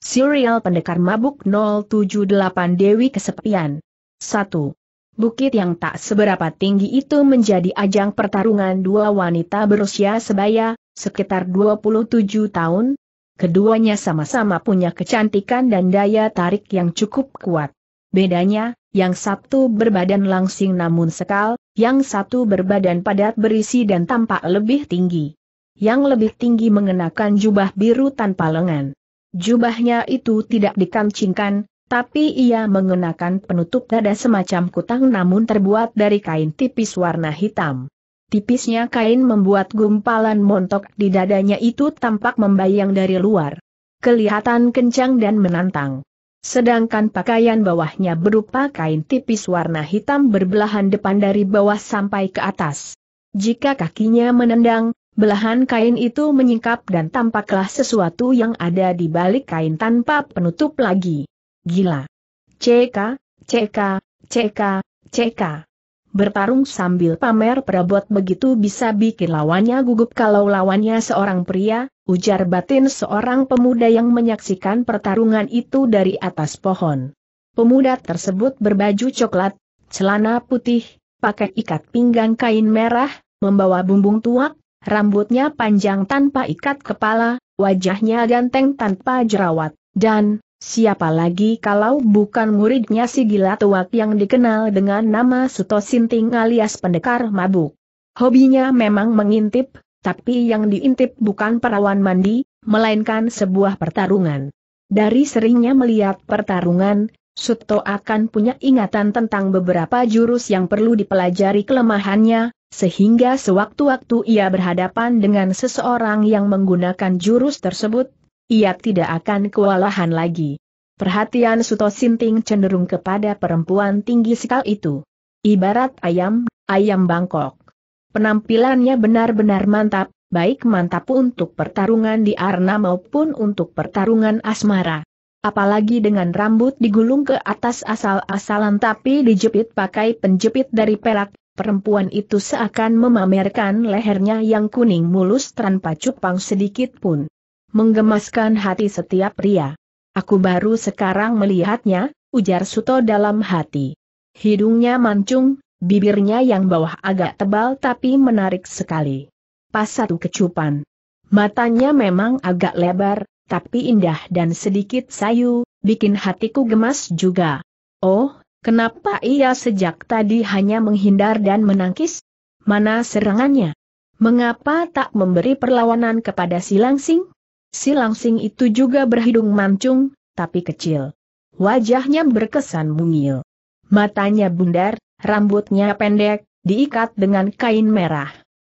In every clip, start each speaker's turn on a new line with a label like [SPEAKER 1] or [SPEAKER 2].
[SPEAKER 1] Serial Pendekar Mabuk 078 Dewi Kesepian 1. Bukit yang tak seberapa tinggi itu menjadi ajang pertarungan dua wanita berusia sebaya, sekitar 27 tahun. Keduanya sama-sama punya kecantikan dan daya tarik yang cukup kuat. Bedanya, yang satu berbadan langsing namun sekal, yang satu berbadan padat berisi dan tampak lebih tinggi. Yang lebih tinggi mengenakan jubah biru tanpa lengan. Jubahnya itu tidak dikancingkan, tapi ia mengenakan penutup dada semacam kutang namun terbuat dari kain tipis warna hitam. Tipisnya kain membuat gumpalan montok di dadanya itu tampak membayang dari luar. Kelihatan kencang dan menantang. Sedangkan pakaian bawahnya berupa kain tipis warna hitam berbelahan depan dari bawah sampai ke atas. Jika kakinya menendang, Belahan kain itu menyingkap dan tampaklah sesuatu yang ada di balik kain tanpa penutup lagi. Gila. CK, CK, CK, CK. Bertarung sambil pamer perabot begitu bisa bikin lawannya gugup kalau lawannya seorang pria, ujar batin seorang pemuda yang menyaksikan pertarungan itu dari atas pohon. Pemuda tersebut berbaju coklat, celana putih, pakai ikat pinggang kain merah, membawa bumbung tuak, Rambutnya panjang tanpa ikat kepala, wajahnya ganteng tanpa jerawat, dan, siapa lagi kalau bukan muridnya si gila tuak yang dikenal dengan nama Suto Sinting alias pendekar mabuk. Hobinya memang mengintip, tapi yang diintip bukan perawan mandi, melainkan sebuah pertarungan. Dari seringnya melihat pertarungan, Suto akan punya ingatan tentang beberapa jurus yang perlu dipelajari kelemahannya, sehingga sewaktu-waktu ia berhadapan dengan seseorang yang menggunakan jurus tersebut, ia tidak akan kewalahan lagi. Perhatian Suto Sinting cenderung kepada perempuan tinggi sekali itu. Ibarat ayam, ayam Bangkok. Penampilannya benar-benar mantap, baik mantap untuk pertarungan di arna maupun untuk pertarungan asmara. Apalagi dengan rambut digulung ke atas asal-asalan tapi dijepit pakai penjepit dari pelak perempuan itu seakan memamerkan lehernya yang kuning mulus tanpa cupang sedikit pun. Menggemaskan hati setiap pria. Aku baru sekarang melihatnya, ujar Suto dalam hati. Hidungnya mancung, bibirnya yang bawah agak tebal tapi menarik sekali. Pas satu kecupan. Matanya memang agak lebar, tapi indah dan sedikit sayu, bikin hatiku gemas juga. Oh, Kenapa ia sejak tadi hanya menghindar dan menangkis? Mana serangannya? Mengapa tak memberi perlawanan kepada si Langsing? Si Langsing itu juga berhidung mancung, tapi kecil. Wajahnya berkesan mungil. Matanya bundar, rambutnya pendek, diikat dengan kain merah.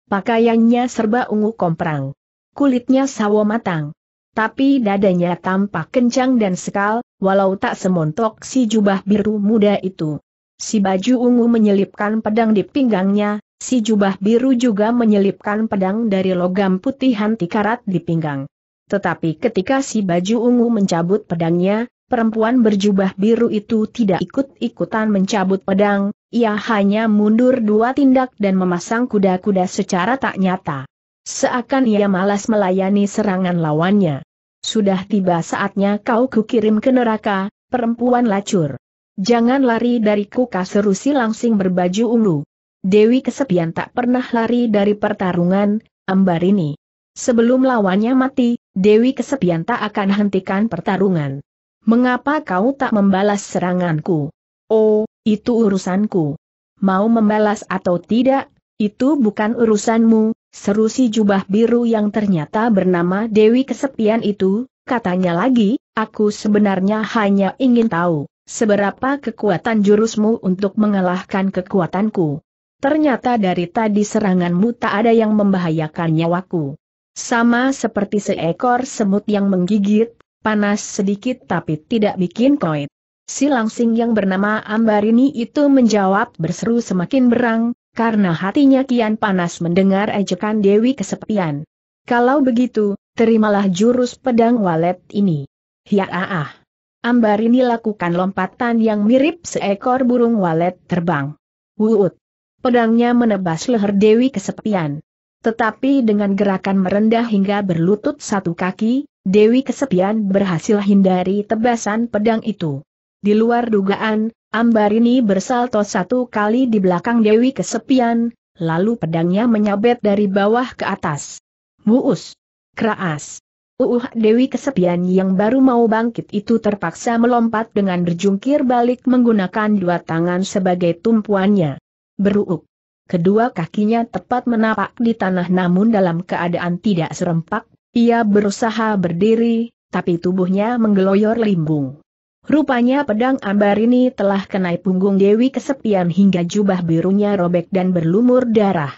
[SPEAKER 1] Pakaiannya serba ungu komprang. Kulitnya sawo matang. Tapi dadanya tampak kencang dan sekal, walau tak semontok si jubah biru muda itu. Si baju ungu menyelipkan pedang di pinggangnya, si jubah biru juga menyelipkan pedang dari logam putih anti karat di pinggang. Tetapi ketika si baju ungu mencabut pedangnya, perempuan berjubah biru itu tidak ikut-ikutan mencabut pedang, ia hanya mundur dua tindak dan memasang kuda-kuda secara tak nyata. Seakan ia malas melayani serangan lawannya. Sudah tiba saatnya kau kukirim ke neraka, perempuan lacur. Jangan lari dariku kaseru si langsing berbaju ungu. Dewi kesepian tak pernah lari dari pertarungan, ambar ini. Sebelum lawannya mati, Dewi kesepian tak akan hentikan pertarungan. Mengapa kau tak membalas seranganku? Oh, itu urusanku. Mau membalas atau tidak, itu bukan urusanmu, Seru si jubah biru yang ternyata bernama Dewi Kesepian itu, katanya lagi, aku sebenarnya hanya ingin tahu, seberapa kekuatan jurusmu untuk mengalahkan kekuatanku. Ternyata dari tadi seranganmu tak ada yang membahayakan nyawaku. Sama seperti seekor semut yang menggigit, panas sedikit tapi tidak bikin koit. Si langsing yang bernama Ambarini itu menjawab berseru semakin berang, karena hatinya kian panas mendengar ejekan Dewi kesepian. Kalau begitu, terimalah jurus pedang walet ini. Hiya ah, ah, Ambar ini lakukan lompatan yang mirip seekor burung walet terbang. Wuut. Pedangnya menebas leher Dewi kesepian. Tetapi dengan gerakan merendah hingga berlutut satu kaki, Dewi kesepian berhasil hindari tebasan pedang itu. Di luar dugaan, Ambarini bersalto satu kali di belakang Dewi Kesepian, lalu pedangnya menyabet dari bawah ke atas. Buus, Keras! Uuh Dewi Kesepian yang baru mau bangkit itu terpaksa melompat dengan berjungkir balik menggunakan dua tangan sebagai tumpuannya. Beruuk. Kedua kakinya tepat menapak di tanah namun dalam keadaan tidak serempak, ia berusaha berdiri, tapi tubuhnya menggeloyor limbung. Rupanya pedang ambar ini telah kenai punggung Dewi kesepian hingga jubah birunya robek dan berlumur darah.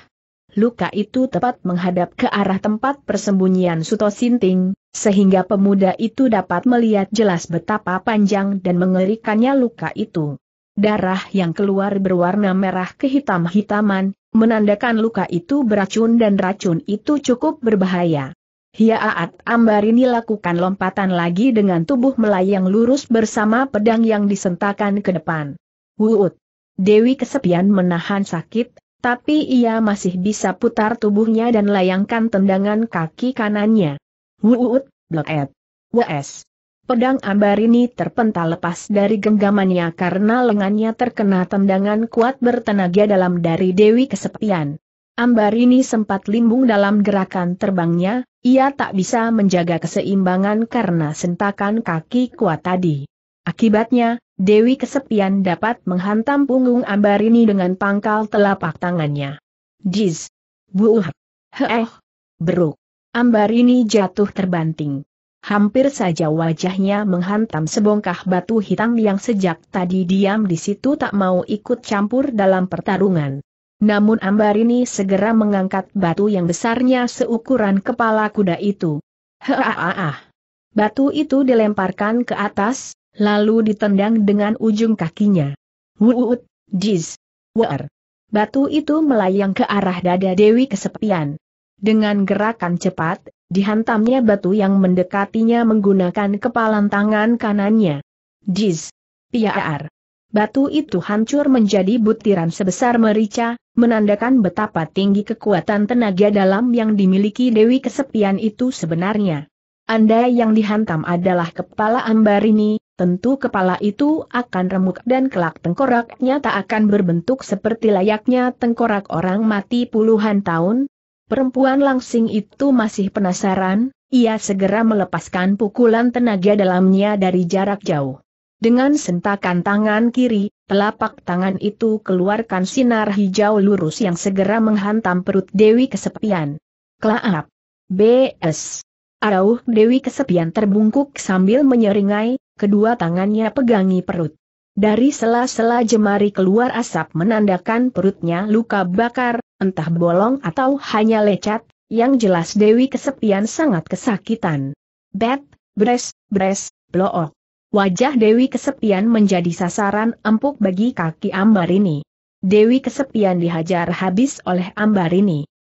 [SPEAKER 1] Luka itu tepat menghadap ke arah tempat persembunyian Suto Sinting, sehingga pemuda itu dapat melihat jelas betapa panjang dan mengerikannya luka itu. Darah yang keluar berwarna merah kehitam-hitaman, menandakan luka itu beracun dan racun itu cukup berbahaya. Hiaat Ambarini lakukan lompatan lagi dengan tubuh melayang lurus bersama pedang yang disentakan ke depan. Wuut. Dewi kesepian menahan sakit, tapi ia masih bisa putar tubuhnya dan layangkan tendangan kaki kanannya. Wuut, Bleet. Wes. Pedang Ambarini terpental lepas dari genggamannya karena lengannya terkena tendangan kuat bertenaga dalam dari Dewi kesepian. Ambarini sempat limbung dalam gerakan terbangnya, ia tak bisa menjaga keseimbangan karena sentakan kaki kuat tadi. Akibatnya, Dewi kesepian dapat menghantam punggung Ambarini dengan pangkal telapak tangannya. Jis, Buuh! Heeh! Beruk! Ambarini jatuh terbanting. Hampir saja wajahnya menghantam sebongkah batu hitam yang sejak tadi diam di situ tak mau ikut campur dalam pertarungan. Namun Ambarini segera mengangkat batu yang besarnya seukuran kepala kuda itu. Haa, Batu itu dilemparkan ke atas, lalu ditendang dengan ujung kakinya. Wuut, jiz, war! Batu itu melayang ke arah dada Dewi kesepian. Dengan gerakan cepat, dihantamnya batu yang mendekatinya menggunakan kepalan tangan kanannya. Jiz! piaar! Batu itu hancur menjadi butiran sebesar merica, menandakan betapa tinggi kekuatan tenaga dalam yang dimiliki Dewi Kesepian itu sebenarnya. Anda yang dihantam adalah kepala ambar ini, tentu kepala itu akan remuk dan kelak tengkoraknya tak akan berbentuk seperti layaknya tengkorak orang mati puluhan tahun. Perempuan langsing itu masih penasaran, ia segera melepaskan pukulan tenaga dalamnya dari jarak jauh. Dengan sentakan tangan kiri, telapak tangan itu keluarkan sinar hijau lurus yang segera menghantam perut Dewi Kesepian. Klaap! BS! Arauh Dewi Kesepian terbungkuk sambil menyeringai, kedua tangannya pegangi perut. Dari sela-sela jemari keluar asap menandakan perutnya luka bakar, entah bolong atau hanya lecet. yang jelas Dewi Kesepian sangat kesakitan. Bet, bres, bres, blook. Wajah Dewi Kesepian menjadi sasaran empuk bagi kaki ambar ini. Dewi Kesepian dihajar habis oleh ambar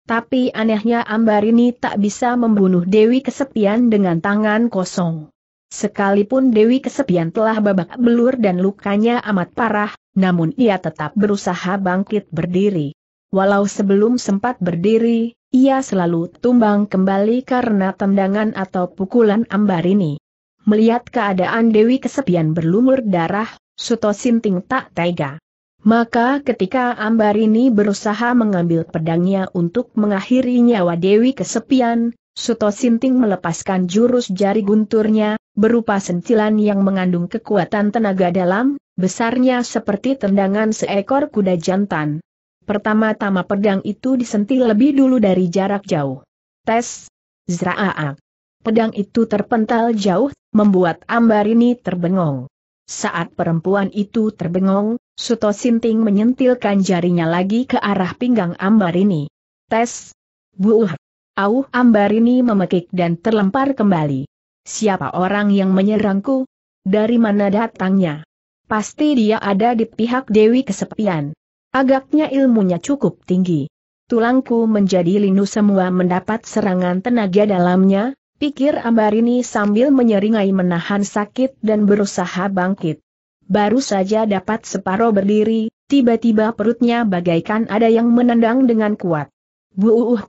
[SPEAKER 1] Tapi anehnya ambar ini tak bisa membunuh Dewi Kesepian dengan tangan kosong. Sekalipun Dewi Kesepian telah babak belur dan lukanya amat parah, namun ia tetap berusaha bangkit berdiri. Walau sebelum sempat berdiri, ia selalu tumbang kembali karena tendangan atau pukulan ambar ini. Melihat keadaan Dewi kesepian berlumur darah, Suto Sinting tak tega. Maka ketika Ambarini berusaha mengambil pedangnya untuk mengakhiri nyawa Dewi kesepian, Suto Sinting melepaskan jurus jari gunturnya, berupa sentilan yang mengandung kekuatan tenaga dalam, besarnya seperti tendangan seekor kuda jantan. Pertama-tama pedang itu disentil lebih dulu dari jarak jauh. Tes. Zraaak. Pedang itu terpental jauh, membuat ambar ini terbengong. Saat perempuan itu terbengong, Suto Sinting menyentilkan jarinya lagi ke arah pinggang ambar ini. Tes! Buuh! Auh ambar ini memekik dan terlempar kembali. Siapa orang yang menyerangku? Dari mana datangnya? Pasti dia ada di pihak Dewi Kesepian. Agaknya ilmunya cukup tinggi. Tulangku menjadi linu semua mendapat serangan tenaga dalamnya, Pikir Ambarini sambil menyeringai menahan sakit dan berusaha bangkit. Baru saja dapat separuh berdiri, tiba-tiba perutnya bagaikan ada yang menendang dengan kuat. Buuh!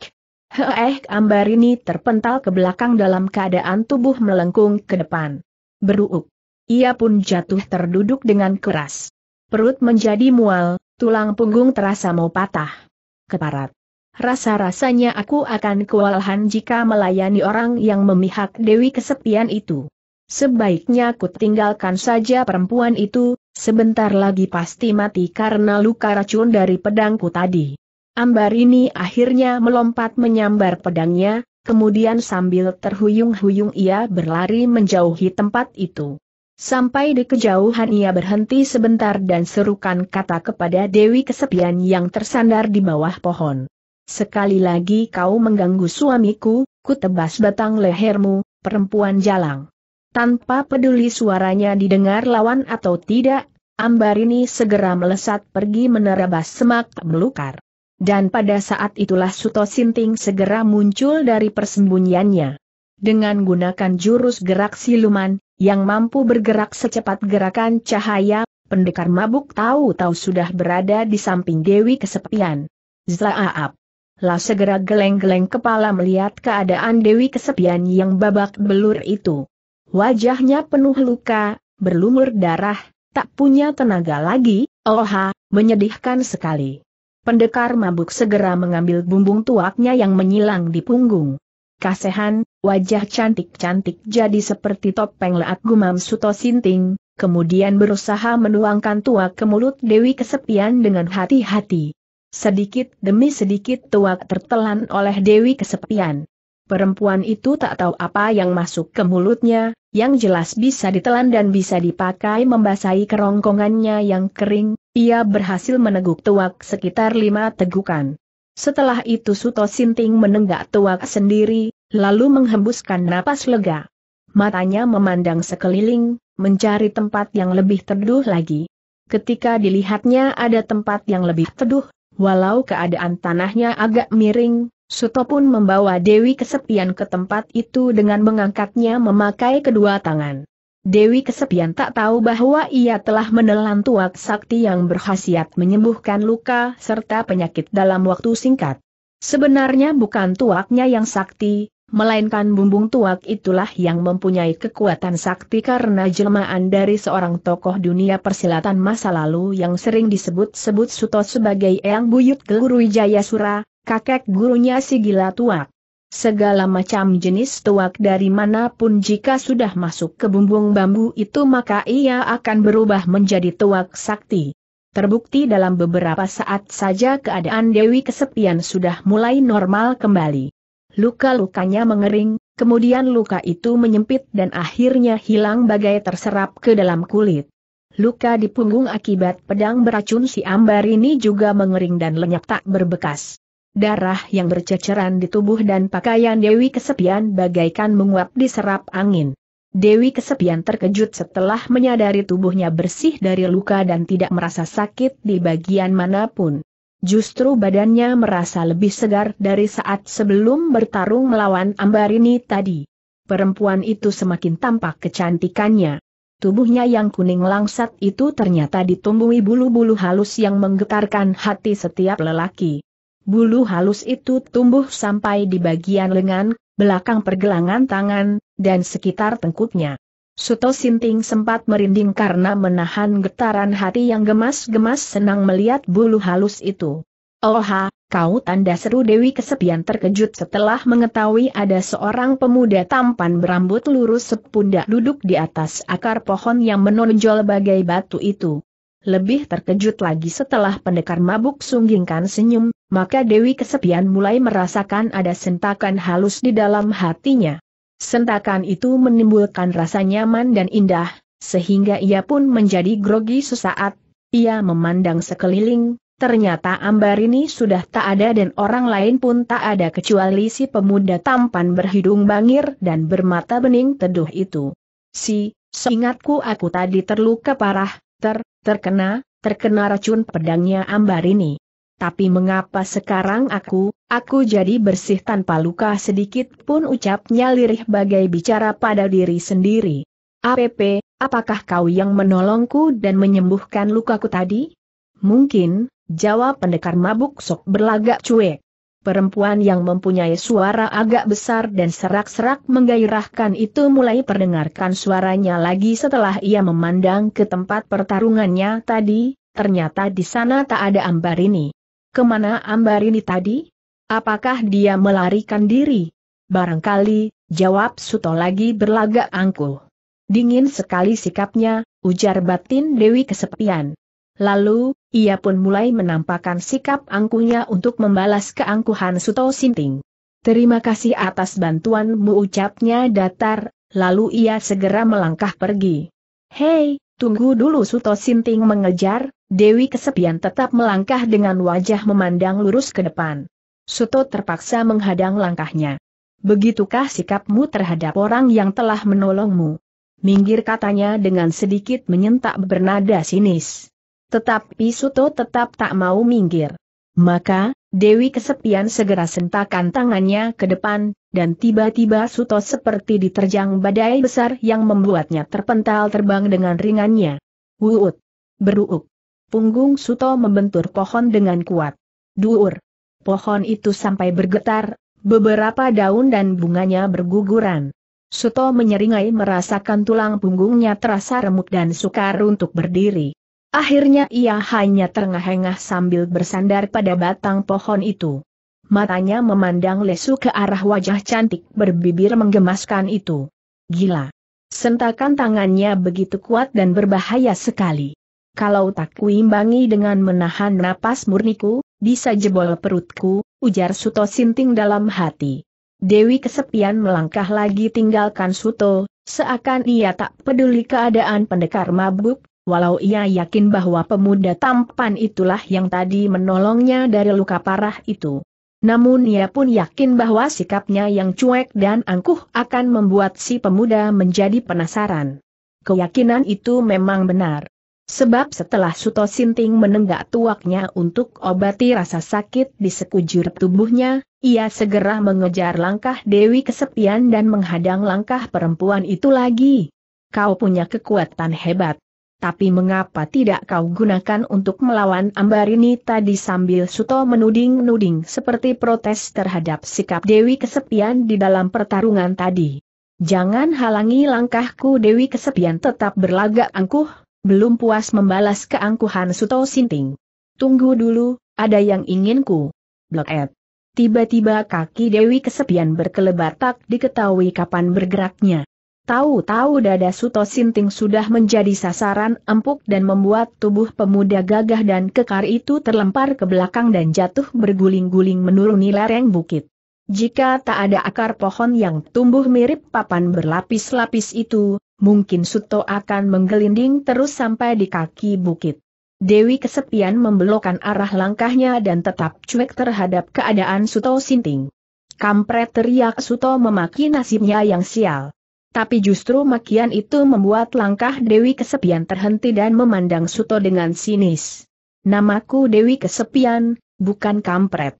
[SPEAKER 1] Heeh Ambarini terpental ke belakang dalam keadaan tubuh melengkung ke depan. Beruuk. Ia pun jatuh terduduk dengan keras. Perut menjadi mual, tulang punggung terasa mau patah. Keparat. Rasa-rasanya aku akan kewalahan jika melayani orang yang memihak Dewi kesepian itu. Sebaiknya aku tinggalkan saja perempuan itu, sebentar lagi pasti mati karena luka racun dari pedangku tadi. Ambar ini akhirnya melompat menyambar pedangnya, kemudian sambil terhuyung-huyung ia berlari menjauhi tempat itu. Sampai di kejauhan ia berhenti sebentar dan serukan kata kepada Dewi Kesepian yang tersandar di bawah pohon. Sekali lagi kau mengganggu suamiku, ku tebas batang lehermu, perempuan jalang. Tanpa peduli suaranya didengar lawan atau tidak, Ambarini segera melesat pergi menerabas semak melukar. Dan pada saat itulah Suto Sinting segera muncul dari persembunyiannya. Dengan gunakan jurus gerak siluman, yang mampu bergerak secepat gerakan cahaya, pendekar mabuk tahu-tahu sudah berada di samping Dewi Kesepian. Zlaaap lah segera geleng-geleng kepala melihat keadaan Dewi kesepian yang babak belur itu. Wajahnya penuh luka, berlumur darah, tak punya tenaga lagi, oha, menyedihkan sekali. Pendekar mabuk segera mengambil bumbung tuaknya yang menyilang di punggung. Kasehan, wajah cantik-cantik jadi seperti topeng leat gumam Suto Sinting, kemudian berusaha menuangkan tuak ke mulut Dewi kesepian dengan hati-hati. Sedikit demi sedikit tuak tertelan oleh Dewi kesepian. Perempuan itu tak tahu apa yang masuk ke mulutnya, yang jelas bisa ditelan dan bisa dipakai membasahi kerongkongannya yang kering, ia berhasil meneguk tuak sekitar lima tegukan. Setelah itu Suto Sinting menenggak tuak sendiri, lalu menghembuskan napas lega. Matanya memandang sekeliling, mencari tempat yang lebih teduh lagi. Ketika dilihatnya ada tempat yang lebih teduh, Walau keadaan tanahnya agak miring, Suto pun membawa Dewi Kesepian ke tempat itu dengan mengangkatnya memakai kedua tangan. Dewi Kesepian tak tahu bahwa ia telah menelan tuak sakti yang berkhasiat menyembuhkan luka serta penyakit dalam waktu singkat. Sebenarnya bukan tuaknya yang sakti, melainkan bumbung tuak itulah yang mempunyai kekuatan sakti karena jelmaan dari seorang tokoh dunia persilatan masa lalu yang sering disebut-sebut Suto sebagai Eyang Buyut Guru Sura, kakek gurunya si gila tuak. Segala macam jenis tuak dari manapun jika sudah masuk ke bumbung bambu itu maka ia akan berubah menjadi tuak sakti. Terbukti dalam beberapa saat saja keadaan Dewi kesepian sudah mulai normal kembali luka-lukanya mengering, kemudian luka itu menyempit dan akhirnya hilang bagai terserap ke dalam kulit. Luka di punggung akibat pedang beracun si ambar ini juga mengering dan lenyap tak berbekas. Darah yang berceceran di tubuh dan pakaian Dewi Kesepian bagaikan menguap diserap angin. Dewi Kesepian terkejut setelah menyadari tubuhnya bersih dari luka dan tidak merasa sakit di bagian manapun. Justru badannya merasa lebih segar dari saat sebelum bertarung melawan Ambarini tadi. Perempuan itu semakin tampak kecantikannya. Tubuhnya yang kuning langsat itu ternyata ditumbuhi bulu-bulu halus yang menggetarkan hati setiap lelaki. Bulu halus itu tumbuh sampai di bagian lengan, belakang pergelangan tangan, dan sekitar tengkuknya. Suto Sinting sempat merinding karena menahan getaran hati yang gemas-gemas senang melihat bulu halus itu. Oha, kau tanda seru Dewi kesepian terkejut setelah mengetahui ada seorang pemuda tampan berambut lurus sepundak duduk di atas akar pohon yang menonjol bagai batu itu. Lebih terkejut lagi setelah pendekar mabuk sunggingkan senyum, maka Dewi kesepian mulai merasakan ada sentakan halus di dalam hatinya. Sentakan itu menimbulkan rasa nyaman dan indah, sehingga ia pun menjadi grogi sesaat. Ia memandang sekeliling, ternyata ambar ini sudah tak ada dan orang lain pun tak ada kecuali si pemuda tampan berhidung bangir dan bermata bening teduh itu. Si, seingatku aku tadi terluka parah, ter, terkena, terkena racun pedangnya ambar ini. Tapi mengapa sekarang aku, aku jadi bersih tanpa luka sedikit pun ucapnya lirih bagai bicara pada diri sendiri. APP, apakah kau yang menolongku dan menyembuhkan lukaku tadi? Mungkin, jawab pendekar mabuk sok berlagak cuek. Perempuan yang mempunyai suara agak besar dan serak-serak menggairahkan itu mulai perdengarkan suaranya lagi setelah ia memandang ke tempat pertarungannya tadi, ternyata di sana tak ada ambar ini. Kemana ambar ini tadi? Apakah dia melarikan diri? Barangkali, jawab Suto lagi berlagak angkuh. Dingin sekali sikapnya, ujar batin Dewi kesepian. Lalu, ia pun mulai menampakkan sikap angkuhnya untuk membalas keangkuhan Suto Sinting. Terima kasih atas bantuanmu ucapnya datar, lalu ia segera melangkah pergi. Hei, Tunggu dulu Suto Sinting mengejar, Dewi kesepian tetap melangkah dengan wajah memandang lurus ke depan. Suto terpaksa menghadang langkahnya. Begitukah sikapmu terhadap orang yang telah menolongmu? Minggir katanya dengan sedikit menyentak bernada sinis. Tetapi Suto tetap tak mau minggir. Maka, Dewi kesepian segera sentakan tangannya ke depan, dan tiba-tiba Suto seperti diterjang badai besar yang membuatnya terpental terbang dengan ringannya. Wuut! Beruuk! Punggung Suto membentur pohon dengan kuat. Duur! Pohon itu sampai bergetar, beberapa daun dan bunganya berguguran. Suto menyeringai merasakan tulang punggungnya terasa remuk dan sukar untuk berdiri. Akhirnya ia hanya terengah-engah sambil bersandar pada batang pohon itu. Matanya memandang lesu ke arah wajah cantik berbibir menggemaskan itu. Gila. Sentakan tangannya begitu kuat dan berbahaya sekali. Kalau tak kuimbangi dengan menahan napas murniku, bisa jebol perutku, ujar Suto Sinting dalam hati. Dewi kesepian melangkah lagi tinggalkan Suto, seakan ia tak peduli keadaan pendekar mabuk, walau ia yakin bahwa pemuda tampan itulah yang tadi menolongnya dari luka parah itu. Namun ia pun yakin bahwa sikapnya yang cuek dan angkuh akan membuat si pemuda menjadi penasaran. Keyakinan itu memang benar. Sebab setelah Suto Sinting menenggak tuaknya untuk obati rasa sakit di sekujur tubuhnya, ia segera mengejar langkah Dewi Kesepian dan menghadang langkah perempuan itu lagi. Kau punya kekuatan hebat tapi mengapa tidak kau gunakan untuk melawan Ambarini tadi sambil Suto menuding-nuding seperti protes terhadap sikap Dewi Kesepian di dalam pertarungan tadi. Jangan halangi langkahku Dewi Kesepian tetap berlagak angkuh, belum puas membalas keangkuhan Suto Sinting. Tunggu dulu, ada yang ingin ku. inginku. Bleket. Tiba-tiba kaki Dewi Kesepian berkelebatak diketahui kapan bergeraknya. Tahu-tahu dada Suto Sinting sudah menjadi sasaran empuk dan membuat tubuh pemuda gagah dan kekar itu terlempar ke belakang dan jatuh berguling-guling menuruni lereng bukit. Jika tak ada akar pohon yang tumbuh mirip papan berlapis-lapis itu, mungkin Suto akan menggelinding terus sampai di kaki bukit. Dewi kesepian membelokkan arah langkahnya dan tetap cuek terhadap keadaan Suto Sinting. Kampret teriak Suto memaki nasibnya yang sial. Tapi justru makian itu membuat langkah Dewi Kesepian terhenti dan memandang Suto dengan sinis. Namaku Dewi Kesepian, bukan kampret.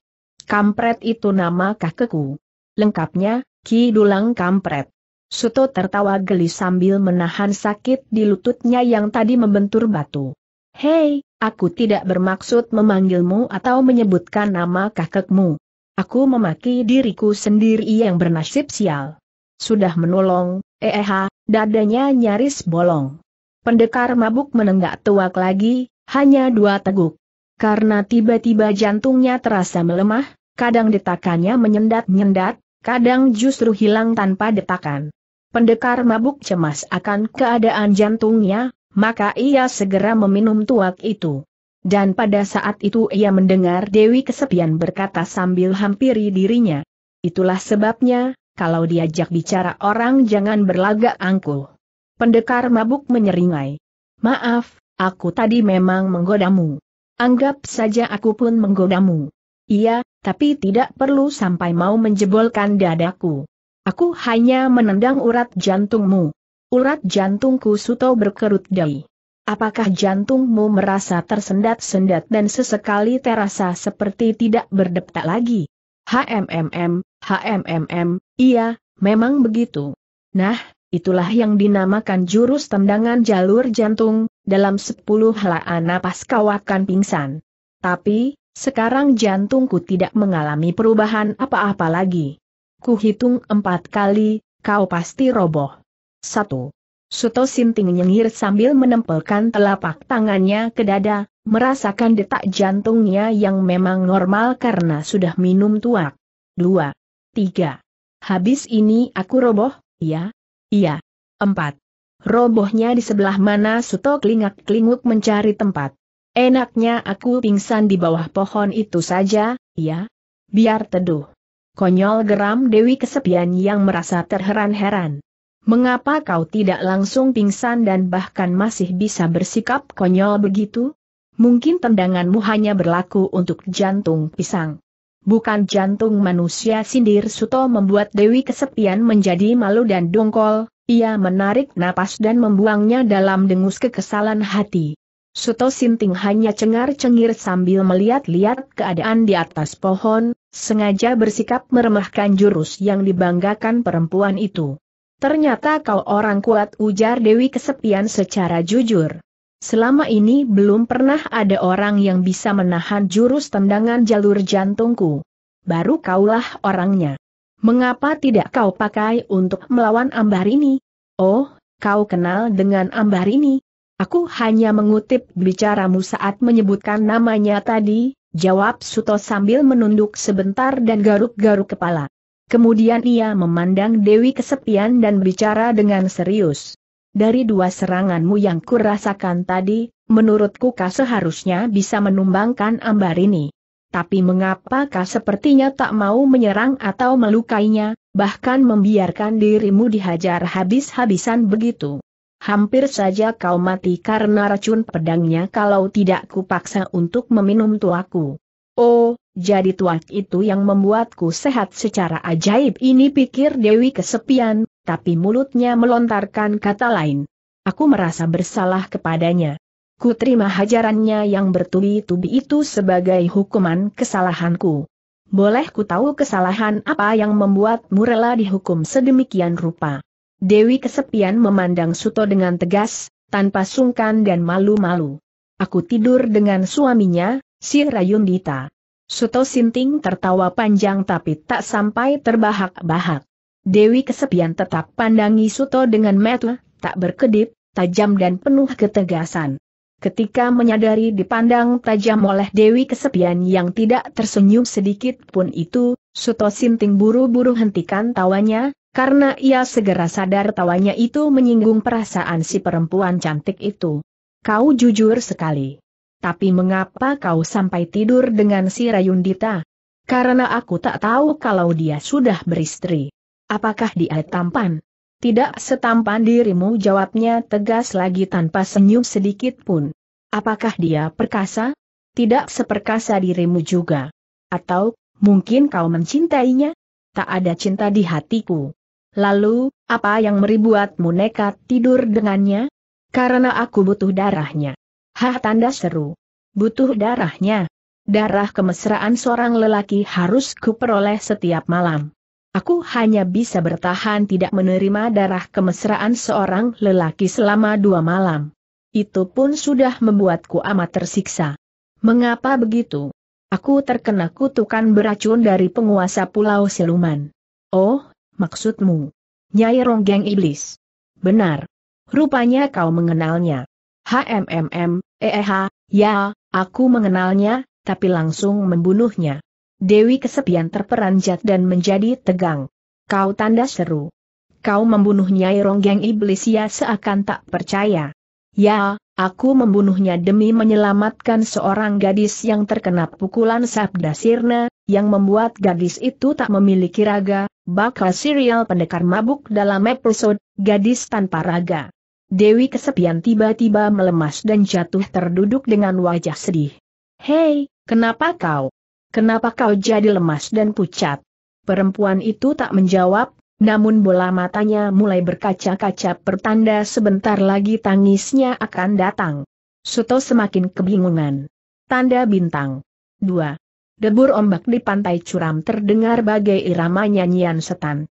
[SPEAKER 1] Kampret itu nama kakekku. Lengkapnya, Ki Dulang Kampret. Suto tertawa geli sambil menahan sakit di lututnya yang tadi membentur batu. Hei, aku tidak bermaksud memanggilmu atau menyebutkan nama kakekmu. Aku memaki diriku sendiri yang bernasib sial. Sudah menolong, eh, dadanya nyaris bolong. Pendekar mabuk menenggak tuak lagi, hanya dua teguk. Karena tiba-tiba jantungnya terasa melemah, kadang detakannya menyendat-nyendat, kadang justru hilang tanpa detakan. Pendekar mabuk cemas akan keadaan jantungnya, maka ia segera meminum tuak itu. Dan pada saat itu ia mendengar Dewi Kesepian berkata sambil hampiri dirinya. Itulah sebabnya, kalau diajak bicara orang jangan berlagak angkuh. Pendekar mabuk menyeringai. Maaf, aku tadi memang menggodamu. Anggap saja aku pun menggodamu. Iya, tapi tidak perlu sampai mau menjebolkan dadaku. Aku hanya menendang urat jantungmu. Urat jantungku suto berkerut dahi. Apakah jantungmu merasa tersendat-sendat dan sesekali terasa seperti tidak berdetak lagi? HMMM, HMMM, iya, memang begitu. Nah, itulah yang dinamakan jurus tendangan jalur jantung, dalam sepuluh helaan napas kau akan pingsan. Tapi, sekarang jantungku tidak mengalami perubahan apa-apa lagi. Kuhitung empat kali, kau pasti roboh. Satu. Suto Sinting nyengir sambil menempelkan telapak tangannya ke dada, merasakan detak jantungnya yang memang normal karena sudah minum tuak. Dua. Tiga. Habis ini aku roboh, ya? Iya. Empat. Robohnya di sebelah mana Suto kelingak-kelinguk mencari tempat. Enaknya aku pingsan di bawah pohon itu saja, ya? Biar teduh. Konyol geram Dewi kesepian yang merasa terheran-heran. Mengapa kau tidak langsung pingsan dan bahkan masih bisa bersikap konyol begitu? Mungkin tendanganmu hanya berlaku untuk jantung pisang. Bukan jantung manusia sindir Suto membuat Dewi kesepian menjadi malu dan dongkol, ia menarik napas dan membuangnya dalam dengus kekesalan hati. Suto Sinting hanya cengar-cengir sambil melihat-lihat keadaan di atas pohon, sengaja bersikap meremahkan jurus yang dibanggakan perempuan itu. Ternyata kau orang kuat ujar Dewi kesepian secara jujur. Selama ini belum pernah ada orang yang bisa menahan jurus tendangan jalur jantungku. Baru kaulah orangnya. Mengapa tidak kau pakai untuk melawan ambar ini? Oh, kau kenal dengan ambar ini? Aku hanya mengutip bicaramu saat menyebutkan namanya tadi, jawab Suto sambil menunduk sebentar dan garuk-garuk kepala. Kemudian ia memandang Dewi kesepian dan bicara dengan serius. Dari dua seranganmu yang kurasakan tadi, menurutku kau seharusnya bisa menumbangkan ambar ini. Tapi mengapa kau sepertinya tak mau menyerang atau melukainya, bahkan membiarkan dirimu dihajar habis-habisan begitu? Hampir saja kau mati karena racun pedangnya kalau tidak kupaksa untuk meminum tuaku. Oh, jadi tuak itu yang membuatku sehat secara ajaib ini pikir Dewi kesepian, tapi mulutnya melontarkan kata lain. Aku merasa bersalah kepadanya. Ku terima hajarannya yang bertubi-tubi itu sebagai hukuman kesalahanku. Boleh ku tahu kesalahan apa yang membuatmu rela dihukum sedemikian rupa? Dewi kesepian memandang Suto dengan tegas, tanpa sungkan dan malu-malu. Aku tidur dengan suaminya, Si Rayundita. Suto Sinting tertawa panjang tapi tak sampai terbahak-bahak. Dewi kesepian tetap pandangi Suto dengan mata, tak berkedip, tajam dan penuh ketegasan. Ketika menyadari dipandang tajam oleh Dewi kesepian yang tidak tersenyum sedikit pun itu, Suto Sinting buru-buru hentikan tawanya, karena ia segera sadar tawanya itu menyinggung perasaan si perempuan cantik itu. Kau jujur sekali tapi mengapa kau sampai tidur dengan si Rayundita? Karena aku tak tahu kalau dia sudah beristri. Apakah dia tampan? Tidak setampan dirimu jawabnya tegas lagi tanpa senyum sedikit pun. Apakah dia perkasa? Tidak seperkasa dirimu juga. Atau, mungkin kau mencintainya? Tak ada cinta di hatiku. Lalu, apa yang meribuatmu nekat tidur dengannya? Karena aku butuh darahnya. Hah tanda seru. Butuh darahnya. Darah kemesraan seorang lelaki harus kuperoleh setiap malam. Aku hanya bisa bertahan tidak menerima darah kemesraan seorang lelaki selama dua malam. Itu pun sudah membuatku amat tersiksa. Mengapa begitu? Aku terkena kutukan beracun dari penguasa pulau siluman. Oh, maksudmu? Nyai Ronggeng Iblis. Benar. Rupanya kau mengenalnya. HMMM, Eh, eh ya, aku mengenalnya, tapi langsung membunuhnya. Dewi kesepian terperanjat dan menjadi tegang. Kau tanda seru. Kau membunuhnya Ronggeng Iblis ya seakan tak percaya. Ya, aku membunuhnya demi menyelamatkan seorang gadis yang terkena pukulan sabda sirna, yang membuat gadis itu tak memiliki raga, bakal serial pendekar mabuk dalam episode, Gadis Tanpa Raga. Dewi kesepian tiba-tiba melemas dan jatuh terduduk dengan wajah sedih. Hei, kenapa kau? Kenapa kau jadi lemas dan pucat? Perempuan itu tak menjawab, namun bola matanya mulai berkaca-kaca pertanda sebentar lagi tangisnya akan datang. Suto semakin kebingungan. Tanda bintang. 2. Debur ombak di pantai curam terdengar bagai irama nyanyian setan.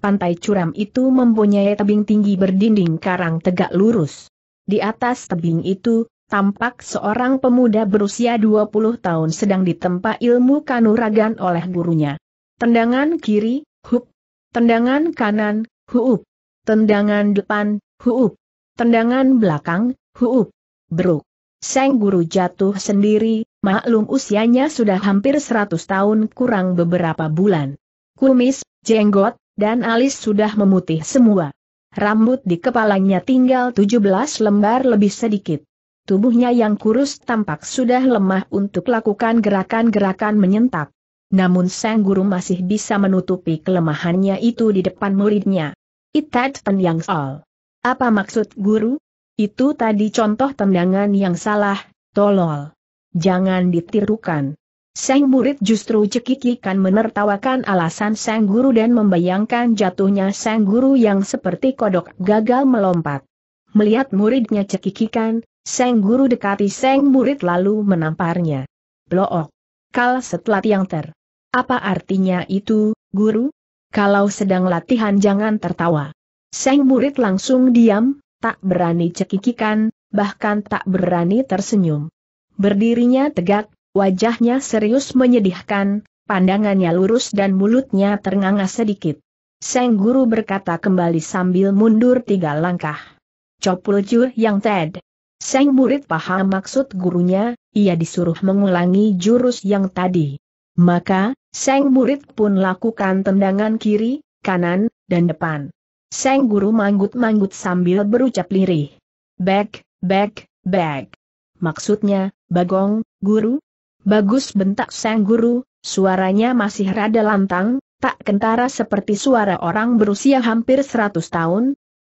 [SPEAKER 1] Pantai curam itu mempunyai tebing tinggi berdinding karang tegak lurus. Di atas tebing itu, tampak seorang pemuda berusia 20 tahun sedang ditempa ilmu kanuragan oleh gurunya. Tendangan kiri, hup. Tendangan kanan, huup. Tendangan depan, huup. Tendangan belakang, huup. Beruk. Seng guru jatuh sendiri, maklum usianya sudah hampir 100 tahun kurang beberapa bulan. Kumis, jenggot, dan alis sudah memutih semua. Rambut di kepalanya tinggal 17 lembar lebih sedikit. Tubuhnya yang kurus tampak sudah lemah untuk lakukan gerakan-gerakan menyentak. Namun sang guru masih bisa menutupi kelemahannya itu di depan muridnya. Itad Yang Sol. Apa maksud guru? Itu tadi contoh tendangan yang salah, tolol. Jangan ditirukan. Sang murid justru cekikikan menertawakan alasan sang guru dan membayangkan jatuhnya sang guru yang seperti kodok gagal melompat. Melihat muridnya cekikikan, sang guru dekati sang murid lalu menamparnya. Blook. Kal setelah yang ter. Apa artinya itu, guru? Kalau sedang latihan jangan tertawa. Sang murid langsung diam, tak berani cekikikan, bahkan tak berani tersenyum. Berdirinya tegak, Wajahnya serius menyedihkan, pandangannya lurus dan mulutnya ternganga sedikit. Seng Guru berkata kembali sambil mundur tiga langkah. Copul Ju yang Ted. Seng murid paham maksud gurunya, ia disuruh mengulangi jurus yang tadi. Maka, Seng murid pun lakukan tendangan kiri, kanan, dan depan. Seng guru manggut-manggut sambil berucap lirih. Back, back, back. Maksudnya, Bagong, guru, Bagus bentak sang guru, suaranya masih rada lantang, tak kentara seperti suara orang berusia hampir 100 tahun.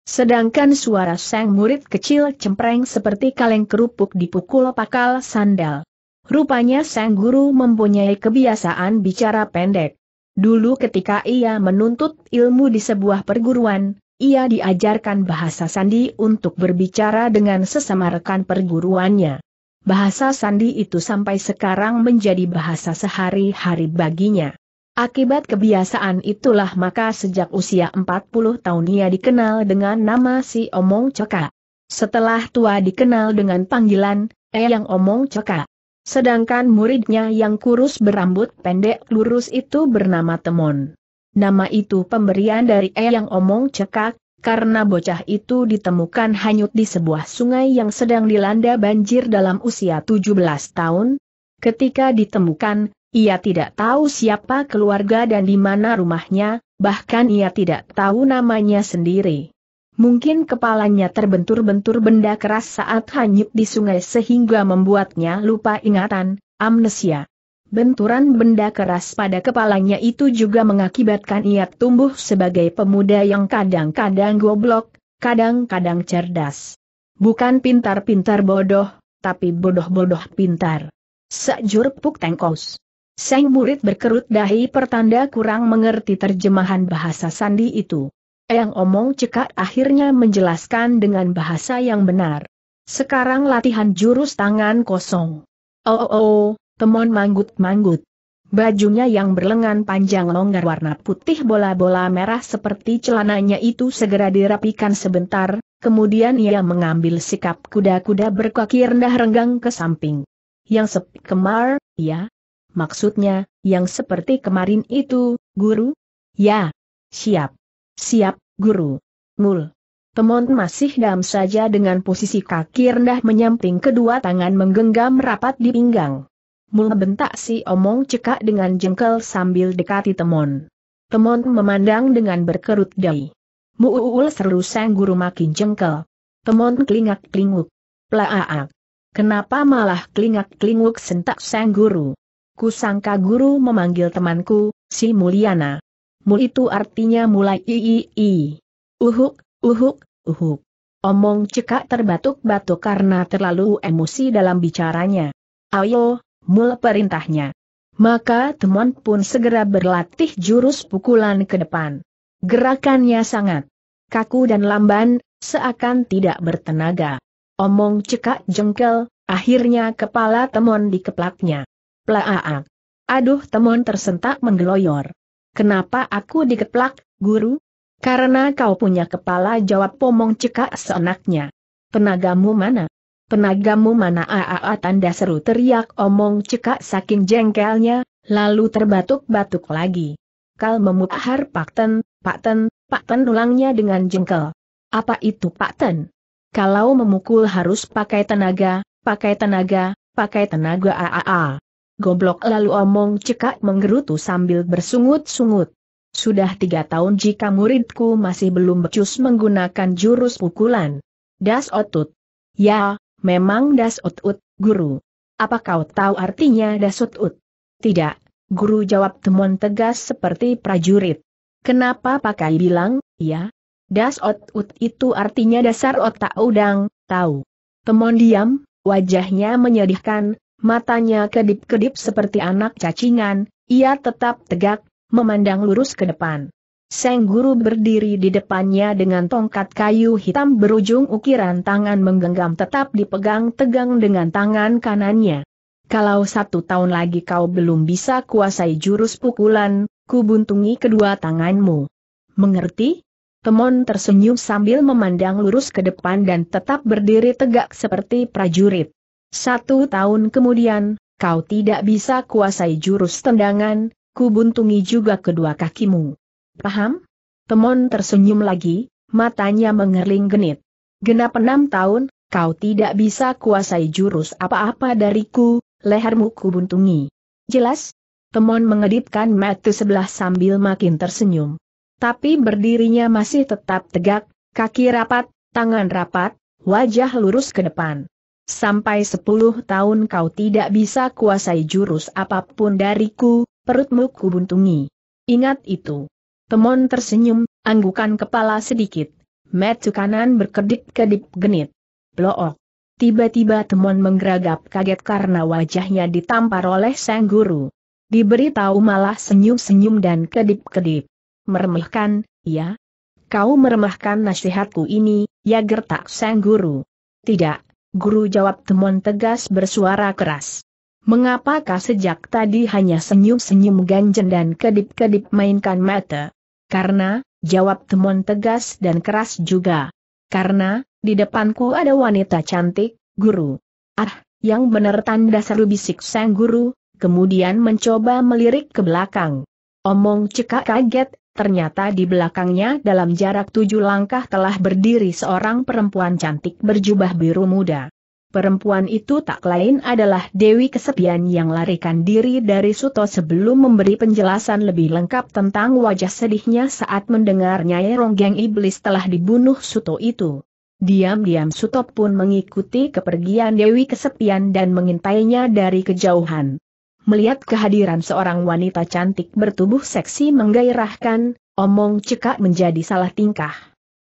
[SPEAKER 1] Sedangkan suara sang murid kecil cempreng seperti kaleng kerupuk dipukul pakal sandal. Rupanya sang guru mempunyai kebiasaan bicara pendek. Dulu ketika ia menuntut ilmu di sebuah perguruan, ia diajarkan bahasa sandi untuk berbicara dengan sesama rekan perguruannya bahasa sandi itu sampai sekarang menjadi bahasa sehari-hari baginya. Akibat kebiasaan itulah maka sejak usia 40 tahun ia dikenal dengan nama si Omong Coka. Setelah tua dikenal dengan panggilan, Eyang Omong Coka. Sedangkan muridnya yang kurus berambut pendek lurus itu bernama Temon. Nama itu pemberian dari Eyang Omong Cekak, karena bocah itu ditemukan hanyut di sebuah sungai yang sedang dilanda banjir dalam usia 17 tahun. Ketika ditemukan, ia tidak tahu siapa keluarga dan di mana rumahnya, bahkan ia tidak tahu namanya sendiri. Mungkin kepalanya terbentur-bentur benda keras saat hanyut di sungai sehingga membuatnya lupa ingatan, amnesia. Benturan benda keras pada kepalanya itu juga mengakibatkan ia tumbuh sebagai pemuda yang kadang-kadang goblok, kadang-kadang cerdas. Bukan pintar-pintar bodoh, tapi bodoh-bodoh pintar. Sejur puk tengkos. Sang murid berkerut dahi pertanda kurang mengerti terjemahan bahasa sandi itu. Yang omong cekak akhirnya menjelaskan dengan bahasa yang benar. Sekarang latihan jurus tangan kosong. Oh, oh, oh Temon manggut-manggut. Bajunya yang berlengan panjang longgar warna putih bola-bola merah seperti celananya itu segera dirapikan sebentar, kemudian ia mengambil sikap kuda-kuda berkaki rendah renggang ke samping. Yang sepi kemar, ya? Maksudnya, yang seperti kemarin itu, guru? Ya. Siap. Siap, guru. Mul. Temon masih dam saja dengan posisi kaki rendah menyamping kedua tangan menggenggam rapat di pinggang. Mula bentak si omong cekak dengan jengkel sambil dekati temon. Temon memandang dengan berkerut dahi. Muul seru sang guru makin jengkel. Temon kelingak-kelinguk. Plaaak. Kenapa malah kelingak-kelinguk sentak sang guru? Kusangka guru memanggil temanku, si Mulyana. Mul itu artinya mulai iii. Uhuk, uhuk, uhuk. Omong cekak terbatuk-batuk karena terlalu emosi dalam bicaranya. Ayo, mul perintahnya. Maka Temon pun segera berlatih jurus pukulan ke depan. Gerakannya sangat kaku dan lamban, seakan tidak bertenaga. Omong cekak jengkel, akhirnya kepala Temon dikeplaknya. Plaaak. Aduh Temon tersentak menggeloyor. Kenapa aku dikeplak, guru? Karena kau punya kepala jawab pomong cekak seenaknya. Tenagamu mana? Tenagamu mana aaa tanda seru teriak omong cekak saking jengkelnya, lalu terbatuk-batuk lagi. Kal memukar Pakten, Pakten, Pakten ulangnya dengan jengkel. Apa itu Pakten? Kalau memukul harus pakai tenaga, pakai tenaga, pakai tenaga AAA. Goblok lalu omong cekak menggerutu sambil bersungut-sungut. Sudah tiga tahun jika muridku masih belum becus menggunakan jurus pukulan. Das otut. Ya, Memang dasut-ut, guru. Apa kau tahu artinya dasut-ut? Tidak, guru jawab Temon tegas seperti prajurit. Kenapa pakai bilang, ya? Dasut-ut itu artinya dasar otak udang, tahu. Temon diam, wajahnya menyedihkan, matanya kedip-kedip seperti anak cacingan, ia tetap tegak, memandang lurus ke depan. Seng Guru berdiri di depannya dengan tongkat kayu hitam berujung ukiran tangan menggenggam tetap dipegang tegang dengan tangan kanannya. Kalau satu tahun lagi kau belum bisa kuasai jurus pukulan, kubuntungi kedua tanganmu. Mengerti? Temon tersenyum sambil memandang lurus ke depan dan tetap berdiri tegak seperti prajurit. Satu tahun kemudian, kau tidak bisa kuasai jurus tendangan, kubuntungi juga kedua kakimu. Paham? Temon tersenyum lagi, matanya mengerling genit. Genap enam tahun, kau tidak bisa kuasai jurus apa-apa dariku, lehermu kubuntungi. Jelas? Temon mengedipkan mata sebelah sambil makin tersenyum. Tapi berdirinya masih tetap tegak, kaki rapat, tangan rapat, wajah lurus ke depan. Sampai sepuluh tahun kau tidak bisa kuasai jurus apapun dariku, perutmu kubuntungi. Ingat itu. Temon tersenyum, anggukan kepala sedikit. Metu kanan berkedip-kedip genit. Blook. Tiba-tiba Temon menggeragap kaget karena wajahnya ditampar oleh sang guru. Diberitahu malah senyum-senyum dan kedip-kedip. Meremehkan, ya? Kau meremehkan nasihatku ini, ya gertak sang guru. Tidak, guru jawab Temon tegas bersuara keras. Mengapakah sejak tadi hanya senyum-senyum ganjen dan kedip-kedip mainkan mata? Karena, jawab Temon tegas dan keras juga. Karena, di depanku ada wanita cantik, guru. Ah, yang benar tanda seru bisik sang guru, kemudian mencoba melirik ke belakang. Omong cekak kaget, ternyata di belakangnya dalam jarak tujuh langkah telah berdiri seorang perempuan cantik berjubah biru muda. Perempuan itu tak lain adalah Dewi Kesepian yang larikan diri dari Suto sebelum memberi penjelasan lebih lengkap tentang wajah sedihnya saat mendengar Nyai Ronggeng Iblis telah dibunuh Suto itu. Diam-diam Suto pun mengikuti kepergian Dewi Kesepian dan mengintainya dari kejauhan. Melihat kehadiran seorang wanita cantik bertubuh seksi menggairahkan, omong cekak menjadi salah tingkah.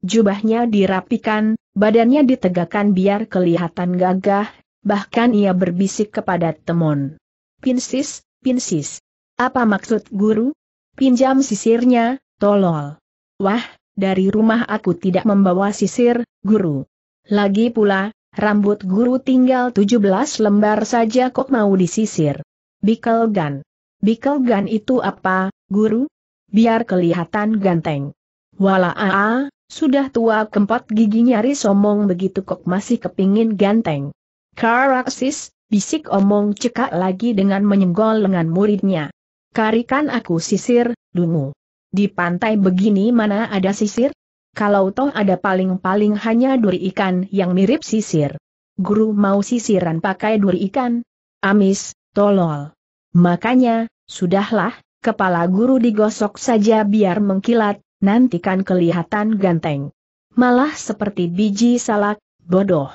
[SPEAKER 1] Jubahnya dirapikan, Badannya ditegakkan biar kelihatan gagah, bahkan ia berbisik kepada Temon. Pinsis, pinsis. Apa maksud guru? Pinjam sisirnya, tolol. Wah, dari rumah aku tidak membawa sisir, guru. Lagi pula, rambut guru tinggal 17 lembar saja kok mau disisir. Bikel gan. Bikel gan itu apa, guru? Biar kelihatan ganteng. Walaa, sudah tua keempat gigi nyari somong begitu kok masih kepingin ganteng. Karaksis, bisik omong cekak lagi dengan menyenggol lengan muridnya. Karikan aku sisir, dungu. Di pantai begini mana ada sisir? Kalau toh ada paling-paling hanya duri ikan yang mirip sisir. Guru mau sisiran pakai duri ikan? Amis, tolol. Makanya, sudahlah, kepala guru digosok saja biar mengkilat, nantikan kelihatan ganteng. Malah seperti biji salak, bodoh.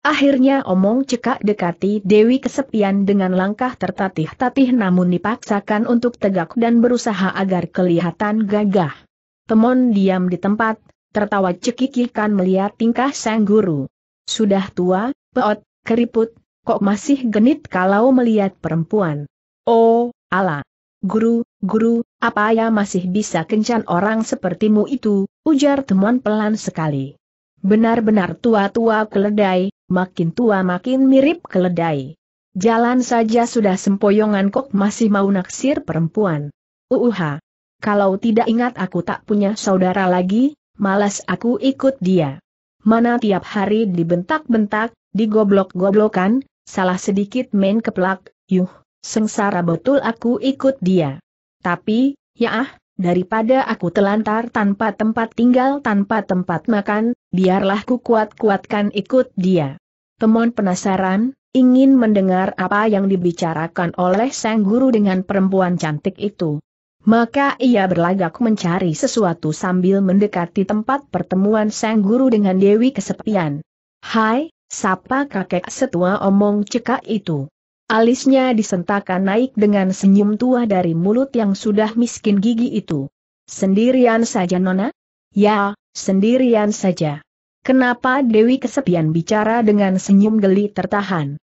[SPEAKER 1] Akhirnya omong cekak dekati Dewi kesepian dengan langkah tertatih-tatih namun dipaksakan untuk tegak dan berusaha agar kelihatan gagah. Temon diam di tempat, tertawa cekikikan melihat tingkah sang guru. Sudah tua, peot, keriput, kok masih genit kalau melihat perempuan. Oh, ala. Guru, guru, apa ya masih bisa kencan orang sepertimu itu, ujar teman pelan sekali. Benar-benar tua-tua keledai, makin tua makin mirip keledai. Jalan saja sudah sempoyongan kok masih mau naksir perempuan. Uuha. Kalau tidak ingat aku tak punya saudara lagi, malas aku ikut dia. Mana tiap hari dibentak-bentak, digoblok-goblokan, salah sedikit main keplak, yuh, sengsara betul aku ikut dia. Tapi, ya ah, daripada aku telantar tanpa tempat tinggal tanpa tempat makan, biarlah ku kuat-kuatkan ikut dia. Temon penasaran, ingin mendengar apa yang dibicarakan oleh sang guru dengan perempuan cantik itu. Maka ia berlagak mencari sesuatu sambil mendekati tempat pertemuan sang guru dengan Dewi Kesepian. Hai, sapa kakek setua omong cekak itu. Alisnya disentakan naik dengan senyum tua dari mulut yang sudah miskin gigi itu. Sendirian saja Nona? Ya, sendirian saja. Kenapa Dewi kesepian bicara dengan senyum geli tertahan?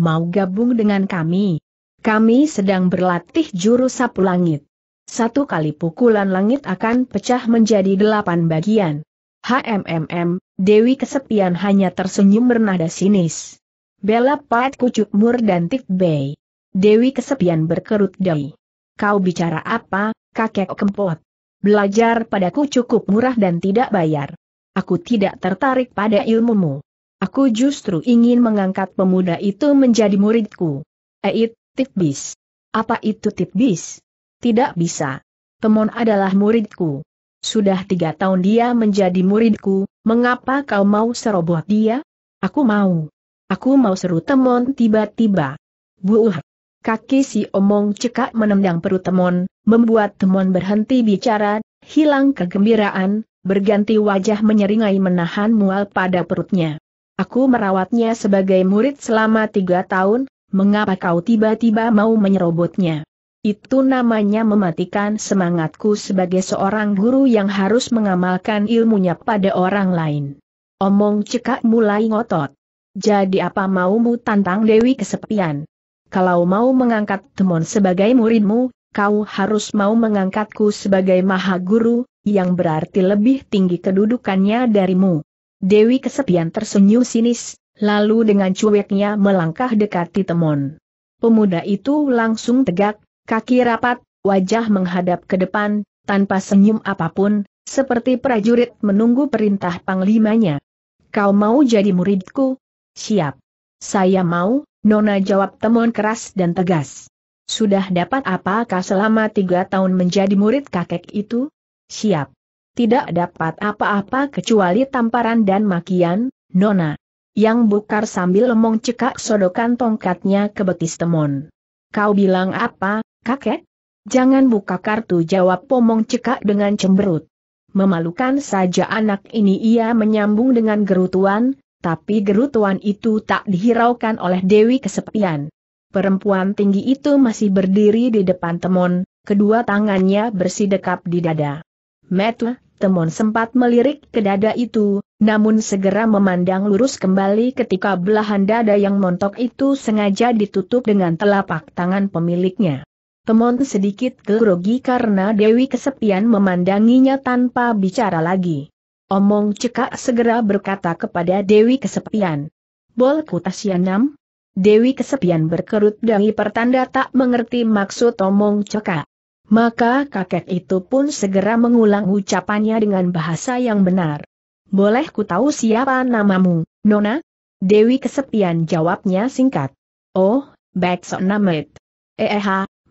[SPEAKER 1] Mau gabung dengan kami? Kami sedang berlatih jurus sapu langit. Satu kali pukulan langit akan pecah menjadi delapan bagian. HMMM, Dewi kesepian hanya tersenyum bernada sinis. Bella Pat Kucuk Mur dan Tik bay. Dewi kesepian berkerut dahi. Kau bicara apa, kakek kempot? Belajar padaku cukup murah dan tidak bayar. Aku tidak tertarik pada ilmumu. Aku justru ingin mengangkat pemuda itu menjadi muridku. Eit, bis. Apa itu tip bis? Tidak bisa. Temon adalah muridku. Sudah tiga tahun dia menjadi muridku, mengapa kau mau serobot dia? Aku mau. Aku mau seru temon tiba-tiba. Buuh. Kaki si omong cekak menendang perut temon, membuat temon berhenti bicara, hilang kegembiraan, berganti wajah menyeringai menahan mual pada perutnya. Aku merawatnya sebagai murid selama tiga tahun, mengapa kau tiba-tiba mau menyerobotnya? Itu namanya mematikan semangatku sebagai seorang guru yang harus mengamalkan ilmunya pada orang lain. Omong cekak mulai ngotot. Jadi apa maumu tantang Dewi kesepian? Kalau mau mengangkat Temon sebagai muridmu, kau harus mau mengangkatku sebagai maha guru, yang berarti lebih tinggi kedudukannya darimu. Dewi kesepian tersenyum sinis, lalu dengan cueknya melangkah dekati Temon. Pemuda itu langsung tegak, kaki rapat, wajah menghadap ke depan, tanpa senyum apapun, seperti prajurit menunggu perintah panglimanya. Kau mau jadi muridku, Siap. Saya mau, Nona jawab temon keras dan tegas. Sudah dapat apakah selama tiga tahun menjadi murid kakek itu? Siap. Tidak dapat apa-apa kecuali tamparan dan makian, Nona. Yang bukar sambil lemong cekak sodokan tongkatnya ke betis temon. Kau bilang apa, kakek? Jangan buka kartu jawab pomong cekak dengan cemberut. Memalukan saja anak ini ia menyambung dengan gerutuan, tapi gerutuan itu tak dihiraukan oleh Dewi Kesepian. Perempuan tinggi itu masih berdiri di depan Temon, kedua tangannya bersidekap di dada. Metu, Temon sempat melirik ke dada itu, namun segera memandang lurus kembali ketika belahan dada yang montok itu sengaja ditutup dengan telapak tangan pemiliknya. Temon sedikit gerogi karena Dewi Kesepian memandanginya tanpa bicara lagi. Omong cekak segera berkata kepada Dewi Kesepian. Bol kutasianam? Dewi Kesepian berkerut dahi pertanda tak mengerti maksud omong cekak. Maka kakek itu pun segera mengulang ucapannya dengan bahasa yang benar. Boleh ku tahu siapa namamu, Nona? Dewi Kesepian jawabnya singkat. Oh, baik so namet. eh,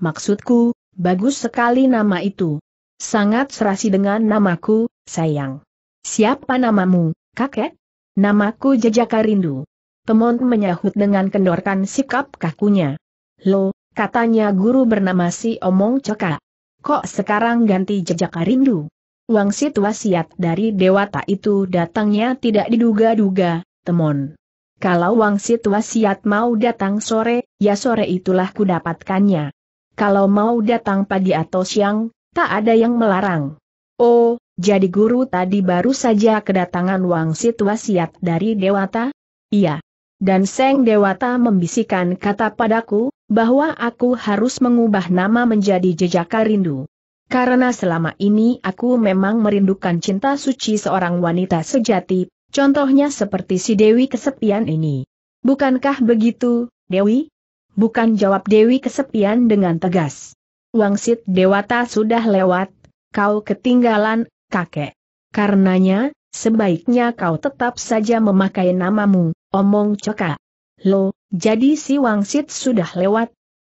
[SPEAKER 1] maksudku, bagus sekali nama itu. Sangat serasi dengan namaku, sayang. Siapa namamu, kakek? Namaku Jejaka Rindu. Temon menyahut dengan kendorkan sikap kakunya. Lo, katanya guru bernama si Omong Coka. Kok sekarang ganti Jejaka Rindu? Uang situasiat dari dewata itu datangnya tidak diduga-duga, temon. Kalau uang situasiat mau datang sore, ya sore itulah ku dapatkannya. Kalau mau datang pagi atau siang, tak ada yang melarang. Oh, jadi guru tadi baru saja kedatangan wangsit wasiat dari Dewata? Iya. Dan Seng Dewata membisikkan kata padaku, bahwa aku harus mengubah nama menjadi Jejaka Rindu. Karena selama ini aku memang merindukan cinta suci seorang wanita sejati, contohnya seperti si Dewi kesepian ini. Bukankah begitu, Dewi? Bukan jawab Dewi kesepian dengan tegas. Wangsit Dewata sudah lewat, kau ketinggalan, kakek. Karenanya, sebaiknya kau tetap saja memakai namamu, omong coka. Lo, jadi si wangsit sudah lewat?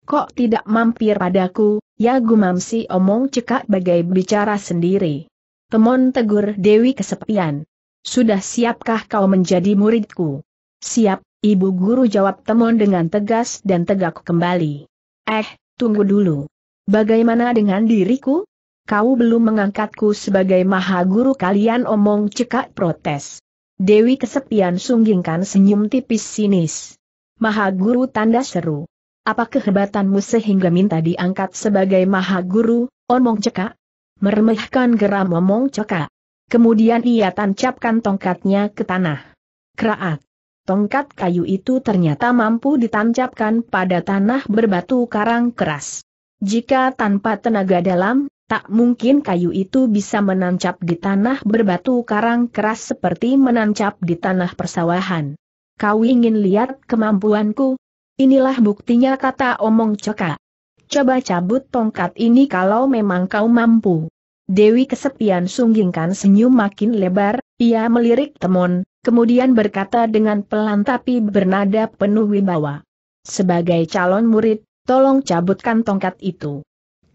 [SPEAKER 1] Kok tidak mampir padaku, ya gumam si omong cekak bagai bicara sendiri. Temon tegur Dewi kesepian. Sudah siapkah kau menjadi muridku? Siap, ibu guru jawab temon dengan tegas dan tegak kembali. Eh, tunggu dulu. Bagaimana dengan diriku? kau belum mengangkatku sebagai maha guru kalian omong cekak protes. Dewi kesepian sunggingkan senyum tipis sinis. Maha guru tanda seru. Apa kehebatanmu sehingga minta diangkat sebagai maha guru, omong cekak? Meremehkan geram omong cekak. Kemudian ia tancapkan tongkatnya ke tanah. Kraat. Tongkat kayu itu ternyata mampu ditancapkan pada tanah berbatu karang keras. Jika tanpa tenaga dalam, Tak mungkin kayu itu bisa menancap di tanah berbatu karang keras seperti menancap di tanah persawahan. Kau ingin lihat kemampuanku? Inilah buktinya kata omong coka. Coba cabut tongkat ini kalau memang kau mampu. Dewi kesepian sunggingkan senyum makin lebar, ia melirik temon, kemudian berkata dengan pelan tapi bernada penuh wibawa. Sebagai calon murid, tolong cabutkan tongkat itu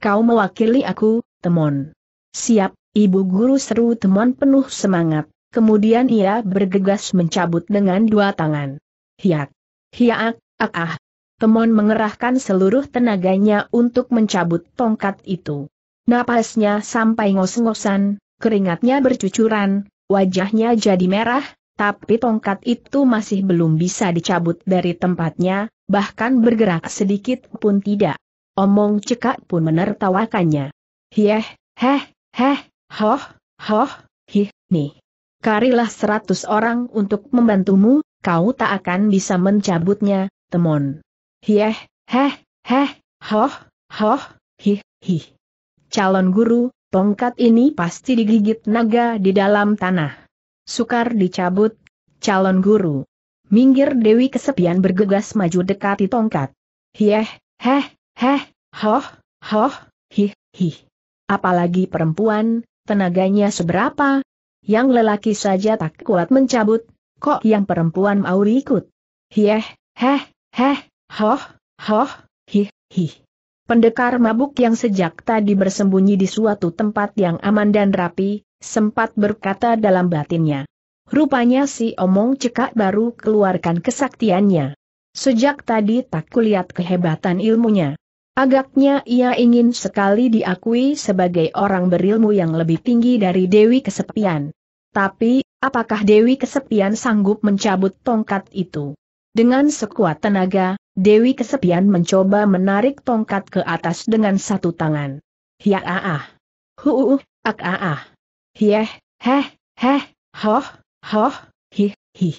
[SPEAKER 1] kau mewakili aku, Temon. Siap, ibu guru seru Temon penuh semangat, kemudian ia bergegas mencabut dengan dua tangan. Hiak! Hiak, ak ah, ah! Temon mengerahkan seluruh tenaganya untuk mencabut tongkat itu. Napasnya sampai ngos-ngosan, keringatnya bercucuran, wajahnya jadi merah, tapi tongkat itu masih belum bisa dicabut dari tempatnya, bahkan bergerak sedikit pun tidak. Omong cekak pun menertawakannya. Hieh, heh, heh, hoh, hoh, hih, nih. Karilah seratus orang untuk membantumu, kau tak akan bisa mencabutnya, temon. Hieh, heh, heh, hoh, hoh, hih, hih. Calon guru, tongkat ini pasti digigit naga di dalam tanah. Sukar dicabut, calon guru. Minggir Dewi kesepian bergegas maju dekati tongkat. Hieh, heh, Heh, hoh, hoh, hi, hi. Apalagi perempuan, tenaganya seberapa? Yang lelaki saja tak kuat mencabut, kok yang perempuan mau ikut? Hieh, heh, heh, hoh, hoh, hi, hi. Pendekar mabuk yang sejak tadi bersembunyi di suatu tempat yang aman dan rapi, sempat berkata dalam batinnya. Rupanya si omong cekak baru keluarkan kesaktiannya. Sejak tadi tak kulihat kehebatan ilmunya. Agaknya ia ingin sekali diakui sebagai orang berilmu yang lebih tinggi dari Dewi Kesepian. Tapi, apakah Dewi Kesepian sanggup mencabut tongkat itu? Dengan sekuat tenaga, Dewi Kesepian mencoba menarik tongkat ke atas dengan satu tangan. Hiya ah ah. Huuuh, ak ah ah. Hieh, heh, heh, hoh, hoh, hih, hih.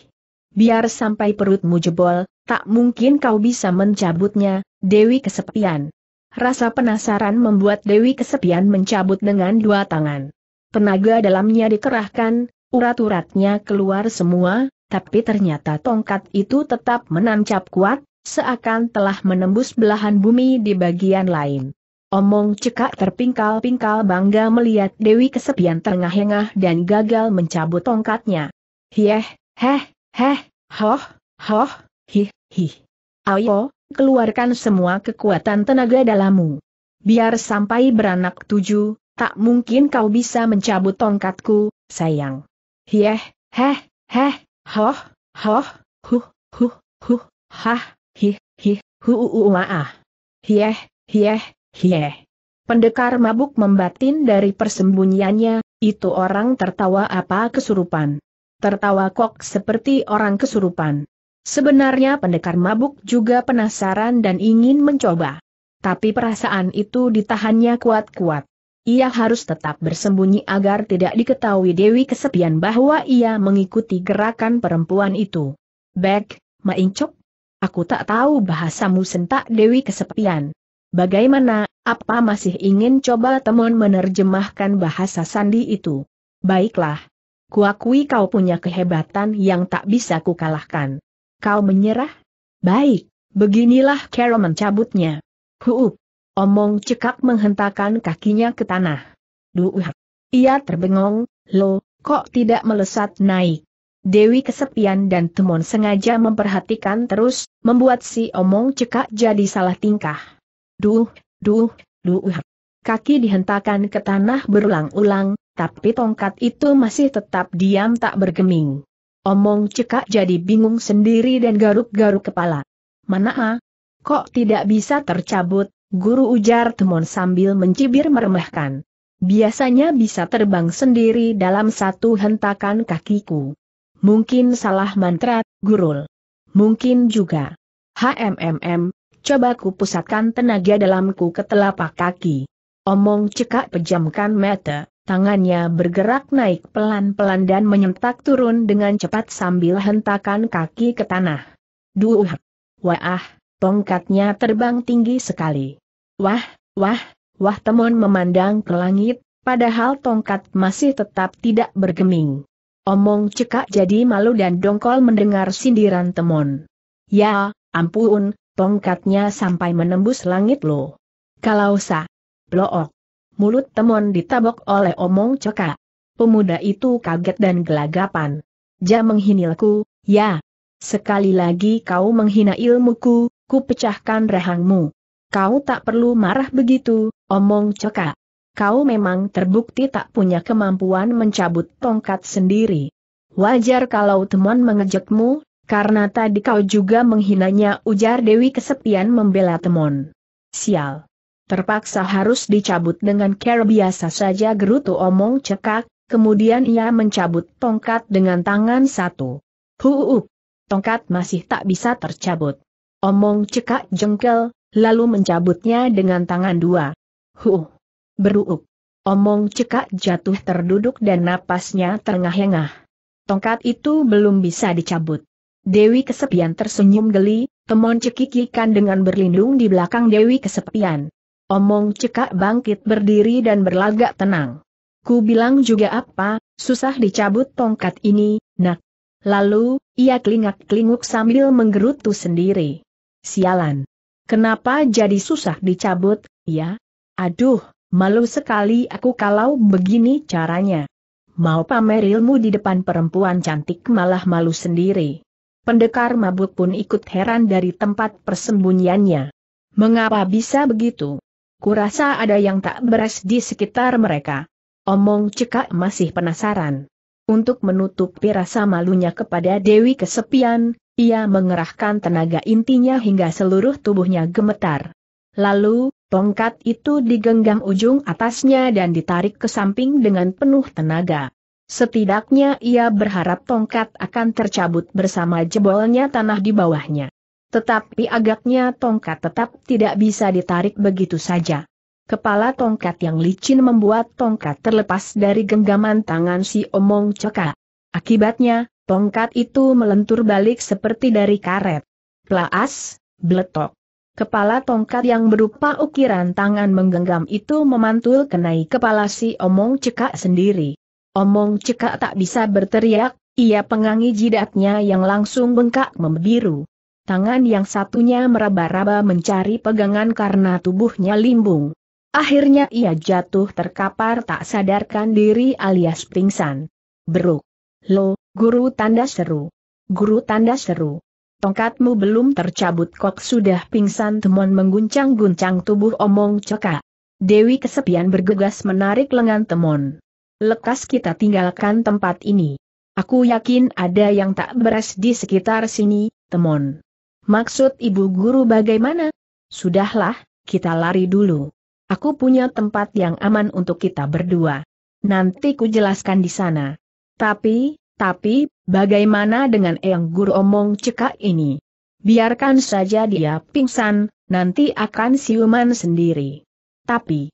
[SPEAKER 1] Biar sampai perutmu jebol, tak mungkin kau bisa mencabutnya, Dewi Kesepian. Rasa penasaran membuat Dewi Kesepian mencabut dengan dua tangan. Tenaga dalamnya dikerahkan, urat-uratnya keluar semua, tapi ternyata tongkat itu tetap menancap kuat, seakan telah menembus belahan bumi di bagian lain. Omong cekak terpingkal-pingkal bangga melihat Dewi kesepian terengah-engah dan gagal mencabut tongkatnya. Hieh, heh, heh, hoh, hoh, hih, hih. Ayo, keluarkan semua kekuatan tenaga dalammu. Biar sampai beranak tujuh, tak mungkin kau bisa mencabut tongkatku, sayang. Hieh, heh, heh, hoh, hoh, huh, huh, huh, hah, hih, hih, hu hu ah. Hieh, hieh, hieh. Pendekar mabuk membatin dari persembunyiannya, itu orang tertawa apa kesurupan. Tertawa kok seperti orang kesurupan. Sebenarnya pendekar mabuk juga penasaran dan ingin mencoba. Tapi perasaan itu ditahannya kuat-kuat. Ia harus tetap bersembunyi agar tidak diketahui Dewi kesepian bahwa ia mengikuti gerakan perempuan itu. Bek, Maincok? Aku tak tahu bahasamu sentak Dewi kesepian. Bagaimana, apa masih ingin coba teman menerjemahkan bahasa sandi itu? Baiklah. Kuakui kau punya kehebatan yang tak bisa kukalahkan. Kau menyerah? Baik, beginilah Carol mencabutnya. Huup. Omong cekak menghentakkan kakinya ke tanah. Duh. Ia terbengong, lo, kok tidak melesat naik. Dewi kesepian dan Temon sengaja memperhatikan terus, membuat si omong cekak jadi salah tingkah. Duh, duh, duh. Kaki dihentakkan ke tanah berulang-ulang, tapi tongkat itu masih tetap diam tak bergeming. Omong cekak jadi bingung sendiri dan garuk-garuk kepala. Mana ah? Kok tidak bisa tercabut, guru ujar Temon sambil mencibir meremehkan. Biasanya bisa terbang sendiri dalam satu hentakan kakiku. Mungkin salah mantra, gurul. Mungkin juga. HMMM, coba ku pusatkan tenaga dalamku ke telapak kaki. Omong cekak pejamkan mata. Tangannya bergerak naik pelan-pelan dan menyentak turun dengan cepat sambil hentakan kaki ke tanah. Duh! Wah! Tongkatnya terbang tinggi sekali. Wah! Wah! Wah Temon memandang ke langit, padahal tongkat masih tetap tidak bergeming. Omong cekak jadi malu dan dongkol mendengar sindiran temon. Ya, ampun, tongkatnya sampai menembus langit loh. Kalau sa, blook mulut Temon ditabok oleh omong coka. Pemuda itu kaget dan gelagapan. Ja menghinilku, ya. Sekali lagi kau menghina ilmuku, ku pecahkan rahangmu. Kau tak perlu marah begitu, omong coka. Kau memang terbukti tak punya kemampuan mencabut tongkat sendiri. Wajar kalau Temon mengejekmu, karena tadi kau juga menghinanya ujar Dewi kesepian membela temon. Sial terpaksa harus dicabut dengan cara biasa saja gerutu omong cekak, kemudian ia mencabut tongkat dengan tangan satu. Huuk! Tongkat masih tak bisa tercabut. Omong cekak jengkel, lalu mencabutnya dengan tangan dua. Huh! Beruuk! Omong cekak jatuh terduduk dan napasnya terengah-engah. Tongkat itu belum bisa dicabut. Dewi kesepian tersenyum geli, temon cekikikan dengan berlindung di belakang Dewi Kesepian. Omong cekak bangkit berdiri dan berlagak tenang. Ku bilang juga apa, susah dicabut tongkat ini, nak. Lalu, ia kelingak-kelinguk sambil menggerutu sendiri. Sialan. Kenapa jadi susah dicabut, ya? Aduh, malu sekali aku kalau begini caranya. Mau pamer ilmu di depan perempuan cantik malah malu sendiri. Pendekar mabuk pun ikut heran dari tempat persembunyiannya. Mengapa bisa begitu? kurasa ada yang tak beres di sekitar mereka. Omong cekak masih penasaran. Untuk menutupi rasa malunya kepada Dewi kesepian, ia mengerahkan tenaga intinya hingga seluruh tubuhnya gemetar. Lalu, tongkat itu digenggam ujung atasnya dan ditarik ke samping dengan penuh tenaga. Setidaknya ia berharap tongkat akan tercabut bersama jebolnya tanah di bawahnya. Tetapi agaknya tongkat tetap tidak bisa ditarik begitu saja. Kepala tongkat yang licin membuat tongkat terlepas dari genggaman tangan si omong ceka. Akibatnya, tongkat itu melentur balik seperti dari karet. Plaas, bletok. Kepala tongkat yang berupa ukiran tangan menggenggam itu memantul kenai kepala si omong ceka sendiri. Omong ceka tak bisa berteriak, ia pengangi jidatnya yang langsung bengkak membiru tangan yang satunya meraba-raba mencari pegangan karena tubuhnya limbung. Akhirnya ia jatuh terkapar tak sadarkan diri alias pingsan. Beruk. Lo, guru tanda seru. Guru tanda seru. Tongkatmu belum tercabut kok sudah pingsan temon mengguncang-guncang tubuh omong cekak. Dewi kesepian bergegas menarik lengan temon. Lekas kita tinggalkan tempat ini. Aku yakin ada yang tak beres di sekitar sini, temon. Maksud ibu guru bagaimana? Sudahlah, kita lari dulu. Aku punya tempat yang aman untuk kita berdua. Nanti ku jelaskan di sana. Tapi, tapi, bagaimana dengan yang guru omong cekak ini? Biarkan saja dia pingsan, nanti akan siuman sendiri. Tapi,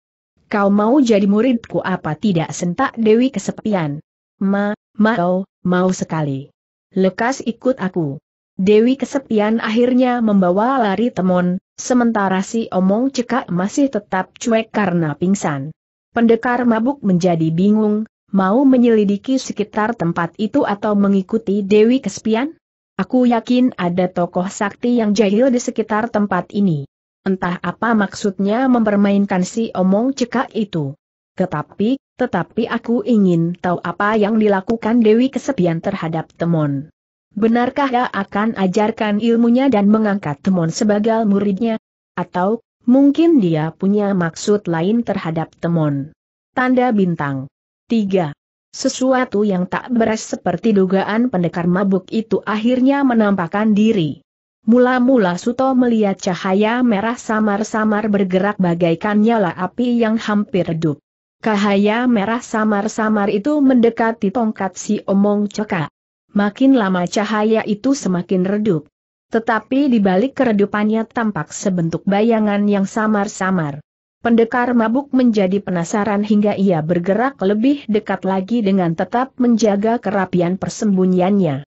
[SPEAKER 1] kau mau jadi muridku apa tidak sentak Dewi kesepian? Ma, mau, mau sekali. Lekas ikut aku. Dewi kesepian akhirnya membawa lari temon, sementara si omong cekak masih tetap cuek karena pingsan. Pendekar mabuk menjadi bingung, mau menyelidiki sekitar tempat itu atau mengikuti Dewi kesepian? Aku yakin ada tokoh sakti yang jahil di sekitar tempat ini. Entah apa maksudnya mempermainkan si omong cekak itu. Tetapi, tetapi aku ingin tahu apa yang dilakukan Dewi Kesepian terhadap Temon benarkah ia akan ajarkan ilmunya dan mengangkat Temon sebagai muridnya? Atau, mungkin dia punya maksud lain terhadap Temon? Tanda bintang. 3. Sesuatu yang tak beres seperti dugaan pendekar mabuk itu akhirnya menampakkan diri. Mula-mula Suto melihat cahaya merah samar-samar bergerak bagaikan nyala api yang hampir redup. Cahaya merah samar-samar itu mendekati tongkat si omong cekak. Makin lama cahaya itu semakin redup. Tetapi di balik keredupannya tampak sebentuk bayangan yang samar-samar. Pendekar mabuk menjadi penasaran hingga ia bergerak lebih dekat lagi dengan tetap menjaga kerapian persembunyiannya.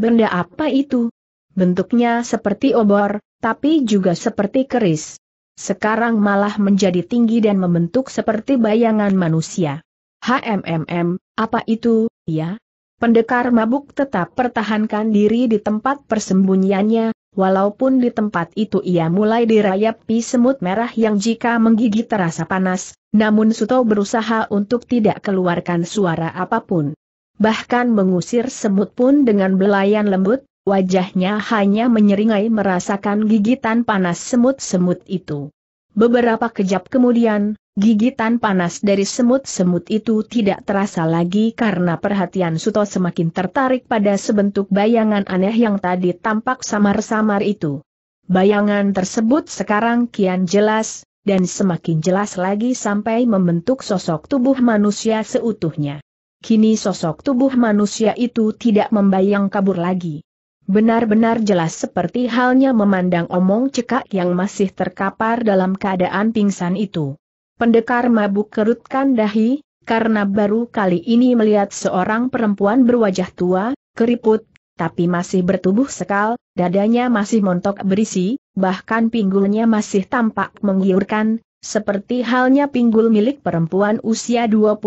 [SPEAKER 1] Benda apa itu? Bentuknya seperti obor, tapi juga seperti keris. Sekarang malah menjadi tinggi dan membentuk seperti bayangan manusia. HMMM, apa itu, ya? Pendekar mabuk tetap pertahankan diri di tempat persembunyiannya, walaupun di tempat itu ia mulai dirayapi semut merah yang jika menggigit terasa panas, namun Suto berusaha untuk tidak keluarkan suara apapun. Bahkan mengusir semut pun dengan belayan lembut, wajahnya hanya menyeringai merasakan gigitan panas semut-semut itu. Beberapa kejap kemudian, gigitan panas dari semut-semut itu tidak terasa lagi karena perhatian Suto semakin tertarik pada sebentuk bayangan aneh yang tadi tampak samar-samar itu. Bayangan tersebut sekarang kian jelas, dan semakin jelas lagi sampai membentuk sosok tubuh manusia seutuhnya. Kini sosok tubuh manusia itu tidak membayang kabur lagi. Benar-benar jelas seperti halnya memandang omong cekak yang masih terkapar dalam keadaan pingsan itu. Pendekar mabuk kerutkan dahi, karena baru kali ini melihat seorang perempuan berwajah tua, keriput, tapi masih bertubuh sekal, dadanya masih montok berisi, bahkan pinggulnya masih tampak menggiurkan, seperti halnya pinggul milik perempuan usia 25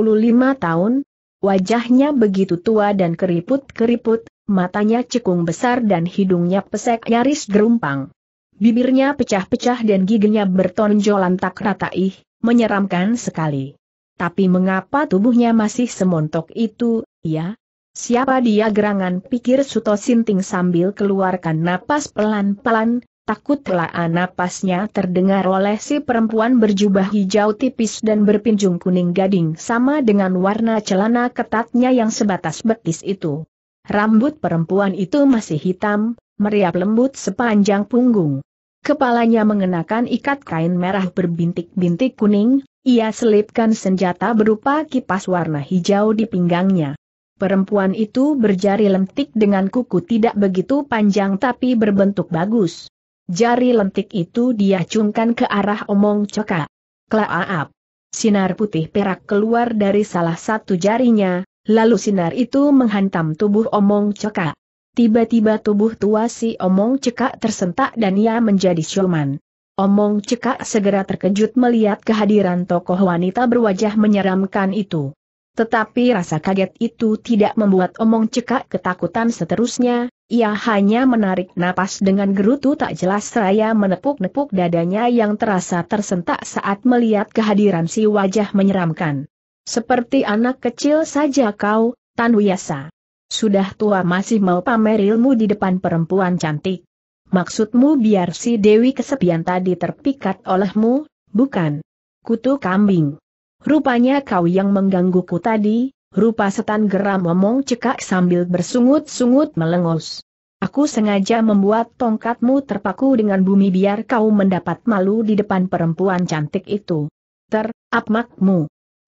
[SPEAKER 1] tahun. Wajahnya begitu tua dan keriput-keriput, matanya cekung besar dan hidungnya pesek nyaris gerumpang. Bibirnya pecah-pecah dan giginya bertonjolan tak rata ih, menyeramkan sekali. Tapi mengapa tubuhnya masih semontok itu, ya? Siapa dia gerangan pikir Suto Sinting sambil keluarkan napas pelan-pelan, takut telah napasnya terdengar oleh si perempuan berjubah hijau tipis dan berpinjung kuning gading sama dengan warna celana ketatnya yang sebatas betis itu. Rambut perempuan itu masih hitam, meriap lembut sepanjang punggung. Kepalanya mengenakan ikat kain merah berbintik-bintik kuning, ia selipkan senjata berupa kipas warna hijau di pinggangnya. Perempuan itu berjari lentik dengan kuku tidak begitu panjang tapi berbentuk bagus. Jari lentik itu diacungkan ke arah omong coka. Klaaap. Sinar putih perak keluar dari salah satu jarinya, Lalu sinar itu menghantam tubuh Omong Cekak. Tiba-tiba tubuh tua si Omong Cekak tersentak dan ia menjadi siuman. Omong Cekak segera terkejut melihat kehadiran tokoh wanita berwajah menyeramkan itu. Tetapi rasa kaget itu tidak membuat Omong Cekak ketakutan seterusnya, ia hanya menarik napas dengan gerutu tak jelas seraya menepuk-nepuk dadanya yang terasa tersentak saat melihat kehadiran si wajah menyeramkan. Seperti anak kecil saja kau, Wiyasa. Sudah tua masih mau pamer ilmu di depan perempuan cantik. Maksudmu biar si Dewi kesepian tadi terpikat olehmu, bukan? Kutu kambing. Rupanya kau yang menggangguku tadi, rupa setan geram ngomong cekak sambil bersungut-sungut melengos. Aku sengaja membuat tongkatmu terpaku dengan bumi biar kau mendapat malu di depan perempuan cantik itu. Ter,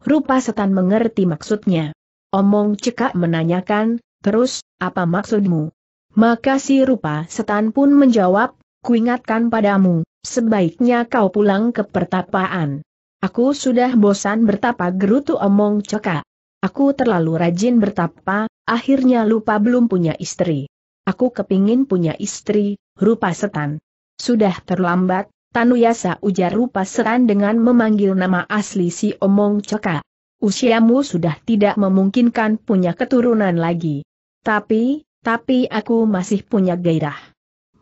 [SPEAKER 1] Rupa setan mengerti maksudnya. Omong cekak menanyakan, terus, apa maksudmu? Maka si rupa setan pun menjawab, kuingatkan padamu, sebaiknya kau pulang ke pertapaan. Aku sudah bosan bertapa gerutu omong cekak. Aku terlalu rajin bertapa, akhirnya lupa belum punya istri. Aku kepingin punya istri, rupa setan. Sudah terlambat, Tanuyasa ujar rupa seran dengan memanggil nama asli si Omong Ceka. Usiamu sudah tidak memungkinkan punya keturunan lagi. Tapi, tapi aku masih punya gairah.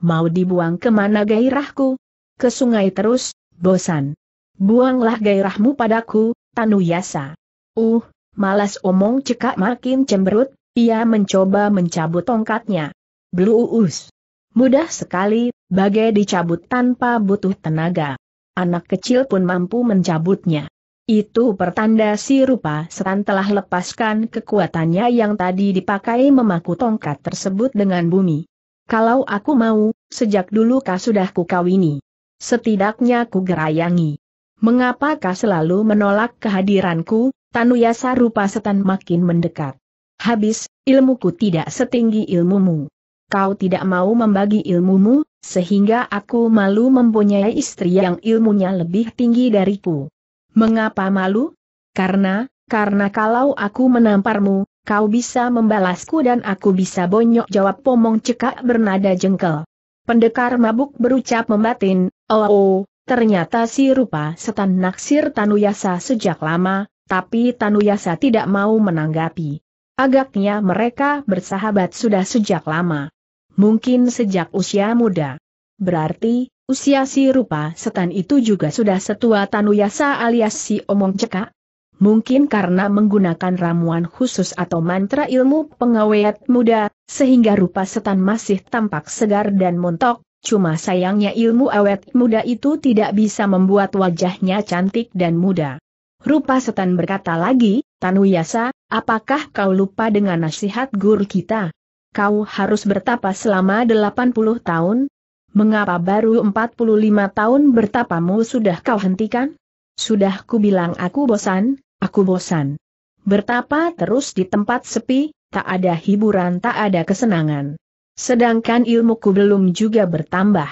[SPEAKER 1] Mau dibuang kemana gairahku? Ke sungai terus, bosan. Buanglah gairahmu padaku, Tanuyasa. Uh, malas Omong Ceka makin cemberut, ia mencoba mencabut tongkatnya. Blue us. Mudah sekali, bagai dicabut tanpa butuh tenaga. Anak kecil pun mampu mencabutnya. Itu pertanda si rupa setan telah lepaskan kekuatannya yang tadi dipakai memaku tongkat tersebut dengan bumi. Kalau aku mau, sejak dulu kau sudah kukawini. Setidaknya ku gerayangi. Mengapa kau selalu menolak kehadiranku, Tanuyasa rupa setan makin mendekat. Habis, ilmuku tidak setinggi ilmumu kau tidak mau membagi ilmumu, sehingga aku malu mempunyai istri yang ilmunya lebih tinggi dariku. Mengapa malu? Karena, karena kalau aku menamparmu, kau bisa membalasku dan aku bisa bonyok jawab pomong cekak bernada jengkel. Pendekar mabuk berucap membatin, oh, oh ternyata si rupa setan naksir Tanuyasa sejak lama, tapi Tanuyasa tidak mau menanggapi. Agaknya mereka bersahabat sudah sejak lama mungkin sejak usia muda. Berarti, usia si rupa setan itu juga sudah setua Tanuyasa alias si omong cekak? Mungkin karena menggunakan ramuan khusus atau mantra ilmu pengawet muda, sehingga rupa setan masih tampak segar dan montok, cuma sayangnya ilmu awet muda itu tidak bisa membuat wajahnya cantik dan muda. Rupa setan berkata lagi, Tanuyasa, apakah kau lupa dengan nasihat guru kita? kau harus bertapa selama 80 tahun? Mengapa baru 45 tahun bertapamu sudah kau hentikan? Sudah ku bilang aku bosan, aku bosan. Bertapa terus di tempat sepi, tak ada hiburan tak ada kesenangan. Sedangkan ilmuku belum juga bertambah.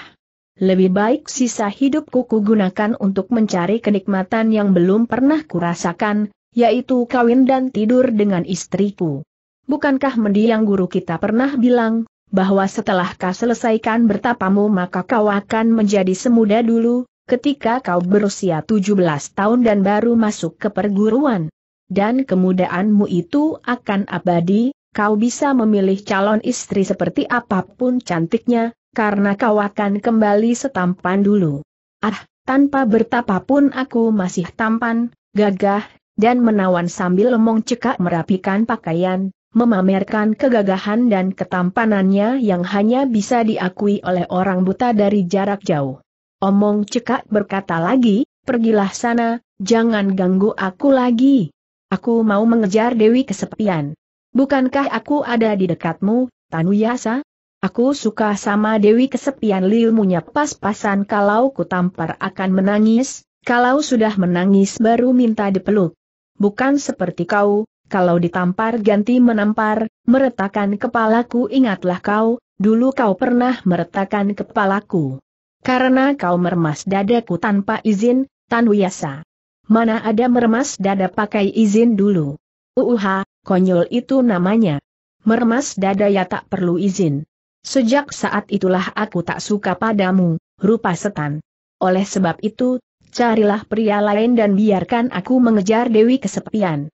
[SPEAKER 1] Lebih baik sisa hidupku kugunakan untuk mencari kenikmatan yang belum pernah kurasakan, yaitu kawin dan tidur dengan istriku. Bukankah mendiang guru kita pernah bilang, bahwa setelah kau selesaikan bertapamu maka kau akan menjadi semuda dulu, ketika kau berusia 17 tahun dan baru masuk ke perguruan. Dan kemudaanmu itu akan abadi, kau bisa memilih calon istri seperti apapun cantiknya, karena kau akan kembali setampan dulu. Ah, tanpa bertapa pun aku masih tampan, gagah, dan menawan sambil lemong cekak merapikan pakaian, memamerkan kegagahan dan ketampanannya yang hanya bisa diakui oleh orang buta dari jarak jauh. Omong cekak berkata lagi, pergilah sana, jangan ganggu aku lagi. Aku mau mengejar Dewi kesepian. Bukankah aku ada di dekatmu, Tanuyasa? Aku suka sama Dewi kesepian Lilmunya pas-pasan kalau ku tampar akan menangis, kalau sudah menangis baru minta dipeluk. Bukan seperti kau, kalau ditampar ganti menampar, meretakan kepalaku ingatlah kau, dulu kau pernah meretakan kepalaku. Karena kau meremas dadaku tanpa izin, Tanwiasa. Mana ada meremas dada pakai izin dulu. Uuha, konyol itu namanya. Meremas dada ya tak perlu izin. Sejak saat itulah aku tak suka padamu, rupa setan. Oleh sebab itu, carilah pria lain dan biarkan aku mengejar Dewi kesepian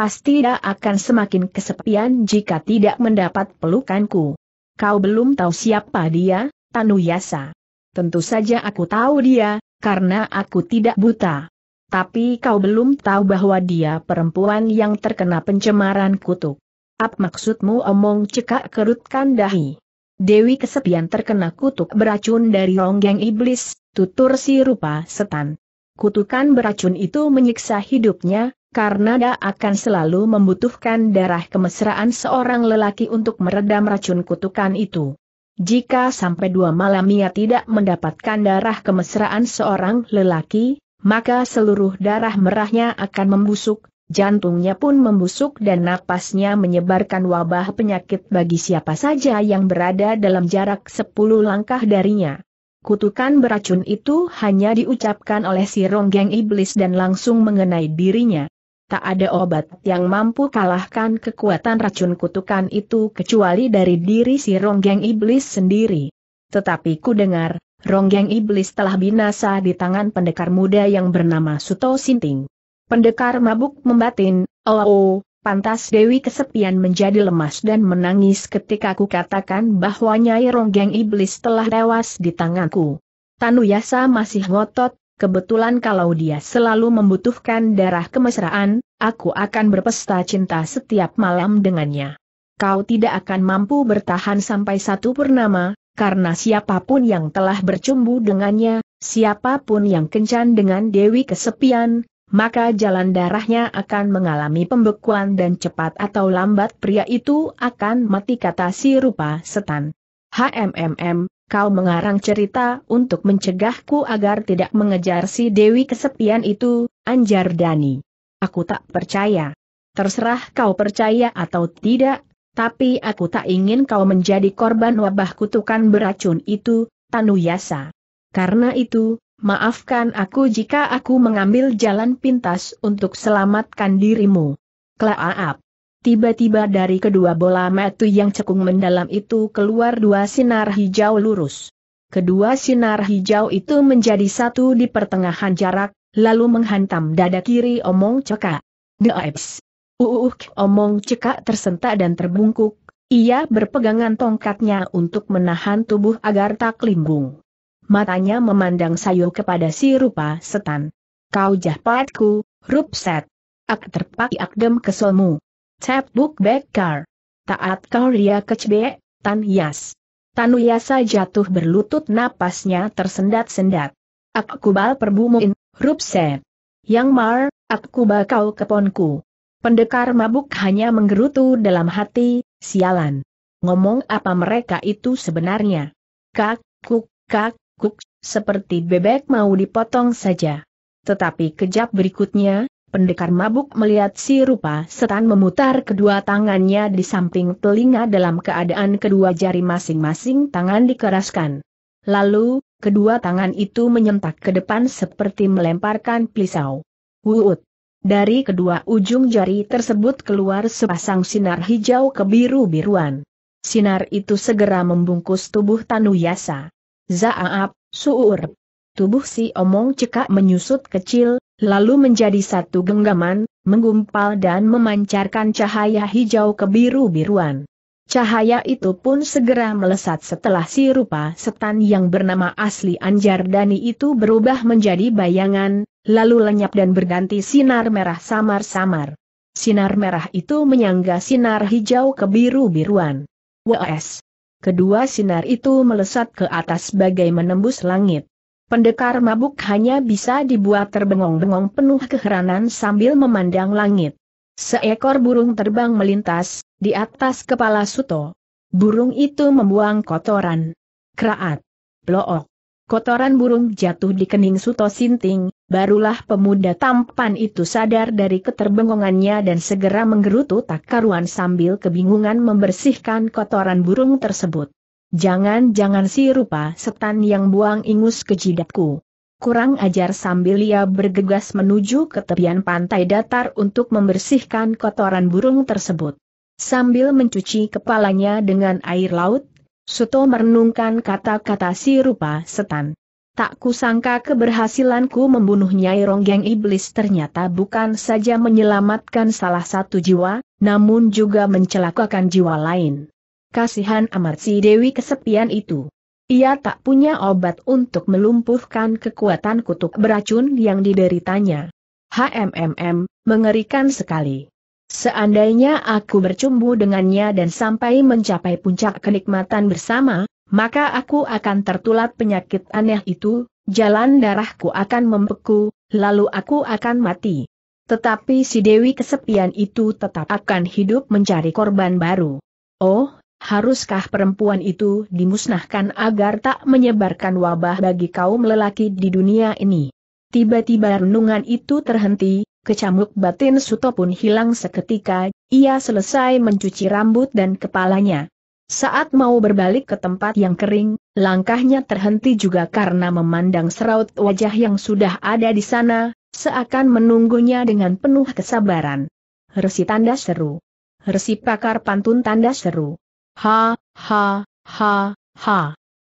[SPEAKER 1] pasti dia akan semakin kesepian jika tidak mendapat pelukanku. Kau belum tahu siapa dia, Tanu Yasa. Tentu saja aku tahu dia, karena aku tidak buta. Tapi kau belum tahu bahwa dia perempuan yang terkena pencemaran kutuk. Apa maksudmu omong cekak kerutkan dahi? Dewi kesepian terkena kutuk beracun dari ronggeng iblis, tutur si rupa setan. Kutukan beracun itu menyiksa hidupnya, karena dia akan selalu membutuhkan darah kemesraan seorang lelaki untuk meredam racun kutukan itu. Jika sampai dua malam ia tidak mendapatkan darah kemesraan seorang lelaki, maka seluruh darah merahnya akan membusuk, jantungnya pun membusuk dan napasnya menyebarkan wabah penyakit bagi siapa saja yang berada dalam jarak sepuluh langkah darinya. Kutukan beracun itu hanya diucapkan oleh si ronggeng iblis dan langsung mengenai dirinya tak ada obat yang mampu kalahkan kekuatan racun kutukan itu kecuali dari diri si ronggeng iblis sendiri. Tetapi ku dengar, ronggeng iblis telah binasa di tangan pendekar muda yang bernama Suto Sinting. Pendekar mabuk membatin, oh, oh pantas Dewi kesepian menjadi lemas dan menangis ketika ku katakan bahwa Nyai Ronggeng Iblis telah tewas di tanganku. Tanuyasa masih ngotot, Kebetulan kalau dia selalu membutuhkan darah kemesraan, aku akan berpesta cinta setiap malam dengannya. Kau tidak akan mampu bertahan sampai satu purnama, karena siapapun yang telah bercumbu dengannya, siapapun yang kencan dengan Dewi Kesepian, maka jalan darahnya akan mengalami pembekuan dan cepat atau lambat pria itu akan mati kata si rupa setan. HMMM, Kau mengarang cerita untuk mencegahku agar tidak mengejar si Dewi kesepian itu, anjar Dani. Aku tak percaya. Terserah kau percaya atau tidak, tapi aku tak ingin kau menjadi korban wabah kutukan beracun itu, Tanu Yasa. Karena itu, maafkan aku jika aku mengambil jalan pintas untuk selamatkan dirimu. Klaaap. Tiba-tiba dari kedua bola metu yang cekung mendalam itu keluar dua sinar hijau lurus. Kedua sinar hijau itu menjadi satu di pertengahan jarak, lalu menghantam dada kiri omong cekak. Deeps. Uuk omong cekak tersentak dan terbungkuk, ia berpegangan tongkatnya untuk menahan tubuh agar tak limbung. Matanya memandang sayu kepada si rupa setan. Kau jahpatku, rupset. Ak terpaki dem kesomu. Tap book back car. Taat kau ria kecbe, Tan Yas. Tanu Yasa jatuh berlutut napasnya tersendat-sendat. Aku bal perbumuin, rupset. Yang mar, aku kau keponku. Pendekar mabuk hanya menggerutu dalam hati, sialan. Ngomong apa mereka itu sebenarnya? Kak, kuk, kak, kuk, seperti bebek mau dipotong saja. Tetapi kejap berikutnya, Pendekar mabuk melihat si rupa setan memutar kedua tangannya di samping telinga dalam keadaan kedua jari masing-masing tangan dikeraskan. Lalu, kedua tangan itu menyentak ke depan seperti melemparkan pisau. Wuut! Dari kedua ujung jari tersebut keluar sepasang sinar hijau kebiru-biruan. Sinar itu segera membungkus tubuh Tanu Tanuyasa. Zaaap, suur. Tubuh si omong cekak menyusut kecil, lalu menjadi satu genggaman, menggumpal dan memancarkan cahaya hijau kebiru-biruan. Cahaya itu pun segera melesat setelah si rupa setan yang bernama asli Anjar Dani itu berubah menjadi bayangan, lalu lenyap dan berganti sinar merah samar-samar. Sinar merah itu menyangga sinar hijau kebiru-biruan. WS. Kedua sinar itu melesat ke atas bagai menembus langit. Pendekar mabuk hanya bisa dibuat terbengong-bengong penuh keheranan sambil memandang langit. Seekor burung terbang melintas, di atas kepala Suto. Burung itu membuang kotoran. keraat, Blook. Kotoran burung jatuh di kening Suto Sinting, barulah pemuda tampan itu sadar dari keterbengongannya dan segera menggerutu tak karuan sambil kebingungan membersihkan kotoran burung tersebut. Jangan-jangan si rupa setan yang buang ingus ke jidatku. Kurang ajar sambil ia bergegas menuju ke tepian pantai datar untuk membersihkan kotoran burung tersebut. Sambil mencuci kepalanya dengan air laut, Suto merenungkan kata-kata si rupa setan. Tak kusangka keberhasilanku membunuh Nyai Ronggeng Iblis ternyata bukan saja menyelamatkan salah satu jiwa, namun juga mencelakakan jiwa lain. Kasihan amat si Dewi kesepian itu. Ia tak punya obat untuk melumpuhkan kekuatan kutuk beracun yang dideritanya. HMMM, mengerikan sekali. Seandainya aku bercumbu dengannya dan sampai mencapai puncak kenikmatan bersama, maka aku akan tertulat penyakit aneh itu, jalan darahku akan membeku, lalu aku akan mati. Tetapi si Dewi kesepian itu tetap akan hidup mencari korban baru. Oh, Haruskah perempuan itu dimusnahkan agar tak menyebarkan wabah bagi kaum lelaki di dunia ini? Tiba-tiba renungan itu terhenti, kecamuk batin Suto pun hilang seketika, ia selesai mencuci rambut dan kepalanya. Saat mau berbalik ke tempat yang kering, langkahnya terhenti juga karena memandang seraut wajah yang sudah ada di sana, seakan menunggunya dengan penuh kesabaran. Resi tanda seru. Resi pakar pantun tanda seru. Ha, ha, ha, ha.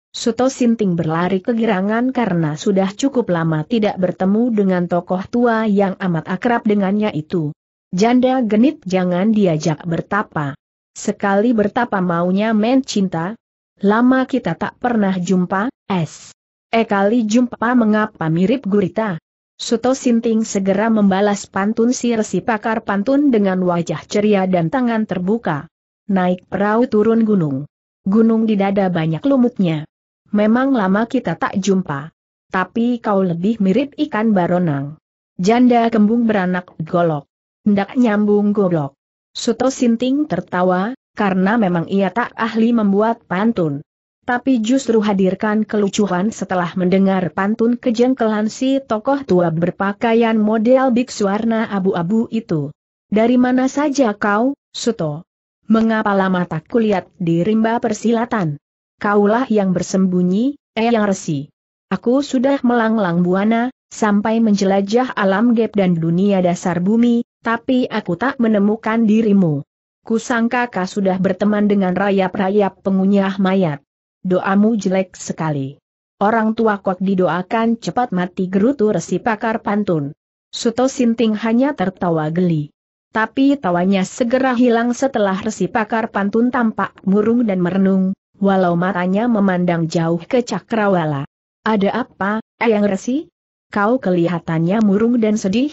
[SPEAKER 1] Suto Sinting berlari kegirangan karena sudah cukup lama tidak bertemu dengan tokoh tua yang amat akrab dengannya itu. Janda genit jangan diajak bertapa. Sekali bertapa maunya men cinta. Lama kita tak pernah jumpa, es. Eh kali jumpa mengapa mirip gurita. Suto Sinting segera membalas pantun si resi pakar pantun dengan wajah ceria dan tangan terbuka. Naik perahu turun gunung. Gunung di dada banyak lumutnya. Memang lama kita tak jumpa. Tapi kau lebih mirip ikan baronang. Janda kembung beranak golok. Ndak nyambung golok. Suto Sinting tertawa, karena memang ia tak ahli membuat pantun tapi justru hadirkan kelucuan setelah mendengar pantun kejengkelan si tokoh tua berpakaian model biksu warna abu-abu itu. Dari mana saja kau, Suto? Mengapa lama tak kulihat di rimba persilatan? Kaulah yang bersembunyi, eh yang resi. Aku sudah melanglang buana, sampai menjelajah alam gap dan dunia dasar bumi, tapi aku tak menemukan dirimu. Kusangka kau sudah berteman dengan rayap-rayap pengunyah mayat. Doamu jelek sekali. Orang tua kok didoakan cepat mati gerutu resi pakar pantun. Suto Sinting hanya tertawa geli tapi tawanya segera hilang setelah resi pakar pantun tampak murung dan merenung, walau matanya memandang jauh ke cakrawala. Ada apa, ayang Resi? Kau kelihatannya murung dan sedih?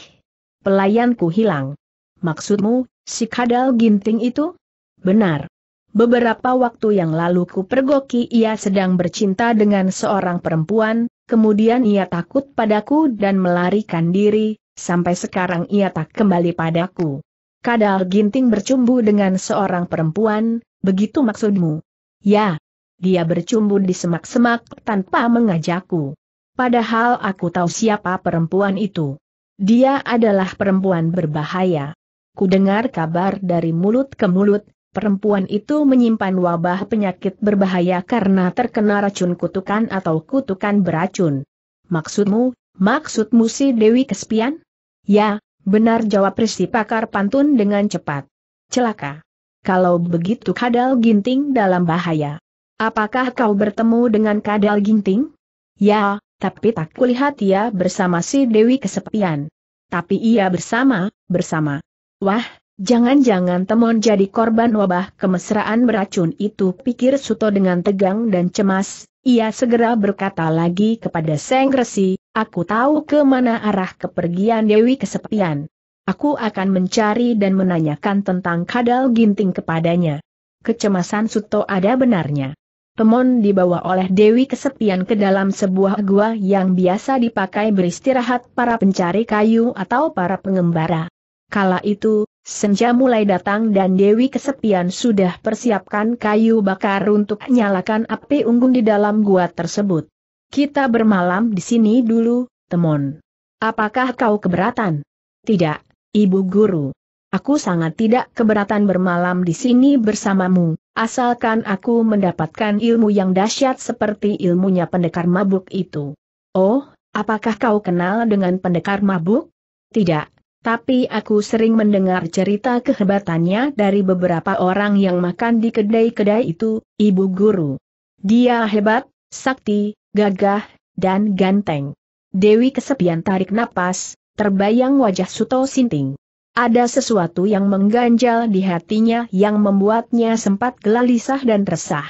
[SPEAKER 1] Pelayanku hilang. Maksudmu, si kadal ginting itu? Benar. Beberapa waktu yang lalu ku pergoki ia sedang bercinta dengan seorang perempuan, kemudian ia takut padaku dan melarikan diri, sampai sekarang ia tak kembali padaku. Kadal Ginting bercumbu dengan seorang perempuan, begitu maksudmu? Ya, dia bercumbu di semak-semak tanpa mengajakku. Padahal aku tahu siapa perempuan itu. Dia adalah perempuan berbahaya. Ku dengar kabar dari mulut ke mulut, perempuan itu menyimpan wabah penyakit berbahaya karena terkena racun kutukan atau kutukan beracun. Maksudmu, maksudmu si Dewi Kespian? Ya, benar jawab Resi Pakar Pantun dengan cepat. Celaka. Kalau begitu Kadal Ginting dalam bahaya. Apakah kau bertemu dengan Kadal Ginting? Ya, tapi tak kulihat ia bersama si Dewi kesepian. Tapi ia bersama, bersama. Wah, Jangan-jangan Temon jadi korban wabah kemesraan beracun itu pikir Suto dengan tegang dan cemas, ia segera berkata lagi kepada Seng Resi, aku tahu ke mana arah kepergian Dewi Kesepian. Aku akan mencari dan menanyakan tentang kadal ginting kepadanya. Kecemasan Suto ada benarnya. Temon dibawa oleh Dewi Kesepian ke dalam sebuah gua yang biasa dipakai beristirahat para pencari kayu atau para pengembara. Kala itu, Senja mulai datang dan Dewi kesepian sudah persiapkan kayu bakar untuk nyalakan api unggun di dalam gua tersebut. Kita bermalam di sini dulu, temon. Apakah kau keberatan? Tidak, Ibu Guru. Aku sangat tidak keberatan bermalam di sini bersamamu, asalkan aku mendapatkan ilmu yang dahsyat seperti ilmunya pendekar mabuk itu. Oh, apakah kau kenal dengan pendekar mabuk? Tidak, tapi aku sering mendengar cerita kehebatannya dari beberapa orang yang makan di kedai-kedai itu, ibu guru. Dia hebat, sakti, gagah, dan ganteng. Dewi kesepian tarik napas, terbayang wajah Suto Sinting. Ada sesuatu yang mengganjal di hatinya yang membuatnya sempat gelisah dan resah.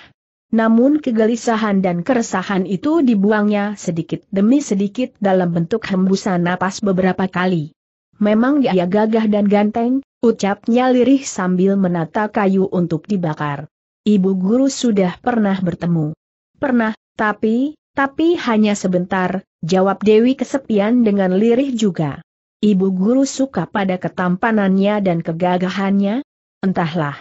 [SPEAKER 1] Namun kegelisahan dan keresahan itu dibuangnya sedikit demi sedikit dalam bentuk hembusan napas beberapa kali. Memang dia gagah dan ganteng, ucapnya lirih sambil menata kayu untuk dibakar. Ibu guru sudah pernah bertemu. Pernah, tapi, tapi hanya sebentar, jawab Dewi kesepian dengan lirih juga. Ibu guru suka pada ketampanannya dan kegagahannya? Entahlah.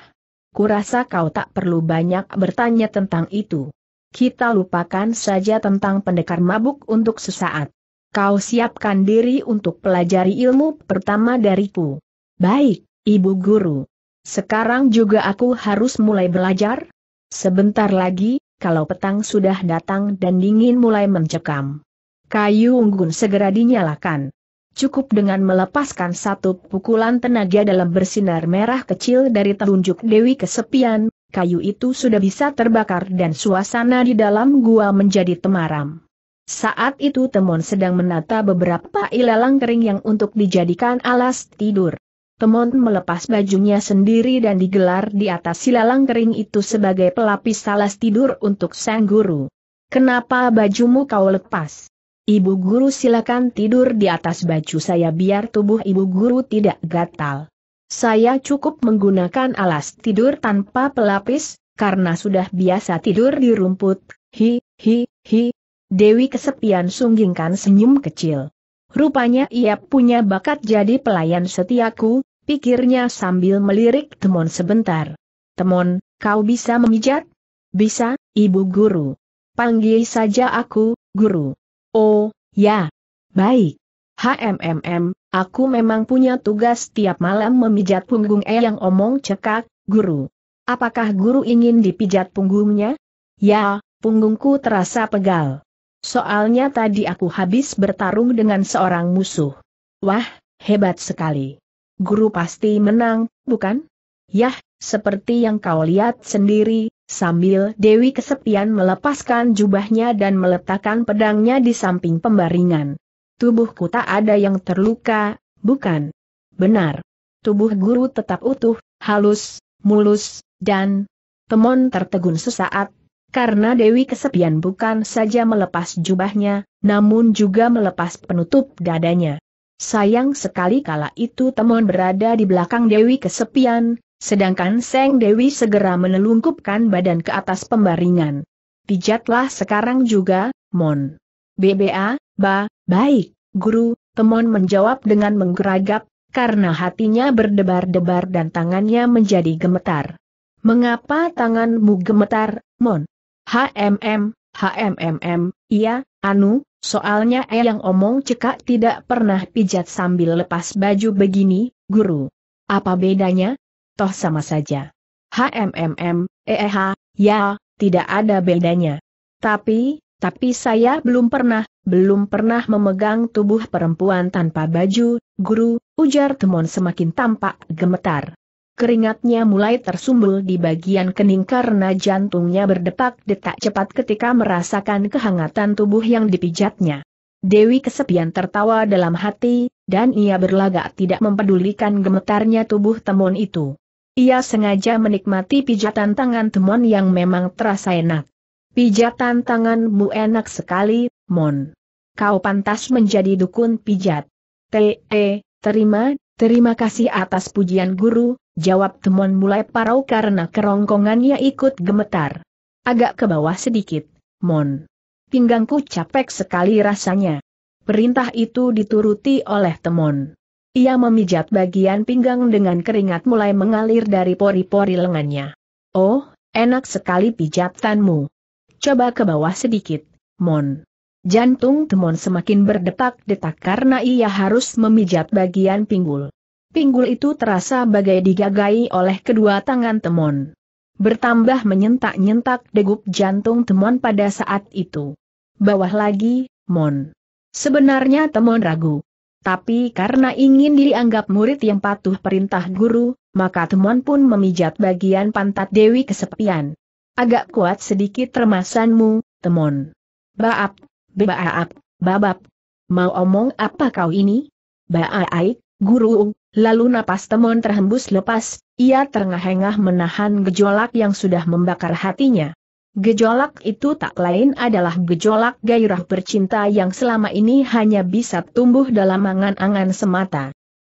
[SPEAKER 1] Kurasa kau tak perlu banyak bertanya tentang itu. Kita lupakan saja tentang pendekar mabuk untuk sesaat kau siapkan diri untuk pelajari ilmu pertama dariku. Baik, Ibu Guru. Sekarang juga aku harus mulai belajar? Sebentar lagi, kalau petang sudah datang dan dingin mulai mencekam. Kayu unggun segera dinyalakan. Cukup dengan melepaskan satu pukulan tenaga dalam bersinar merah kecil dari telunjuk Dewi Kesepian, kayu itu sudah bisa terbakar dan suasana di dalam gua menjadi temaram. Saat itu Temon sedang menata beberapa ilalang kering yang untuk dijadikan alas tidur. Temon melepas bajunya sendiri dan digelar di atas ilalang kering itu sebagai pelapis alas tidur untuk sang guru. Kenapa bajumu kau lepas? Ibu guru silakan tidur di atas baju saya biar tubuh ibu guru tidak gatal. Saya cukup menggunakan alas tidur tanpa pelapis, karena sudah biasa tidur di rumput, hi, hi, hi, Dewi kesepian sunggingkan senyum kecil. Rupanya ia punya bakat jadi pelayan setiaku, pikirnya sambil melirik Temon sebentar. Temon, kau bisa memijat? Bisa, ibu guru. Panggil saja aku, guru. Oh, ya. Baik. HMMM, aku memang punya tugas tiap malam memijat punggung E yang omong cekak, guru. Apakah guru ingin dipijat punggungnya? Ya, punggungku terasa pegal. Soalnya tadi aku habis bertarung dengan seorang musuh. Wah, hebat sekali. Guru pasti menang, bukan? Yah, seperti yang kau lihat sendiri, sambil Dewi kesepian melepaskan jubahnya dan meletakkan pedangnya di samping pembaringan. Tubuhku tak ada yang terluka, bukan? Benar. Tubuh guru tetap utuh, halus, mulus, dan... Temon tertegun sesaat, karena Dewi kesepian bukan saja melepas jubahnya, namun juga melepas penutup dadanya. Sayang sekali kala itu Temon berada di belakang Dewi kesepian, sedangkan Seng Dewi segera menelungkupkan badan ke atas pembaringan. Pijatlah sekarang juga, Mon. BBA, ba, baik, guru, Temon menjawab dengan menggeragap, karena hatinya berdebar-debar dan tangannya menjadi gemetar. Mengapa tanganmu gemetar, Mon? HMM, HMMM, iya, Anu, soalnya eh yang omong cekak tidak pernah pijat sambil lepas baju begini, guru. Apa bedanya? Toh sama saja. HMMM, eh, eh, ya, tidak ada bedanya. Tapi, tapi saya belum pernah, belum pernah memegang tubuh perempuan tanpa baju, guru, ujar Temon semakin tampak gemetar. Keringatnya mulai tersumbul di bagian kening karena jantungnya berdetak detak cepat ketika merasakan kehangatan tubuh yang dipijatnya. Dewi kesepian tertawa dalam hati, dan ia berlagak tidak mempedulikan gemetarnya tubuh temon itu. Ia sengaja menikmati pijatan tangan temon yang memang terasa enak. Pijatan tanganmu enak sekali, Mon. Kau pantas menjadi dukun pijat. T.E., terima, terima kasih atas pujian guru, Jawab Temon mulai parau karena kerongkongannya ikut gemetar. Agak ke bawah sedikit, Mon. Pinggangku capek sekali rasanya. Perintah itu dituruti oleh Temon. Ia memijat bagian pinggang dengan keringat mulai mengalir dari pori-pori lengannya. Oh, enak sekali pijatanmu. Coba ke bawah sedikit, Mon. Jantung Temon semakin berdetak-detak karena ia harus memijat bagian pinggul pinggul itu terasa bagai digagai oleh kedua tangan Temon. Bertambah menyentak-nyentak degup jantung Temon pada saat itu. Bawah lagi, Mon. Sebenarnya Temon ragu. Tapi karena ingin dianggap murid yang patuh perintah guru, maka Temon pun memijat bagian pantat Dewi kesepian. Agak kuat sedikit remasanmu, Temon. Baap, baap, babap. Mau omong apa kau ini? Baaik, guru, Lalu napas Temon terhembus lepas, ia terengah-engah menahan gejolak yang sudah membakar hatinya. Gejolak itu tak lain adalah gejolak gairah bercinta yang selama ini hanya bisa tumbuh dalam angan-angan semata.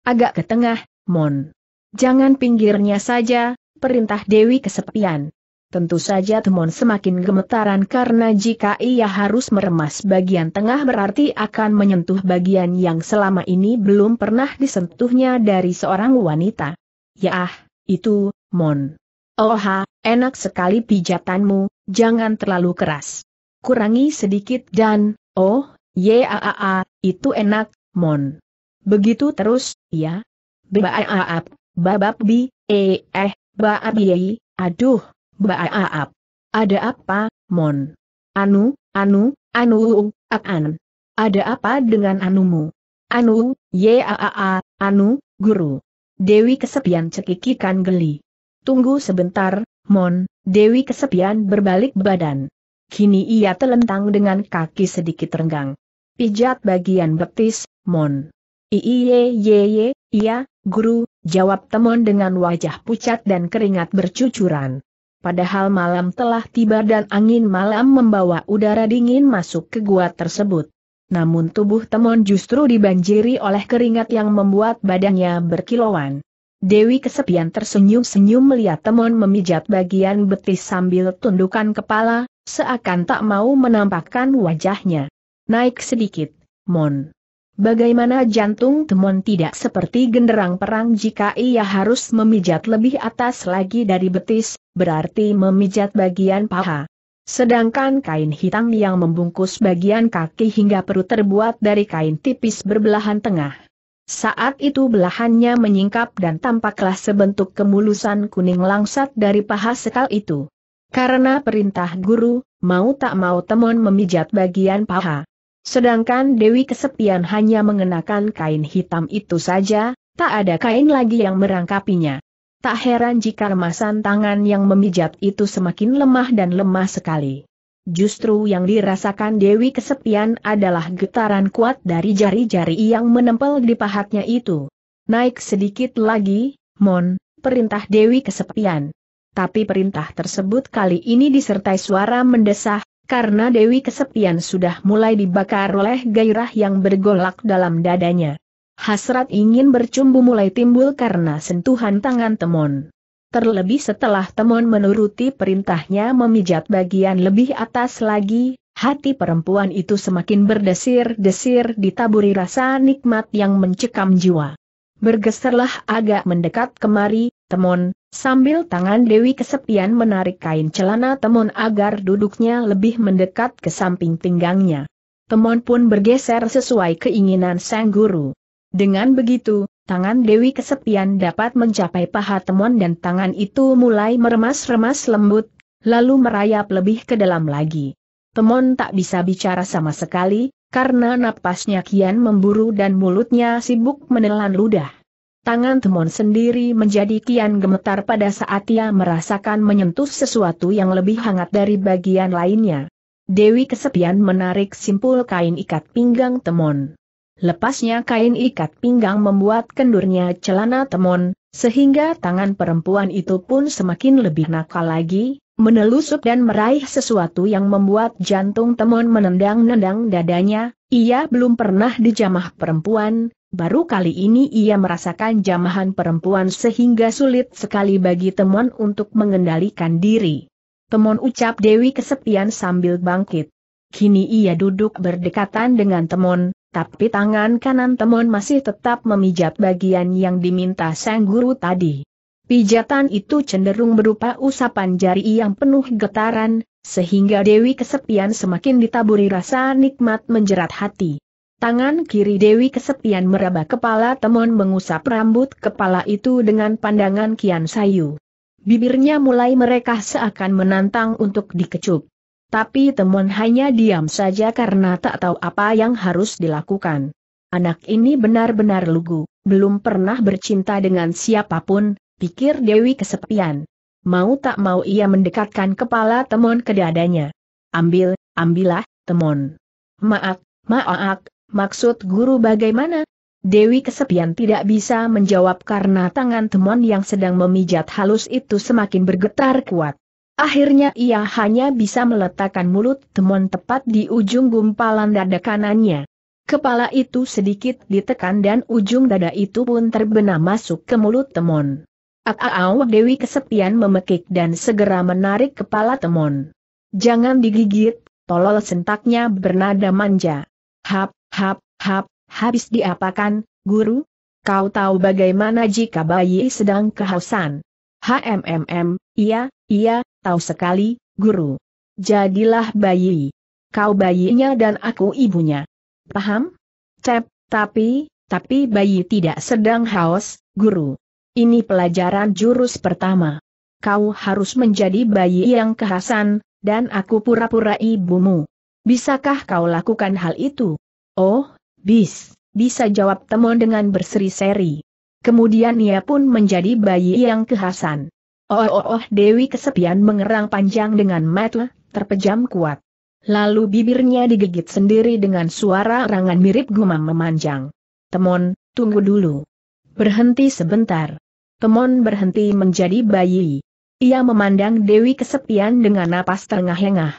[SPEAKER 1] Agak ke tengah, Mon. Jangan pinggirnya saja, perintah Dewi kesepian. Tentu saja Temon semakin gemetaran karena jika ia harus meremas bagian tengah berarti akan menyentuh bagian yang selama ini belum pernah disentuhnya dari seorang wanita. Yah, ya, itu, Mon. Oha, oh, enak sekali pijatanmu, jangan terlalu keras. Kurangi sedikit dan, oh, yaa, ah, ah, ah, itu enak, Mon. Begitu terus, ya. Baaap, babab bi, e, eh, eh, baabiei, e, aduh, Baaap. Ada apa, Mon? Anu, anu, anu, akan. Ada apa dengan anumu? Anu, yaa, anu, guru. Dewi kesepian cekikikan geli. Tunggu sebentar, Mon, Dewi kesepian berbalik badan. Kini ia telentang dengan kaki sedikit renggang. Pijat bagian betis, Mon. Iye ye ye, iya, guru, jawab temon dengan wajah pucat dan keringat bercucuran padahal malam telah tiba dan angin malam membawa udara dingin masuk ke gua tersebut. Namun tubuh Temon justru dibanjiri oleh keringat yang membuat badannya berkilauan. Dewi kesepian tersenyum-senyum melihat Temon memijat bagian betis sambil tundukan kepala, seakan tak mau menampakkan wajahnya. Naik sedikit, Mon. Bagaimana jantung Temon tidak seperti genderang perang jika ia harus memijat lebih atas lagi dari betis, berarti memijat bagian paha. Sedangkan kain hitam yang membungkus bagian kaki hingga perut terbuat dari kain tipis berbelahan tengah. Saat itu belahannya menyingkap dan tampaklah sebentuk kemulusan kuning langsat dari paha sekal itu. Karena perintah guru, mau tak mau Temon memijat bagian paha. Sedangkan Dewi Kesepian hanya mengenakan kain hitam itu saja, tak ada kain lagi yang merangkapinya. Tak heran jika remasan tangan yang memijat itu semakin lemah dan lemah sekali. Justru yang dirasakan Dewi Kesepian adalah getaran kuat dari jari-jari yang menempel di pahatnya itu. Naik sedikit lagi, Mon, perintah Dewi Kesepian. Tapi perintah tersebut kali ini disertai suara mendesah, karena Dewi kesepian sudah mulai dibakar oleh gairah yang bergolak dalam dadanya. Hasrat ingin bercumbu mulai timbul karena sentuhan tangan Temon. Terlebih setelah Temon menuruti perintahnya memijat bagian lebih atas lagi, hati perempuan itu semakin berdesir-desir ditaburi rasa nikmat yang mencekam jiwa. Bergeserlah agak mendekat kemari, Temon, sambil tangan Dewi kesepian menarik kain celana Temon agar duduknya lebih mendekat ke samping pinggangnya. Temon pun bergeser sesuai keinginan sang guru. Dengan begitu, tangan Dewi kesepian dapat mencapai paha Temon dan tangan itu mulai meremas-remas lembut, lalu merayap lebih ke dalam lagi. Temon tak bisa bicara sama sekali, karena napasnya kian memburu dan mulutnya sibuk menelan ludah. Tangan Temon sendiri menjadi kian gemetar pada saat ia merasakan menyentuh sesuatu yang lebih hangat dari bagian lainnya. Dewi kesepian menarik simpul kain ikat pinggang Temon. Lepasnya kain ikat pinggang membuat kendurnya celana Temon, sehingga tangan perempuan itu pun semakin lebih nakal lagi, menelusup dan meraih sesuatu yang membuat jantung Temon menendang-nendang dadanya, ia belum pernah dijamah perempuan, baru kali ini ia merasakan jamahan perempuan sehingga sulit sekali bagi temuan untuk mengendalikan diri. Temon ucap Dewi kesepian sambil bangkit. Kini ia duduk berdekatan dengan Temon, tapi tangan kanan Temon masih tetap memijat bagian yang diminta sang guru tadi. Pijatan itu cenderung berupa usapan jari yang penuh getaran, sehingga Dewi Kesepian semakin ditaburi rasa nikmat menjerat hati. Tangan kiri Dewi Kesepian meraba kepala Temon mengusap rambut kepala itu dengan pandangan Kian Sayu. Bibirnya mulai mereka seakan menantang untuk dikecup. Tapi Temon hanya diam saja karena tak tahu apa yang harus dilakukan. Anak ini benar-benar lugu, belum pernah bercinta dengan siapapun, pikir Dewi Kesepian. Mau tak mau ia mendekatkan kepala Temon ke dadanya. Ambil, ambillah, Temon. Maaf, maaf, maksud guru bagaimana? Dewi kesepian tidak bisa menjawab karena tangan Temon yang sedang memijat halus itu semakin bergetar kuat. Akhirnya ia hanya bisa meletakkan mulut Temon tepat di ujung gumpalan dada kanannya. Kepala itu sedikit ditekan dan ujung dada itu pun terbenam masuk ke mulut temon. Aaw Dewi kesepian memekik dan segera menarik kepala Temon. Jangan digigit, tolol sentaknya bernada manja. Hap, hap, hap, habis diapakan, guru? Kau tahu bagaimana jika bayi sedang kehausan? HMMM, iya, iya, tahu sekali, guru. Jadilah bayi. Kau bayinya dan aku ibunya. Paham? Cep, tapi, tapi bayi tidak sedang haus, guru. Ini pelajaran jurus pertama. Kau harus menjadi bayi yang kehasan, dan aku pura-pura ibumu. Bisakah kau lakukan hal itu? Oh, bis, bisa jawab Temon dengan berseri-seri. Kemudian ia pun menjadi bayi yang kehasan. Oh, oh, oh Dewi kesepian mengerang panjang dengan mata, terpejam kuat. Lalu bibirnya digigit sendiri dengan suara rangan mirip gumam memanjang. Temon, tunggu dulu. Berhenti sebentar. Temon berhenti menjadi bayi. Ia memandang Dewi kesepian dengan napas terengah-engah.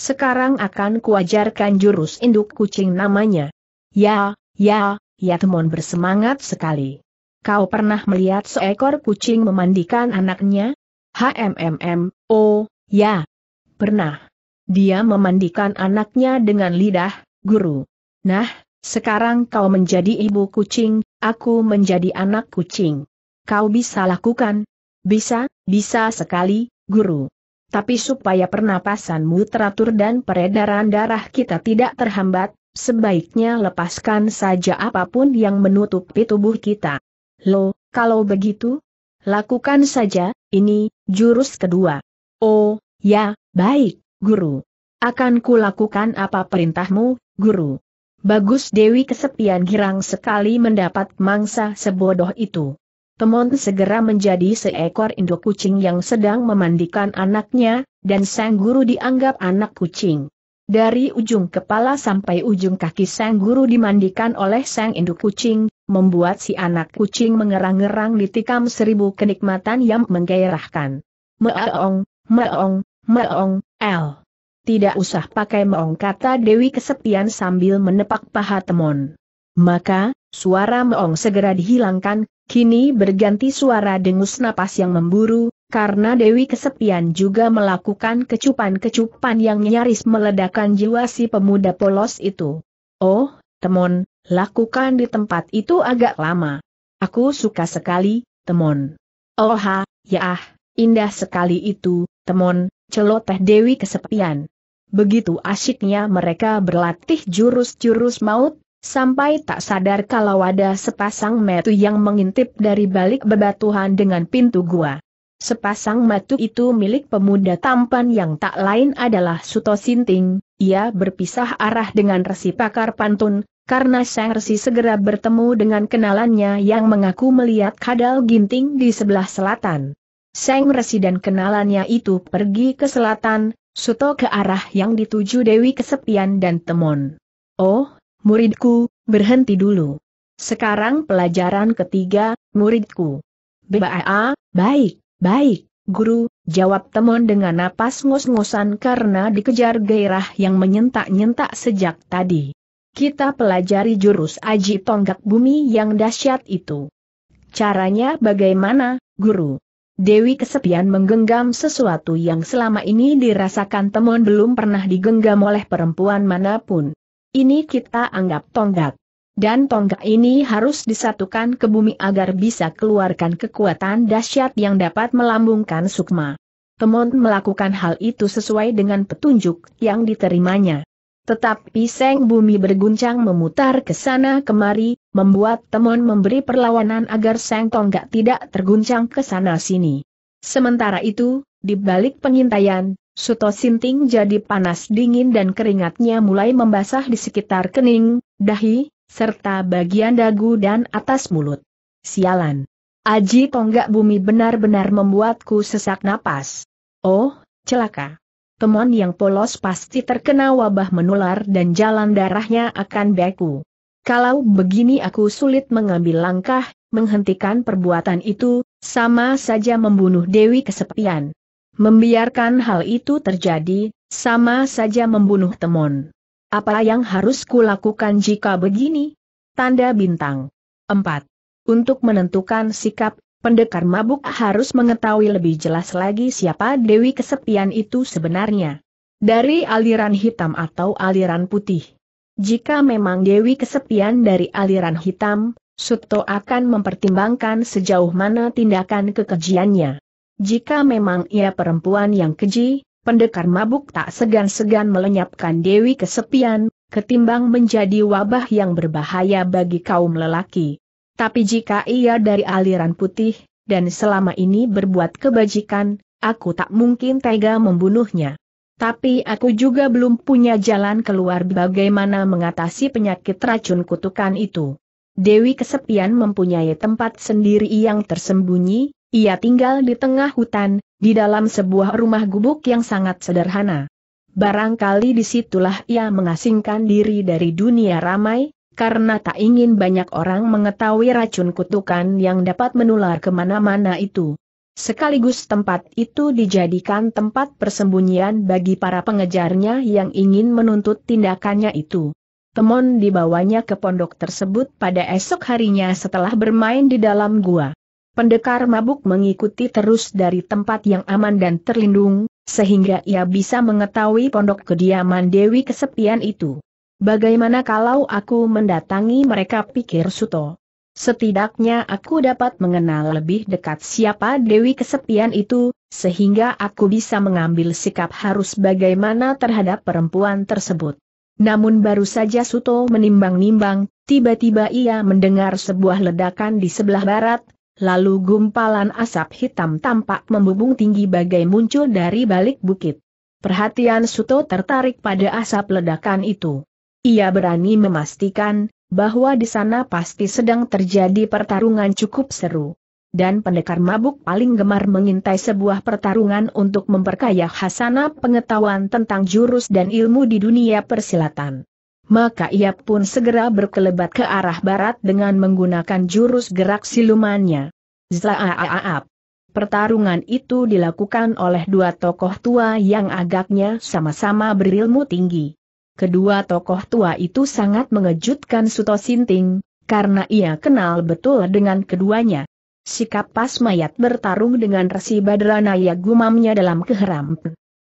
[SPEAKER 1] Sekarang akan kuajarkan jurus induk kucing namanya. Ya, ya, ya Temon bersemangat sekali. Kau pernah melihat seekor kucing memandikan anaknya? HMMM, oh, ya. Pernah. Dia memandikan anaknya dengan lidah, guru. Nah, sekarang kau menjadi ibu kucing, aku menjadi anak kucing. Kau bisa lakukan? Bisa, bisa sekali, guru. Tapi supaya pernapasanmu teratur dan peredaran darah kita tidak terhambat, sebaiknya lepaskan saja apapun yang menutupi tubuh kita. Lo, kalau begitu, lakukan saja, ini, jurus kedua. Oh, ya, baik, guru. Akan kulakukan apa perintahmu, guru. Bagus Dewi kesepian girang sekali mendapat mangsa sebodoh itu. Temon segera menjadi seekor induk kucing yang sedang memandikan anaknya, dan sang guru dianggap anak kucing. Dari ujung kepala sampai ujung kaki sang guru dimandikan oleh sang induk kucing, membuat si anak kucing mengerang ngerang ditikam seribu kenikmatan yang menggairahkan. Meong, meong, meong, el. Tidak usah pakai meong kata Dewi kesepian sambil menepak paha temon. Maka, suara meong segera dihilangkan, kini berganti suara dengus napas yang memburu, karena Dewi Kesepian juga melakukan kecupan-kecupan yang nyaris meledakkan jiwa si pemuda polos itu. Oh, temon, lakukan di tempat itu agak lama. Aku suka sekali, temon. Oh ha, ya ah, indah sekali itu, temon, celoteh Dewi Kesepian. Begitu asyiknya mereka berlatih jurus-jurus maut, Sampai tak sadar kalau ada sepasang metu yang mengintip dari balik bebatuhan dengan pintu gua. Sepasang metu itu milik pemuda tampan yang tak lain adalah Suto Sinting, ia berpisah arah dengan resi pakar pantun, karena sang resi segera bertemu dengan kenalannya yang mengaku melihat kadal ginting di sebelah selatan. Sang resi dan kenalannya itu pergi ke selatan, Suto ke arah yang dituju Dewi Kesepian dan Temon. Oh, Muridku, berhenti dulu. Sekarang pelajaran ketiga, muridku. Baa, baik, baik, guru, jawab temon dengan napas ngos-ngosan karena dikejar gairah yang menyentak-nyentak sejak tadi. Kita pelajari jurus aji tonggak bumi yang dahsyat itu. Caranya bagaimana, guru? Dewi kesepian menggenggam sesuatu yang selama ini dirasakan temon belum pernah digenggam oleh perempuan manapun. Ini kita anggap tonggak. Dan tonggak ini harus disatukan ke bumi agar bisa keluarkan kekuatan dahsyat yang dapat melambungkan sukma. Temon melakukan hal itu sesuai dengan petunjuk yang diterimanya. Tetapi seng bumi berguncang memutar ke sana kemari, membuat Temon memberi perlawanan agar seng tonggak tidak terguncang ke sana sini. Sementara itu, di balik pengintaian, Suto Sinting jadi panas dingin dan keringatnya mulai membasah di sekitar kening, dahi, serta bagian dagu dan atas mulut. Sialan. Aji tonggak bumi benar-benar membuatku sesak napas. Oh, celaka. Temon yang polos pasti terkena wabah menular dan jalan darahnya akan beku. Kalau begini aku sulit mengambil langkah, menghentikan perbuatan itu, sama saja membunuh Dewi kesepian. Membiarkan hal itu terjadi, sama saja membunuh temon. Apa yang harus kulakukan jika begini? Tanda bintang. 4. Untuk menentukan sikap, pendekar mabuk harus mengetahui lebih jelas lagi siapa Dewi Kesepian itu sebenarnya. Dari aliran hitam atau aliran putih. Jika memang Dewi Kesepian dari aliran hitam, Suto akan mempertimbangkan sejauh mana tindakan kekejiannya. Jika memang ia perempuan yang keji, pendekar mabuk tak segan-segan melenyapkan Dewi kesepian, ketimbang menjadi wabah yang berbahaya bagi kaum lelaki. Tapi jika ia dari aliran putih, dan selama ini berbuat kebajikan, aku tak mungkin tega membunuhnya. Tapi aku juga belum punya jalan keluar bagaimana mengatasi penyakit racun kutukan itu. Dewi kesepian mempunyai tempat sendiri yang tersembunyi, ia tinggal di tengah hutan, di dalam sebuah rumah gubuk yang sangat sederhana. Barangkali disitulah ia mengasingkan diri dari dunia ramai, karena tak ingin banyak orang mengetahui racun kutukan yang dapat menular kemana-mana itu. Sekaligus tempat itu dijadikan tempat persembunyian bagi para pengejarnya yang ingin menuntut tindakannya itu. Temon dibawanya ke pondok tersebut pada esok harinya setelah bermain di dalam gua. Pendekar mabuk mengikuti terus dari tempat yang aman dan terlindung, sehingga ia bisa mengetahui pondok kediaman Dewi kesepian itu. Bagaimana kalau aku mendatangi mereka pikir Suto? Setidaknya aku dapat mengenal lebih dekat siapa Dewi kesepian itu, sehingga aku bisa mengambil sikap harus bagaimana terhadap perempuan tersebut. Namun baru saja Suto menimbang-nimbang, tiba-tiba ia mendengar sebuah ledakan di sebelah barat, Lalu gumpalan asap hitam tampak membubung tinggi bagai muncul dari balik bukit. Perhatian Suto tertarik pada asap ledakan itu. Ia berani memastikan, bahwa di sana pasti sedang terjadi pertarungan cukup seru. Dan pendekar mabuk paling gemar mengintai sebuah pertarungan untuk memperkaya hasana pengetahuan tentang jurus dan ilmu di dunia persilatan maka ia pun segera berkelebat ke arah barat dengan menggunakan jurus gerak silumannya. Zaaap. Pertarungan itu dilakukan oleh dua tokoh tua yang agaknya sama-sama berilmu tinggi. Kedua tokoh tua itu sangat mengejutkan Suto Sinting, karena ia kenal betul dengan keduanya. Sikap pas mayat bertarung dengan resi badranaya gumamnya dalam keheram.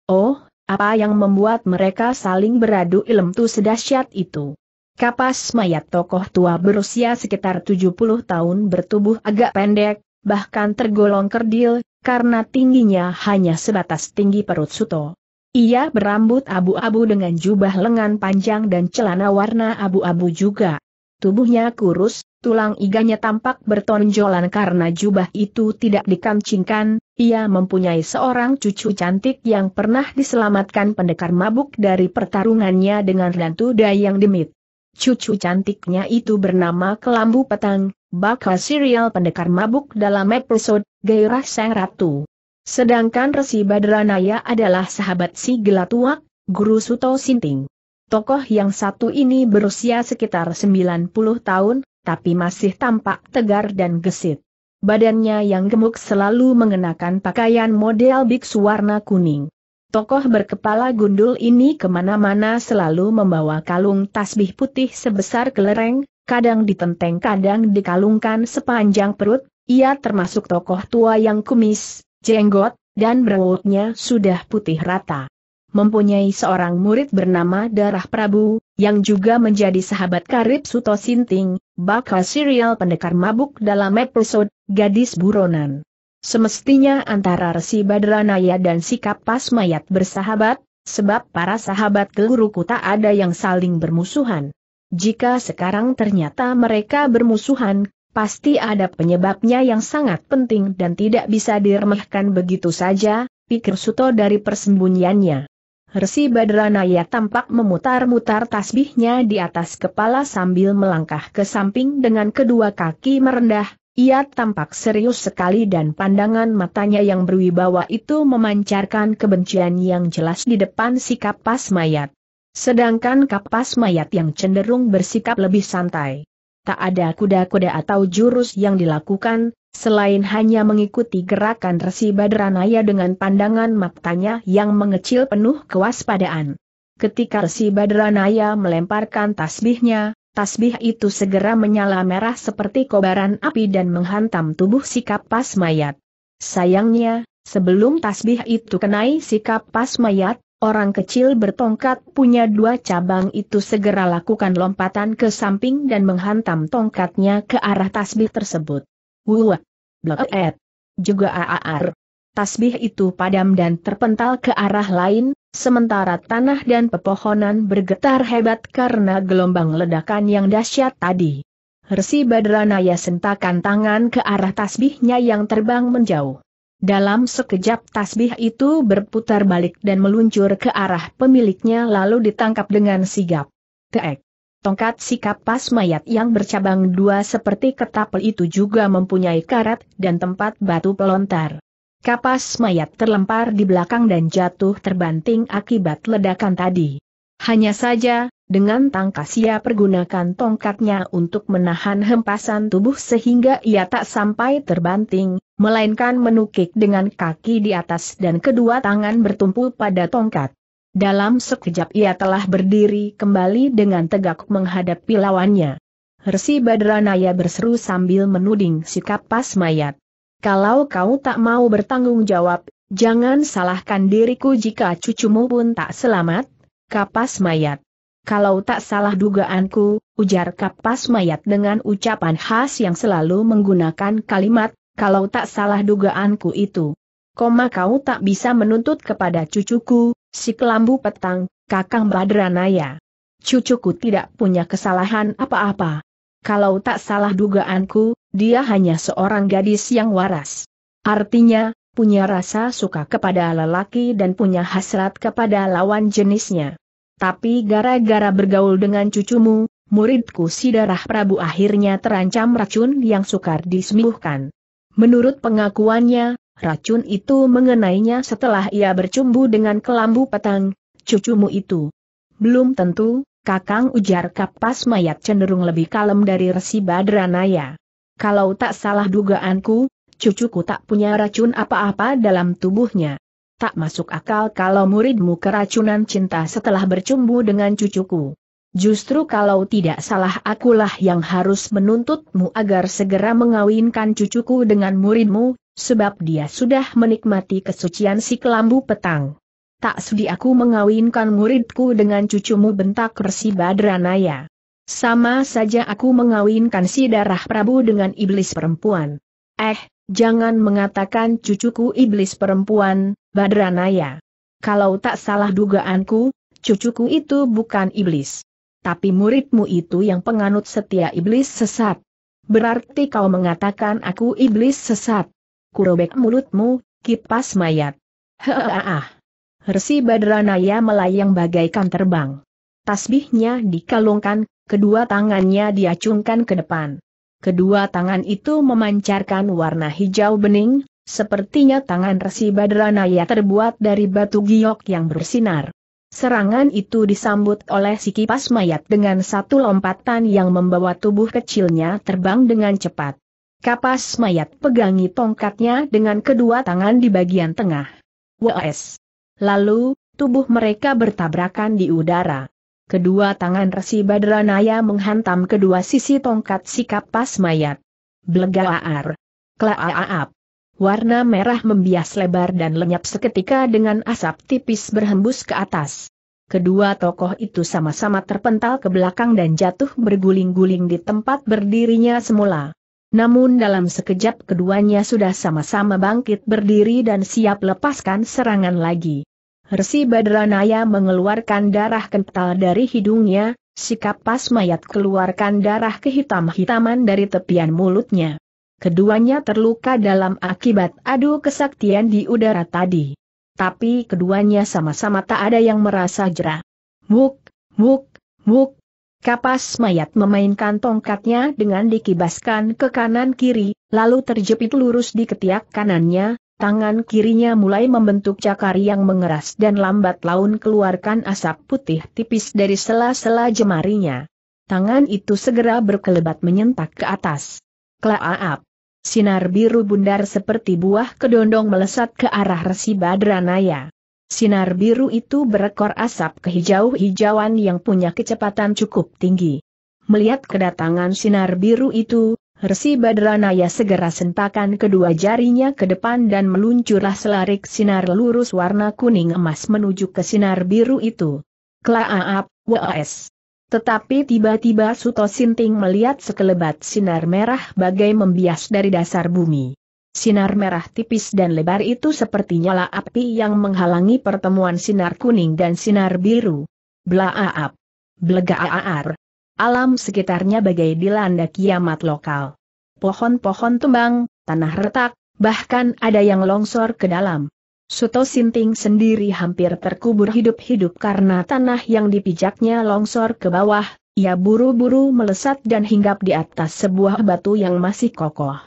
[SPEAKER 1] Oh, apa yang membuat mereka saling beradu ilmu tu sedahsyat itu? Kapas mayat tokoh tua berusia sekitar 70 tahun bertubuh agak pendek, bahkan tergolong kerdil, karena tingginya hanya sebatas tinggi perut Suto. Ia berambut abu-abu dengan jubah lengan panjang dan celana warna abu-abu juga. Tubuhnya kurus, Tulang iganya tampak bertonjolan karena jubah itu tidak dikancingkan, ia mempunyai seorang cucu cantik yang pernah diselamatkan pendekar mabuk dari pertarungannya dengan Lantu Dayang Demit. Cucu cantiknya itu bernama Kelambu Petang, bakal serial pendekar mabuk dalam episode Gairah Sang Ratu. Sedangkan Resi Badranaya adalah sahabat si Gelatuak, Guru Suto Sinting. Tokoh yang satu ini berusia sekitar 90 tahun, tapi masih tampak tegar dan gesit. Badannya yang gemuk selalu mengenakan pakaian model biksu warna kuning. Tokoh berkepala gundul ini kemana-mana selalu membawa kalung tasbih putih sebesar kelereng, kadang ditenteng kadang dikalungkan sepanjang perut, ia termasuk tokoh tua yang kumis, jenggot, dan berwutnya sudah putih rata. Mempunyai seorang murid bernama Darah Prabu, yang juga menjadi sahabat karib Suto Sinting, bakal serial pendekar mabuk dalam episode Gadis Buronan. Semestinya antara Resi Badranaya dan sikap pas mayat bersahabat, sebab para sahabat guruku tak ada yang saling bermusuhan. Jika sekarang ternyata mereka bermusuhan, pasti ada penyebabnya yang sangat penting dan tidak bisa diremehkan begitu saja, pikir Suto dari persembunyiannya. Resi Badranaya tampak memutar-mutar tasbihnya di atas kepala sambil melangkah ke samping dengan kedua kaki merendah, ia tampak serius sekali dan pandangan matanya yang berwibawa itu memancarkan kebencian yang jelas di depan sikap kapas mayat. Sedangkan kapas mayat yang cenderung bersikap lebih santai. Tak ada kuda-kuda atau jurus yang dilakukan, Selain hanya mengikuti gerakan resi Badranaya dengan pandangan matanya yang mengecil penuh kewaspadaan. Ketika resi Badranaya melemparkan tasbihnya, tasbih itu segera menyala merah seperti kobaran api dan menghantam tubuh sikap kapas mayat. Sayangnya, sebelum tasbih itu kenai sikap kapas mayat, Orang kecil bertongkat punya dua cabang itu segera lakukan lompatan ke samping dan menghantam tongkatnya ke arah tasbih tersebut. Wua. Bleet. Juga aar. Tasbih itu padam dan terpental ke arah lain, sementara tanah dan pepohonan bergetar hebat karena gelombang ledakan yang dahsyat tadi. Hersi Badranaya sentakan tangan ke arah tasbihnya yang terbang menjauh. Dalam sekejap tasbih itu berputar balik dan meluncur ke arah pemiliknya lalu ditangkap dengan sigap. Teek. Tongkat sikap pas mayat yang bercabang dua seperti ketapel itu juga mempunyai karat dan tempat batu pelontar. Kapas mayat terlempar di belakang dan jatuh terbanting akibat ledakan tadi. Hanya saja, dengan tangkas ia pergunakan tongkatnya untuk menahan hempasan tubuh sehingga ia tak sampai terbanting, melainkan menukik dengan kaki di atas dan kedua tangan bertumpu pada tongkat. Dalam sekejap ia telah berdiri kembali dengan tegak menghadapi lawannya. Resi Badranaya berseru sambil menuding sikap pas mayat. Kalau kau tak mau bertanggung jawab, jangan salahkan diriku jika cucumu pun tak selamat, kapas mayat. Kalau tak salah dugaanku, ujar kapas mayat dengan ucapan khas yang selalu menggunakan kalimat, kalau tak salah dugaanku itu koma kau tak bisa menuntut kepada cucuku, si kelambu petang, kakang Badranaya. Cucuku tidak punya kesalahan apa-apa. Kalau tak salah dugaanku, dia hanya seorang gadis yang waras. Artinya, punya rasa suka kepada lelaki dan punya hasrat kepada lawan jenisnya. Tapi gara-gara bergaul dengan cucumu, muridku si darah Prabu akhirnya terancam racun yang sukar disembuhkan. Menurut pengakuannya, Racun itu mengenainya setelah ia bercumbu dengan kelambu petang, cucumu itu. Belum tentu, kakang ujar kapas mayat cenderung lebih kalem dari resi badranaya. Kalau tak salah dugaanku, cucuku tak punya racun apa-apa dalam tubuhnya. Tak masuk akal kalau muridmu keracunan cinta setelah bercumbu dengan cucuku. Justru kalau tidak salah akulah yang harus menuntutmu agar segera mengawinkan cucuku dengan muridmu, sebab dia sudah menikmati kesucian si kelambu petang. Tak sudi aku mengawinkan muridku dengan cucumu bentak Resi Badranaya. Sama saja aku mengawinkan si darah Prabu dengan iblis perempuan. Eh, jangan mengatakan cucuku iblis perempuan, Badranaya. Kalau tak salah dugaanku, cucuku itu bukan iblis tapi muridmu itu yang penganut setia iblis sesat. Berarti kau mengatakan aku iblis sesat. Kurobek mulutmu, kipas mayat. Heeh. Resi Badranaya melayang bagaikan terbang. Tasbihnya dikalungkan, kedua tangannya diacungkan ke depan. Kedua tangan itu memancarkan warna hijau bening, sepertinya tangan Resi Badranaya terbuat dari batu giok yang bersinar. Serangan itu disambut oleh si kipas mayat dengan satu lompatan yang membawa tubuh kecilnya terbang dengan cepat. Kapas mayat pegangi tongkatnya dengan kedua tangan di bagian tengah. Wes. Lalu, tubuh mereka bertabrakan di udara. Kedua tangan resi Badranaya menghantam kedua sisi tongkat si kapas mayat. Blegaar. Klaaap warna merah membias lebar dan lenyap seketika dengan asap tipis berhembus ke atas. Kedua tokoh itu sama-sama terpental ke belakang dan jatuh berguling-guling di tempat berdirinya semula. Namun dalam sekejap keduanya sudah sama-sama bangkit berdiri dan siap lepaskan serangan lagi. Resi Badranaya mengeluarkan darah kental dari hidungnya, sikap pas mayat keluarkan darah kehitam-hitaman dari tepian mulutnya keduanya terluka dalam akibat adu kesaktian di udara tadi. Tapi keduanya sama-sama tak ada yang merasa jera. Wuk, wuk, wuk. Kapas mayat memainkan tongkatnya dengan dikibaskan ke kanan kiri, lalu terjepit lurus di ketiak kanannya, tangan kirinya mulai membentuk cakar yang mengeras dan lambat laun keluarkan asap putih tipis dari sela-sela jemarinya. Tangan itu segera berkelebat menyentak ke atas. Klaaap! Sinar biru bundar seperti buah kedondong melesat ke arah resi Badranaya. Sinar biru itu berekor asap kehijau-hijauan yang punya kecepatan cukup tinggi. Melihat kedatangan sinar biru itu, Resi Badranaya segera sentakan kedua jarinya ke depan dan meluncurlah selarik sinar lurus warna kuning emas menuju ke sinar biru itu. Klaaap, WAS. Tetapi tiba-tiba Suto Sinting melihat sekelebat sinar merah bagai membias dari dasar bumi. Sinar merah tipis dan lebar itu seperti nyala api yang menghalangi pertemuan sinar kuning dan sinar biru. Blaaap. blegaaar, Alam sekitarnya bagai dilanda kiamat lokal. Pohon-pohon tumbang, tanah retak, bahkan ada yang longsor ke dalam. Suto Sinting sendiri hampir terkubur hidup-hidup karena tanah yang dipijaknya longsor ke bawah, ia buru-buru melesat dan hinggap di atas sebuah batu yang masih kokoh.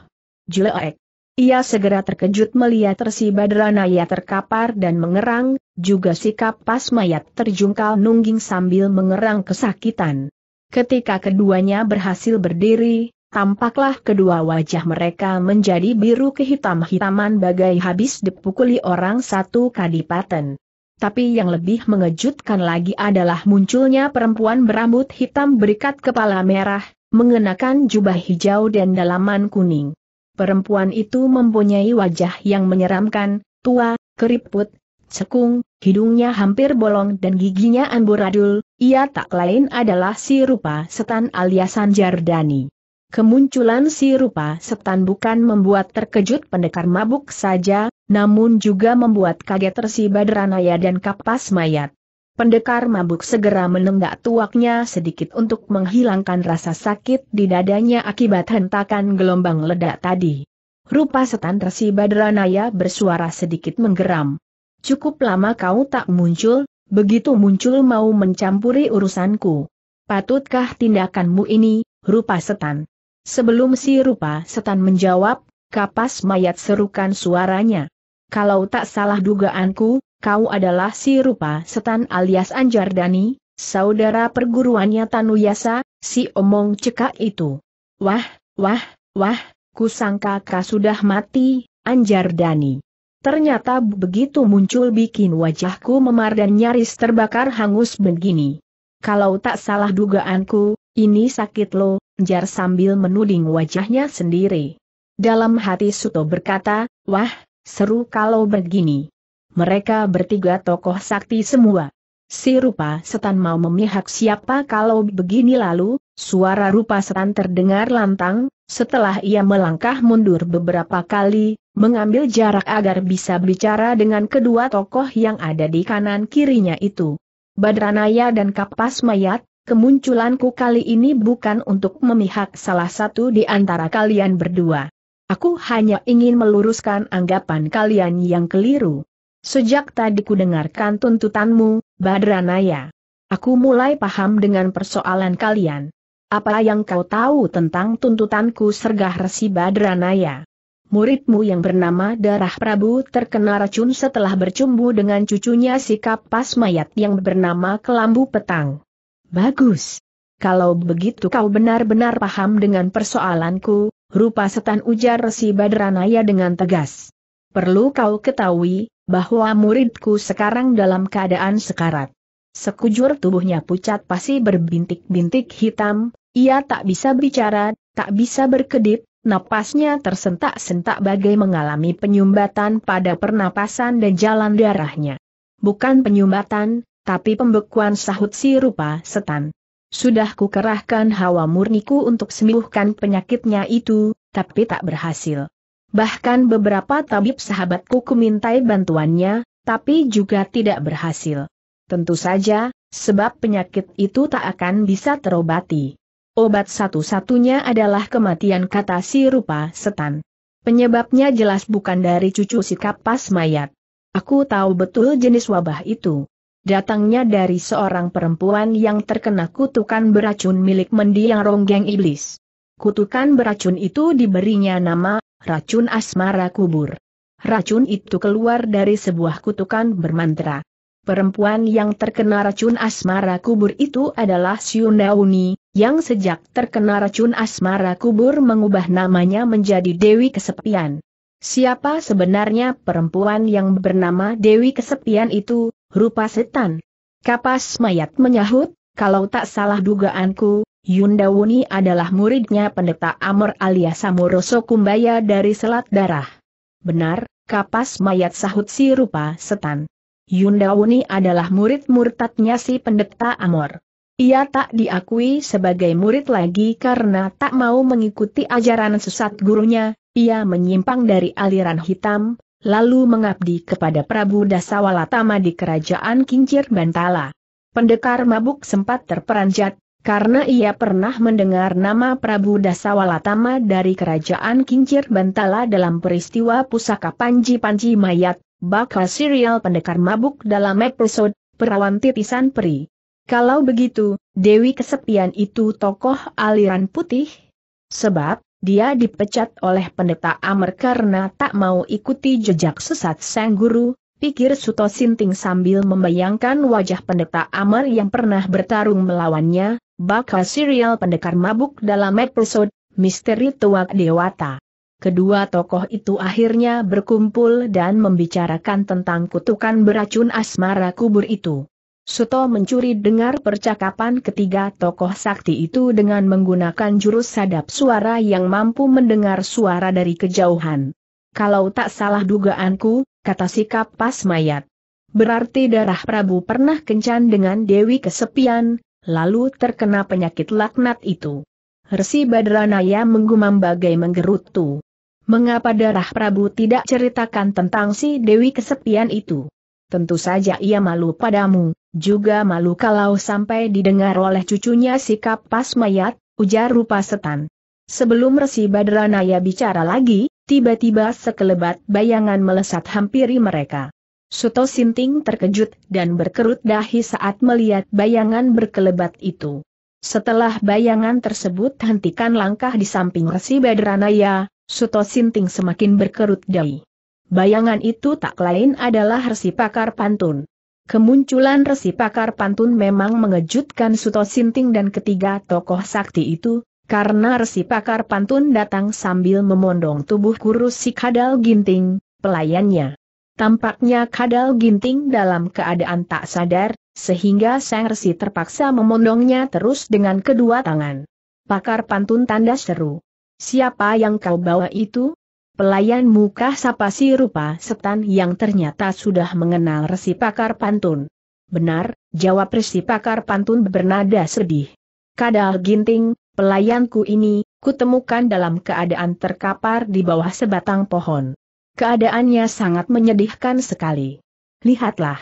[SPEAKER 1] Juleek. Ia segera terkejut melihat tersi Badranaya terkapar dan mengerang, juga sikap pas mayat terjungkal nungging sambil mengerang kesakitan. Ketika keduanya berhasil berdiri, tampaklah kedua wajah mereka menjadi biru kehitam-hitaman bagai habis dipukuli orang satu kadipaten. Tapi yang lebih mengejutkan lagi adalah munculnya perempuan berambut hitam berikat kepala merah, mengenakan jubah hijau dan dalaman kuning. Perempuan itu mempunyai wajah yang menyeramkan, tua, keriput, cekung, hidungnya hampir bolong dan giginya amburadul, ia tak lain adalah si rupa setan alias Jardani. Kemunculan si rupa setan bukan membuat terkejut pendekar mabuk saja, namun juga membuat kaget Resi Badranaya dan kapas mayat. Pendekar mabuk segera menenggak tuaknya sedikit untuk menghilangkan rasa sakit di dadanya akibat hentakan gelombang ledak tadi. Rupa setan Resi Badranaya bersuara sedikit menggeram. Cukup lama kau tak muncul, begitu muncul mau mencampuri urusanku. Patutkah tindakanmu ini, rupa setan? Sebelum si rupa setan menjawab, kapas mayat serukan suaranya. Kalau tak salah dugaanku, kau adalah si rupa setan alias Anjardani, saudara perguruannya Tanuyasa, si omong cekak itu. Wah, wah, wah, kusangka kau sudah mati, Anjardani. Ternyata begitu muncul bikin wajahku memar dan nyaris terbakar hangus begini. Kalau tak salah dugaanku, ini sakit lo, jar sambil menuding wajahnya sendiri. Dalam hati Suto berkata, wah, seru kalau begini. Mereka bertiga tokoh sakti semua. Si rupa setan mau memihak siapa kalau begini lalu, suara rupa setan terdengar lantang, setelah ia melangkah mundur beberapa kali, mengambil jarak agar bisa bicara dengan kedua tokoh yang ada di kanan kirinya itu. Badranaya dan Kapas Mayat, Kemunculanku kali ini bukan untuk memihak salah satu di antara kalian berdua. Aku hanya ingin meluruskan anggapan kalian yang keliru. Sejak tadi ku dengarkan tuntutanmu, Badranaya. Aku mulai paham dengan persoalan kalian. Apa yang kau tahu tentang tuntutanku sergah resi Badranaya? Muridmu yang bernama Darah Prabu terkena racun setelah bercumbu dengan cucunya sikap kapas mayat yang bernama Kelambu Petang. Bagus. Kalau begitu kau benar-benar paham dengan persoalanku, rupa setan ujar si Badranaya dengan tegas. Perlu kau ketahui, bahwa muridku sekarang dalam keadaan sekarat. Sekujur tubuhnya pucat pasti berbintik-bintik hitam, ia tak bisa bicara, tak bisa berkedip, napasnya tersentak-sentak bagai mengalami penyumbatan pada pernapasan dan jalan darahnya. Bukan penyumbatan, tapi pembekuan sahut si rupa setan. Sudah kukerahkan hawa murniku untuk sembuhkan penyakitnya itu, tapi tak berhasil. Bahkan beberapa tabib sahabatku kumintai bantuannya, tapi juga tidak berhasil. Tentu saja, sebab penyakit itu tak akan bisa terobati. Obat satu-satunya adalah kematian kata si rupa setan. Penyebabnya jelas bukan dari cucu sikap pas mayat. Aku tahu betul jenis wabah itu datangnya dari seorang perempuan yang terkena kutukan beracun milik mendiang ronggeng iblis. Kutukan beracun itu diberinya nama, racun asmara kubur. Racun itu keluar dari sebuah kutukan bermantra. Perempuan yang terkena racun asmara kubur itu adalah Siundauni, yang sejak terkena racun asmara kubur mengubah namanya menjadi Dewi Kesepian. Siapa sebenarnya perempuan yang bernama Dewi Kesepian itu, rupa setan. Kapas mayat menyahut, kalau tak salah dugaanku, Yunda Wuni adalah muridnya pendeta Amor alias Amoroso Kumbaya dari Selat Darah. Benar, kapas mayat sahut si rupa setan. Yunda Wuni adalah murid murtadnya si pendeta Amor. Ia tak diakui sebagai murid lagi karena tak mau mengikuti ajaran sesat gurunya, ia menyimpang dari aliran hitam, lalu mengabdi kepada Prabu Dasawalatama di kerajaan Kincir Bantala. Pendekar mabuk sempat terperanjat, karena ia pernah mendengar nama Prabu Dasawalatama dari kerajaan Kincir Bantala dalam peristiwa pusaka Panji-Panji Mayat, bakal serial pendekar mabuk dalam episode Perawan Titisan Peri. Kalau begitu, Dewi Kesepian itu tokoh aliran putih? Sebab, dia dipecat oleh pendeta Amer karena tak mau ikuti jejak sesat sang guru, pikir Suto Sinting sambil membayangkan wajah pendeta Amer yang pernah bertarung melawannya, bakal serial pendekar mabuk dalam episode Misteri Tuak Dewata. Kedua tokoh itu akhirnya berkumpul dan membicarakan tentang kutukan beracun asmara kubur itu. Suto mencuri dengar percakapan ketiga tokoh sakti itu dengan menggunakan jurus sadap suara yang mampu mendengar suara dari kejauhan. Kalau tak salah dugaanku, kata sikap pas mayat. Berarti darah Prabu pernah kencan dengan Dewi Kesepian, lalu terkena penyakit laknat itu. Resi Badranaya menggumam bagai menggerutu. Mengapa darah Prabu tidak ceritakan tentang si Dewi Kesepian itu? Tentu saja ia malu padamu, juga malu kalau sampai didengar oleh cucunya sikap pas mayat, ujar rupa setan. Sebelum Resi Badranaya bicara lagi, tiba-tiba sekelebat bayangan melesat hampiri mereka. Suto Sinting terkejut dan berkerut dahi saat melihat bayangan berkelebat itu. Setelah bayangan tersebut hentikan langkah di samping Resi Badranaya, Suto Sinting semakin berkerut dahi. Bayangan itu tak lain adalah Resi Pakar Pantun. Kemunculan resi pakar pantun memang mengejutkan Suto Sinting dan ketiga tokoh sakti itu, karena resi pakar pantun datang sambil memondong tubuh kurus si kadal ginting, pelayannya. Tampaknya kadal ginting dalam keadaan tak sadar, sehingga sang resi terpaksa memondongnya terus dengan kedua tangan. Pakar pantun tanda seru. Siapa yang kau bawa itu? Pelayan muka sapa si rupa setan yang ternyata sudah mengenal resi pakar pantun. Benar, jawab resi pakar pantun bernada sedih. Kadal ginting, pelayanku ini, kutemukan dalam keadaan terkapar di bawah sebatang pohon. Keadaannya sangat menyedihkan sekali. Lihatlah.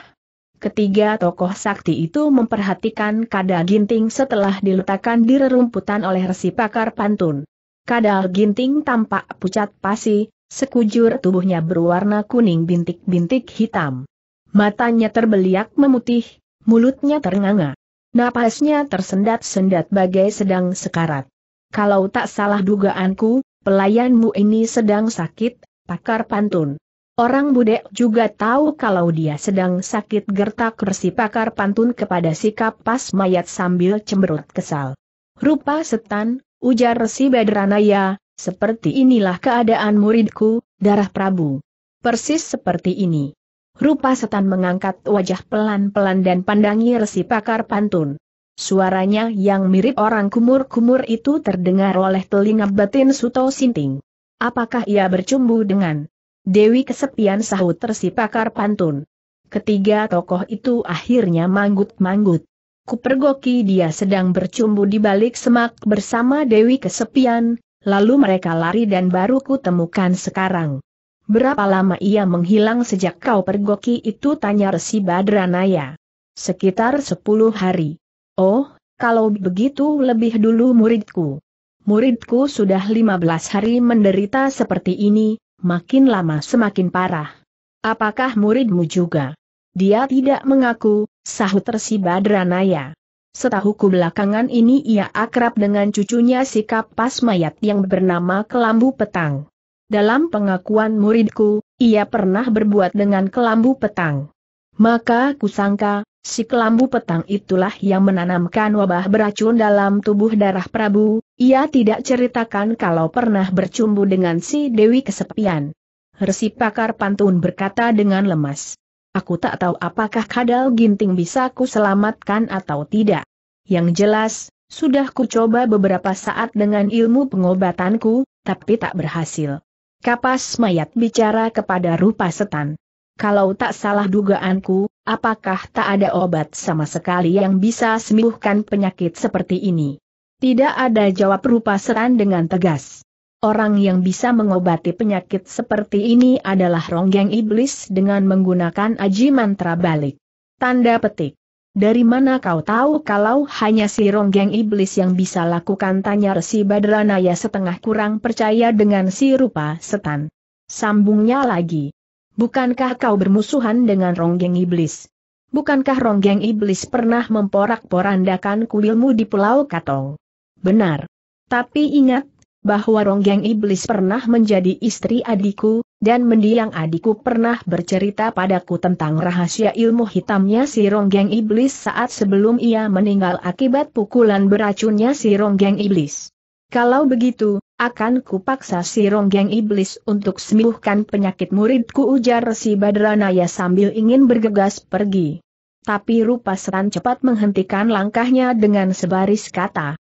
[SPEAKER 1] Ketiga tokoh sakti itu memperhatikan kada ginting setelah diletakkan di rerumputan oleh resi pakar pantun. Kadal ginting tampak pucat pasi, sekujur tubuhnya berwarna kuning bintik-bintik hitam. Matanya terbeliak memutih, mulutnya ternganga. Napasnya tersendat-sendat bagai sedang sekarat. Kalau tak salah dugaanku, pelayanmu ini sedang sakit, pakar pantun. Orang budek juga tahu kalau dia sedang sakit gertak resi pakar pantun kepada sikap pas mayat sambil cemberut kesal. Rupa setan, Ujar Resi Badranaya, seperti inilah keadaan muridku, darah Prabu. Persis seperti ini. Rupa setan mengangkat wajah pelan-pelan dan pandangi resi pakar pantun. Suaranya yang mirip orang kumur-kumur itu terdengar oleh telinga batin Suto Sinting. Apakah ia bercumbu dengan Dewi kesepian sahut Resi pakar pantun. Ketiga tokoh itu akhirnya manggut-manggut. Kupergoki dia sedang bercumbu di balik semak bersama Dewi Kesepian, lalu mereka lari dan baru kutemukan sekarang. Berapa lama ia menghilang sejak kau pergoki itu tanya Resi Badranaya. Sekitar sepuluh hari. Oh, kalau begitu lebih dulu muridku. Muridku sudah lima belas hari menderita seperti ini, makin lama semakin parah. Apakah muridmu juga? Dia tidak mengaku, sahut tersiba Dranaya. Setahuku belakangan ini ia akrab dengan cucunya si kapas mayat yang bernama Kelambu Petang. Dalam pengakuan muridku, ia pernah berbuat dengan Kelambu Petang. Maka kusangka, si Kelambu Petang itulah yang menanamkan wabah beracun dalam tubuh darah Prabu, ia tidak ceritakan kalau pernah bercumbu dengan si Dewi Kesepian. Resi pakar pantun berkata dengan lemas. Aku tak tahu apakah kadal ginting bisa ku selamatkan atau tidak. Yang jelas, sudah ku coba beberapa saat dengan ilmu pengobatanku, tapi tak berhasil. Kapas mayat bicara kepada rupa setan. Kalau tak salah dugaanku, apakah tak ada obat sama sekali yang bisa sembuhkan penyakit seperti ini? Tidak ada jawab rupa setan dengan tegas. Orang yang bisa mengobati penyakit seperti ini adalah ronggeng iblis dengan menggunakan aji mantra balik. Tanda petik. Dari mana kau tahu kalau hanya si ronggeng iblis yang bisa lakukan tanya resi badranaya setengah kurang percaya dengan si rupa setan. Sambungnya lagi. Bukankah kau bermusuhan dengan ronggeng iblis? Bukankah ronggeng iblis pernah memporak-porandakan kuilmu di Pulau Katong? Benar. Tapi ingat, bahwa Ronggeng Iblis pernah menjadi istri adikku, dan mendiang adikku pernah bercerita padaku tentang rahasia ilmu hitamnya si Ronggeng Iblis saat sebelum ia meninggal akibat pukulan beracunnya si Ronggeng Iblis. Kalau begitu, akan kupaksa si Ronggeng Iblis untuk sembuhkan penyakit muridku ujar si Badranaya sambil ingin bergegas pergi. Tapi rupa setan cepat menghentikan langkahnya dengan sebaris kata,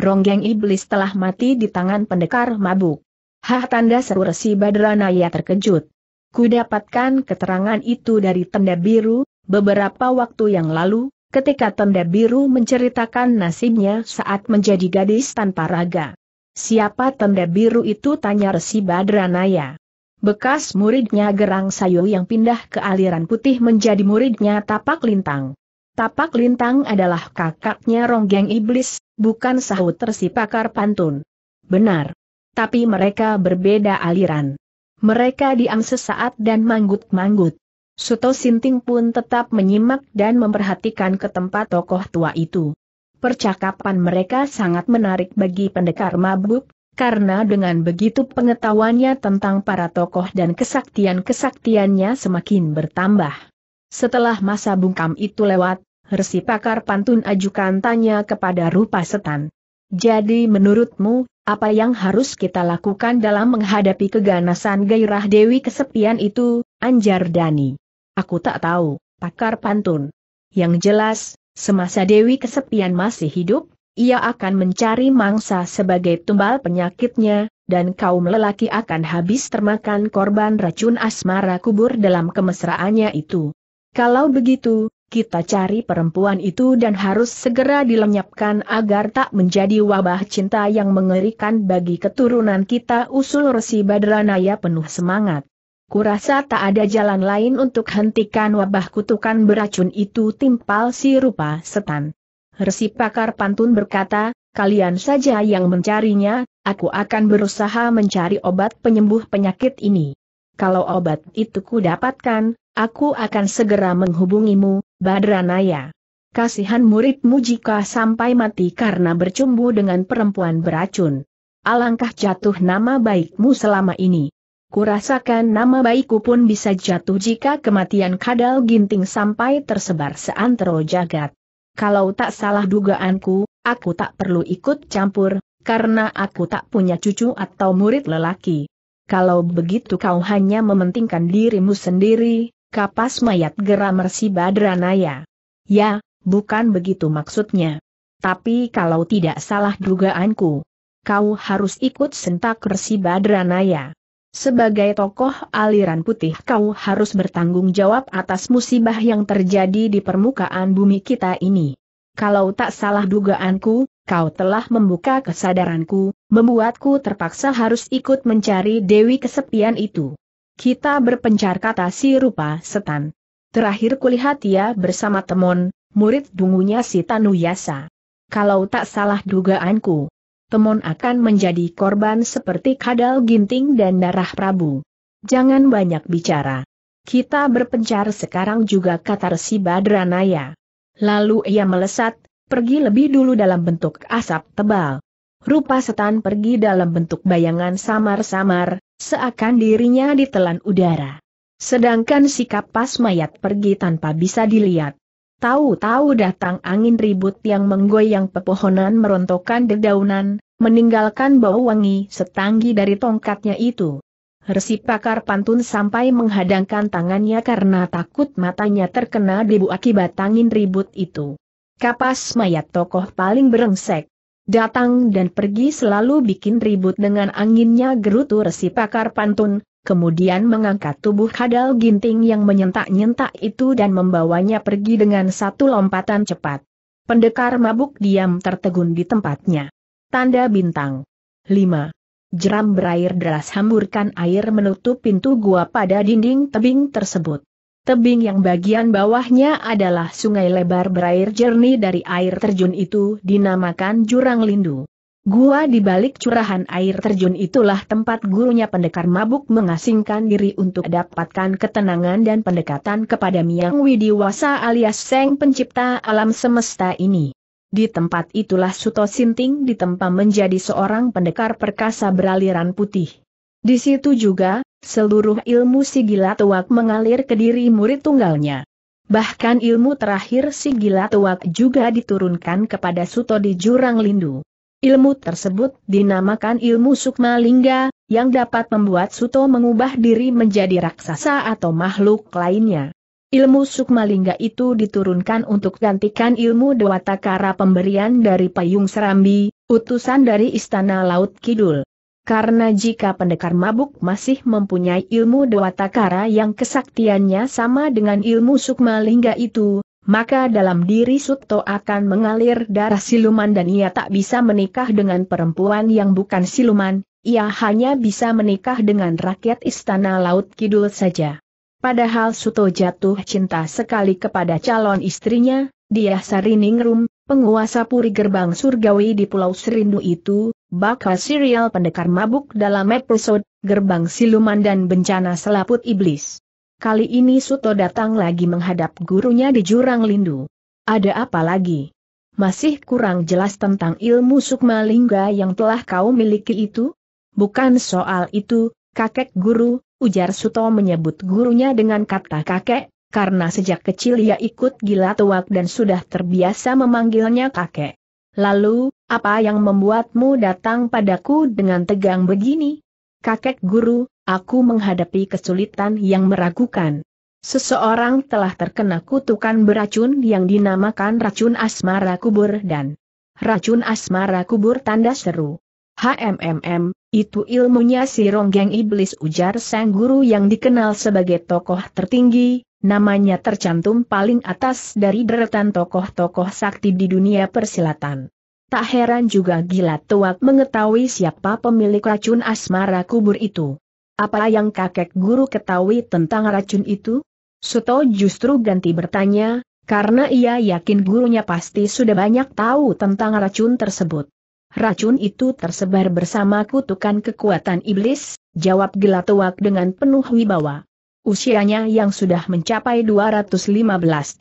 [SPEAKER 1] Ronggeng iblis telah mati di tangan pendekar mabuk. Hah tanda seru resi Badranaya terkejut. Ku dapatkan keterangan itu dari tenda biru, beberapa waktu yang lalu, ketika tenda biru menceritakan nasibnya saat menjadi gadis tanpa raga. Siapa tenda biru itu tanya resi Badranaya. Bekas muridnya Gerang Sayu yang pindah ke aliran putih menjadi muridnya Tapak Lintang. Tapak Lintang adalah kakaknya Ronggeng Iblis, bukan sahut tersipakar pantun. Benar. Tapi mereka berbeda aliran. Mereka diam sesaat dan manggut-manggut. Suto Sinting pun tetap menyimak dan memperhatikan ke tempat tokoh tua itu. Percakapan mereka sangat menarik bagi pendekar mabuk, karena dengan begitu pengetahuannya tentang para tokoh dan kesaktian-kesaktiannya semakin bertambah. Setelah masa bungkam itu lewat, Resi Pakar Pantun ajukan tanya kepada Rupa Setan. Jadi menurutmu, apa yang harus kita lakukan dalam menghadapi keganasan gairah Dewi kesepian itu, Anjar Dani? Aku tak tahu, Pakar Pantun. Yang jelas, semasa Dewi kesepian masih hidup, ia akan mencari mangsa sebagai tumbal penyakitnya, dan kaum lelaki akan habis termakan korban racun asmara kubur dalam kemesraannya itu. Kalau begitu, kita cari perempuan itu dan harus segera dilenyapkan agar tak menjadi wabah cinta yang mengerikan bagi keturunan kita usul Resi Badranaya penuh semangat. Kurasa tak ada jalan lain untuk hentikan wabah kutukan beracun itu timpal si rupa setan. Resi pakar pantun berkata, kalian saja yang mencarinya, aku akan berusaha mencari obat penyembuh penyakit ini. Kalau obat itu ku dapatkan, Aku akan segera menghubungimu, Badranaya. Kasihan muridmu jika sampai mati karena bercumbu dengan perempuan beracun. Alangkah jatuh nama baikmu selama ini. Kurasakan nama baikku pun bisa jatuh jika kematian kadal ginting sampai tersebar seantero jagat. Kalau tak salah dugaanku, aku tak perlu ikut campur, karena aku tak punya cucu atau murid lelaki. Kalau begitu kau hanya mementingkan dirimu sendiri, Kapas mayat geram Resi Badranaya. Ya, bukan begitu maksudnya. Tapi kalau tidak salah dugaanku, kau harus ikut sentak Resi Badranaya. Sebagai tokoh aliran putih kau harus bertanggung jawab atas musibah yang terjadi di permukaan bumi kita ini. Kalau tak salah dugaanku, kau telah membuka kesadaranku, membuatku terpaksa harus ikut mencari Dewi kesepian itu. Kita berpencar kata si rupa setan. Terakhir kulihat ia bersama temon, murid dungunya si Tanuyasa. Kalau tak salah dugaanku, temon akan menjadi korban seperti kadal ginting dan darah Prabu. Jangan banyak bicara. Kita berpencar sekarang juga kata si Badranaya. Lalu ia melesat, pergi lebih dulu dalam bentuk asap tebal. Rupa setan pergi dalam bentuk bayangan samar-samar, seakan dirinya ditelan udara. Sedangkan sikap pas mayat pergi tanpa bisa dilihat. Tahu-tahu datang angin ribut yang menggoyang pepohonan merontokkan dedaunan, meninggalkan bau wangi setanggi dari tongkatnya itu. Resi pakar pantun sampai menghadangkan tangannya karena takut matanya terkena debu akibat angin ribut itu. Kapas mayat tokoh paling berengsek, datang dan pergi selalu bikin ribut dengan anginnya gerutu resi pakar pantun, kemudian mengangkat tubuh kadal ginting yang menyentak-nyentak itu dan membawanya pergi dengan satu lompatan cepat. Pendekar mabuk diam tertegun di tempatnya. Tanda bintang. 5. Jeram berair deras hamburkan air menutup pintu gua pada dinding tebing tersebut. Tebing yang bagian bawahnya adalah sungai lebar berair jernih dari air terjun itu dinamakan Jurang Lindu. Gua di balik curahan air terjun itulah tempat gurunya pendekar mabuk mengasingkan diri untuk dapatkan ketenangan dan pendekatan kepada Miang Widiwasa alias Seng pencipta alam semesta ini. Di tempat itulah Suto Sinting ditempa menjadi seorang pendekar perkasa beraliran putih. Di situ juga, Seluruh ilmu gila Tuak mengalir ke diri murid tunggalnya. Bahkan ilmu terakhir gila Tuak juga diturunkan kepada Suto di Jurang Lindu. Ilmu tersebut dinamakan ilmu Sukma Lingga, yang dapat membuat Suto mengubah diri menjadi raksasa atau makhluk lainnya. Ilmu Sukma Lingga itu diturunkan untuk gantikan ilmu Dewata Dewatakara pemberian dari Payung Serambi, utusan dari Istana Laut Kidul. Karena jika pendekar mabuk masih mempunyai ilmu Dewa Takara yang kesaktiannya sama dengan ilmu Sukma Lingga itu, maka dalam diri Suto akan mengalir darah siluman dan ia tak bisa menikah dengan perempuan yang bukan siluman, ia hanya bisa menikah dengan rakyat istana Laut Kidul saja. Padahal Suto jatuh cinta sekali kepada calon istrinya, dia Sariningrum, penguasa puri gerbang surgawi di Pulau Serindu itu, bakal serial pendekar mabuk dalam episode Gerbang Siluman dan Bencana Selaput Iblis. Kali ini Suto datang lagi menghadap gurunya di jurang lindu. Ada apa lagi? Masih kurang jelas tentang ilmu sukma lingga yang telah kau miliki itu? Bukan soal itu, kakek guru, ujar Suto menyebut gurunya dengan kata kakek, karena sejak kecil ia ikut gila tuak dan sudah terbiasa memanggilnya kakek. Lalu, apa yang membuatmu datang padaku dengan tegang begini? Kakek guru, aku menghadapi kesulitan yang meragukan. Seseorang telah terkena kutukan beracun yang dinamakan racun asmara kubur dan racun asmara kubur tanda seru. HMMM, itu ilmunya si ronggeng iblis ujar sang guru yang dikenal sebagai tokoh tertinggi, namanya tercantum paling atas dari deretan tokoh-tokoh sakti di dunia persilatan. Tak heran juga Gila Tuak mengetahui siapa pemilik racun asmara kubur itu. Apa yang kakek guru ketahui tentang racun itu? Suto justru ganti bertanya, karena ia yakin gurunya pasti sudah banyak tahu tentang racun tersebut. Racun itu tersebar bersama kutukan kekuatan iblis, jawab Gilat Tuak dengan penuh wibawa. Usianya yang sudah mencapai 215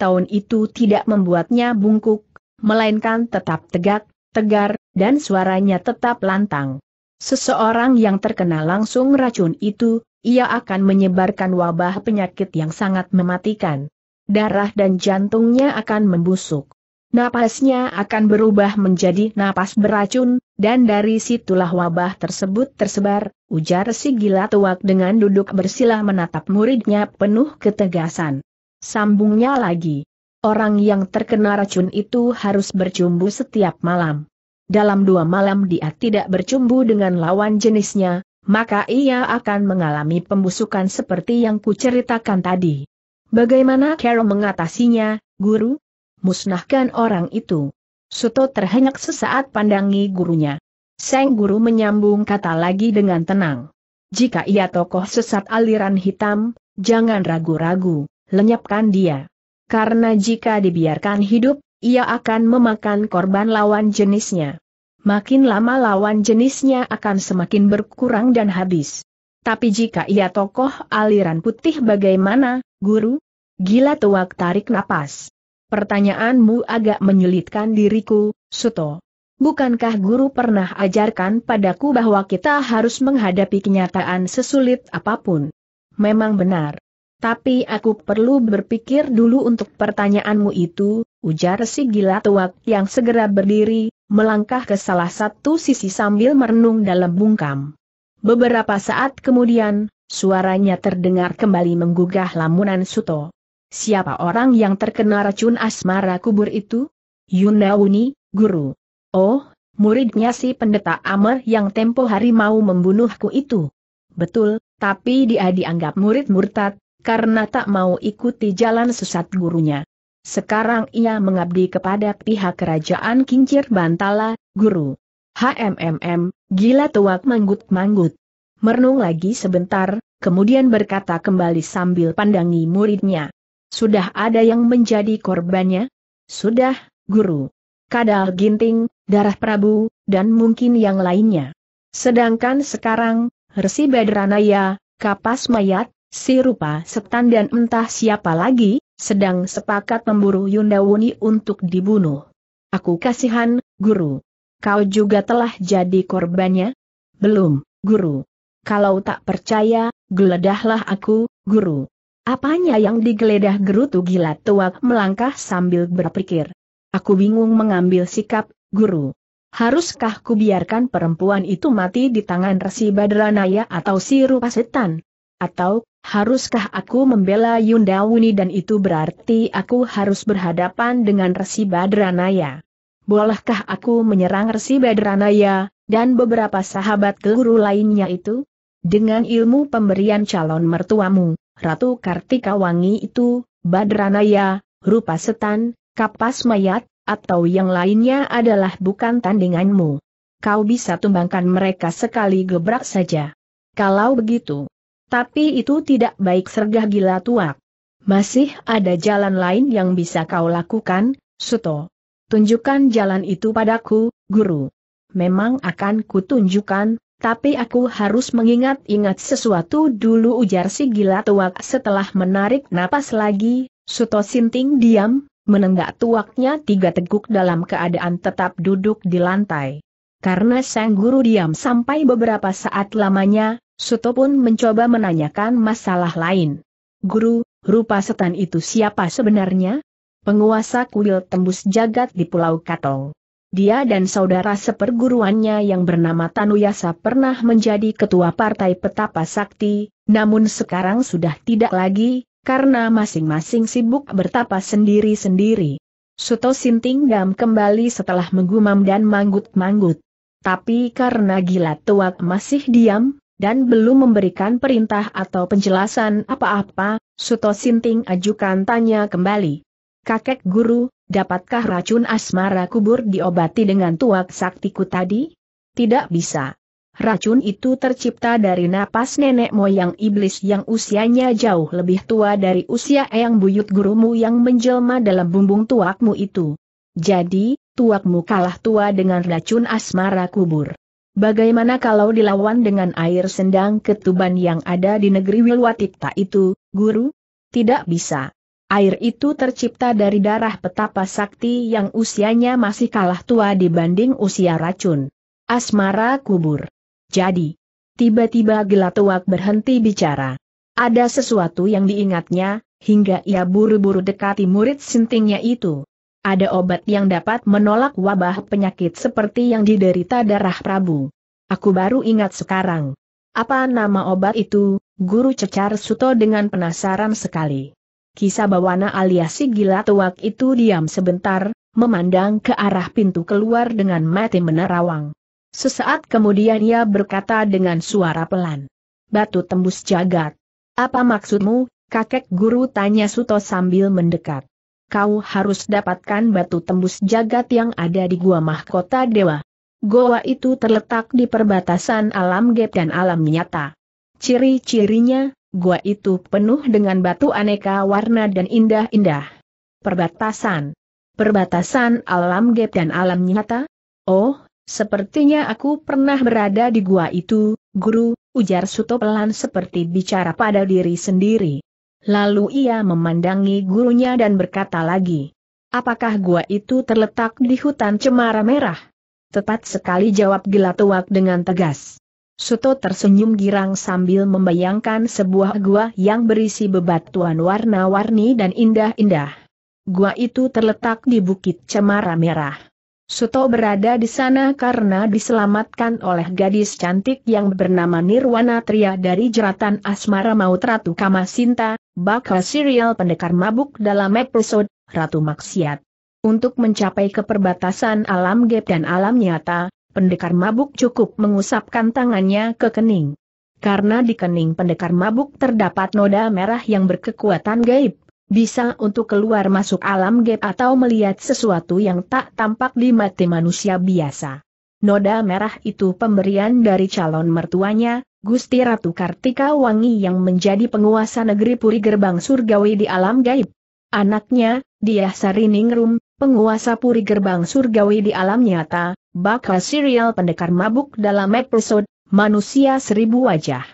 [SPEAKER 1] tahun itu tidak membuatnya bungkuk, melainkan tetap tegak, tegar, dan suaranya tetap lantang. Seseorang yang terkena langsung racun itu, ia akan menyebarkan wabah penyakit yang sangat mematikan. Darah dan jantungnya akan membusuk napasnya akan berubah menjadi napas beracun, dan dari situlah wabah tersebut tersebar, ujar si gila tuak dengan duduk bersila menatap muridnya penuh ketegasan. Sambungnya lagi. Orang yang terkena racun itu harus bercumbu setiap malam. Dalam dua malam dia tidak bercumbu dengan lawan jenisnya, maka ia akan mengalami pembusukan seperti yang kuceritakan tadi. Bagaimana Carol mengatasinya, guru? musnahkan orang itu. Suto terhenyak sesaat pandangi gurunya. Seng guru menyambung kata lagi dengan tenang. Jika ia tokoh sesat aliran hitam, jangan ragu-ragu, lenyapkan dia. Karena jika dibiarkan hidup, ia akan memakan korban lawan jenisnya. Makin lama lawan jenisnya akan semakin berkurang dan habis. Tapi jika ia tokoh aliran putih bagaimana, guru? Gila tuak tarik napas. Pertanyaanmu agak menyulitkan diriku, Suto. Bukankah guru pernah ajarkan padaku bahwa kita harus menghadapi kenyataan sesulit apapun? Memang benar. Tapi aku perlu berpikir dulu untuk pertanyaanmu itu, ujar si gila tuak yang segera berdiri, melangkah ke salah satu sisi sambil merenung dalam bungkam. Beberapa saat kemudian, suaranya terdengar kembali menggugah lamunan Suto. Siapa orang yang terkena racun asmara kubur itu? Yunauni, guru. Oh, muridnya si pendeta Amer yang tempo hari mau membunuhku itu. Betul, tapi dia dianggap murid murtad, karena tak mau ikuti jalan sesat gurunya. Sekarang ia mengabdi kepada pihak kerajaan Kincir Bantala, guru. HMMM, gila tuak manggut-manggut. Merenung lagi sebentar, kemudian berkata kembali sambil pandangi muridnya. Sudah ada yang menjadi korbannya? Sudah, guru. Kadal Ginting, Darah Prabu, dan mungkin yang lainnya. Sedangkan sekarang, Resi Badranaya, Kapas Mayat, Sirupa Setan dan entah siapa lagi, sedang sepakat memburu Yundawuni untuk dibunuh. Aku kasihan, guru. Kau juga telah jadi korbannya? Belum, guru. Kalau tak percaya, geledahlah aku, guru. Apanya yang digeledah gerutu gila tua melangkah sambil berpikir. Aku bingung mengambil sikap, guru. Haruskah ku biarkan perempuan itu mati di tangan Resi Badranaya atau si Rupa Setan? Atau, haruskah aku membela Wuni dan itu berarti aku harus berhadapan dengan Resi Badranaya? Bolehkah aku menyerang Resi Badranaya, dan beberapa sahabat guru lainnya itu? Dengan ilmu pemberian calon mertuamu, Ratu Kartika Wangi itu, Badranaya, rupa setan, kapas mayat, atau yang lainnya adalah bukan tandinganmu. Kau bisa tumbangkan mereka sekali gebrak saja. Kalau begitu. Tapi itu tidak baik sergah gila tuak. Masih ada jalan lain yang bisa kau lakukan, Suto. Tunjukkan jalan itu padaku, Guru. Memang akan kutunjukkan, tapi aku harus mengingat-ingat sesuatu dulu ujar si gila tuak setelah menarik napas lagi, Suto Sinting diam, menenggak tuaknya tiga teguk dalam keadaan tetap duduk di lantai. Karena sang guru diam sampai beberapa saat lamanya, Suto pun mencoba menanyakan masalah lain. Guru, rupa setan itu siapa sebenarnya? Penguasa kuil tembus jagat di Pulau Katong. Dia dan saudara seperguruannya yang bernama Tanuyasa pernah menjadi ketua partai Petapa Sakti, namun sekarang sudah tidak lagi, karena masing-masing sibuk bertapa sendiri-sendiri. Suto Sinting Sintingdam kembali setelah menggumam dan manggut-manggut. Tapi karena gila tuak masih diam, dan belum memberikan perintah atau penjelasan apa-apa, Suto Sinting ajukan tanya kembali. Kakek guru, Dapatkah racun asmara kubur diobati dengan tuak saktiku tadi? Tidak bisa. Racun itu tercipta dari napas nenek moyang iblis yang usianya jauh lebih tua dari usia eyang buyut gurumu yang menjelma dalam bumbung tuakmu itu. Jadi, tuakmu kalah tua dengan racun asmara kubur. Bagaimana kalau dilawan dengan air sendang ketuban yang ada di negeri Wilwatipta itu, guru? Tidak bisa. Air itu tercipta dari darah petapa sakti yang usianya masih kalah tua dibanding usia racun. Asmara kubur. Jadi, tiba-tiba Gelatuak berhenti bicara. Ada sesuatu yang diingatnya, hingga ia buru-buru dekati murid sintingnya itu. Ada obat yang dapat menolak wabah penyakit seperti yang diderita darah Prabu. Aku baru ingat sekarang. Apa nama obat itu, Guru Cecar Suto dengan penasaran sekali. Kisabawana alias si gila tuak itu diam sebentar, memandang ke arah pintu keluar dengan mati menerawang. Sesaat kemudian ia berkata dengan suara pelan. Batu tembus jagat. Apa maksudmu, kakek guru tanya Suto sambil mendekat. Kau harus dapatkan batu tembus jagat yang ada di gua mahkota dewa. Goa itu terletak di perbatasan alam gap dan alam nyata. Ciri-cirinya, gua itu penuh dengan batu aneka warna dan indah-indah. Perbatasan. Perbatasan alam gap dan alam nyata? Oh, sepertinya aku pernah berada di gua itu, guru, ujar Suto pelan seperti bicara pada diri sendiri. Lalu ia memandangi gurunya dan berkata lagi. Apakah gua itu terletak di hutan cemara merah? Tepat sekali jawab Gelatuak dengan tegas. Suto tersenyum girang sambil membayangkan sebuah gua yang berisi bebatuan warna-warni dan indah-indah. Gua itu terletak di Bukit Cemara Merah. Suto berada di sana karena diselamatkan oleh gadis cantik yang bernama Nirwana Tria dari jeratan asmara maut Ratu Kamasinta, bakal serial pendekar mabuk dalam episode Ratu Maksiat. Untuk mencapai keperbatasan alam gap dan alam nyata, pendekar mabuk cukup mengusapkan tangannya ke kening. Karena di kening pendekar mabuk terdapat noda merah yang berkekuatan gaib, bisa untuk keluar masuk alam gaib atau melihat sesuatu yang tak tampak di mata manusia biasa. Noda merah itu pemberian dari calon mertuanya, Gusti Ratu Kartika Wangi yang menjadi penguasa negeri Puri Gerbang Surgawi di alam gaib. Anaknya, Diah Sarining Rum, penguasa puri gerbang surgawi di alam nyata, bakal serial pendekar mabuk dalam episode Manusia Seribu Wajah.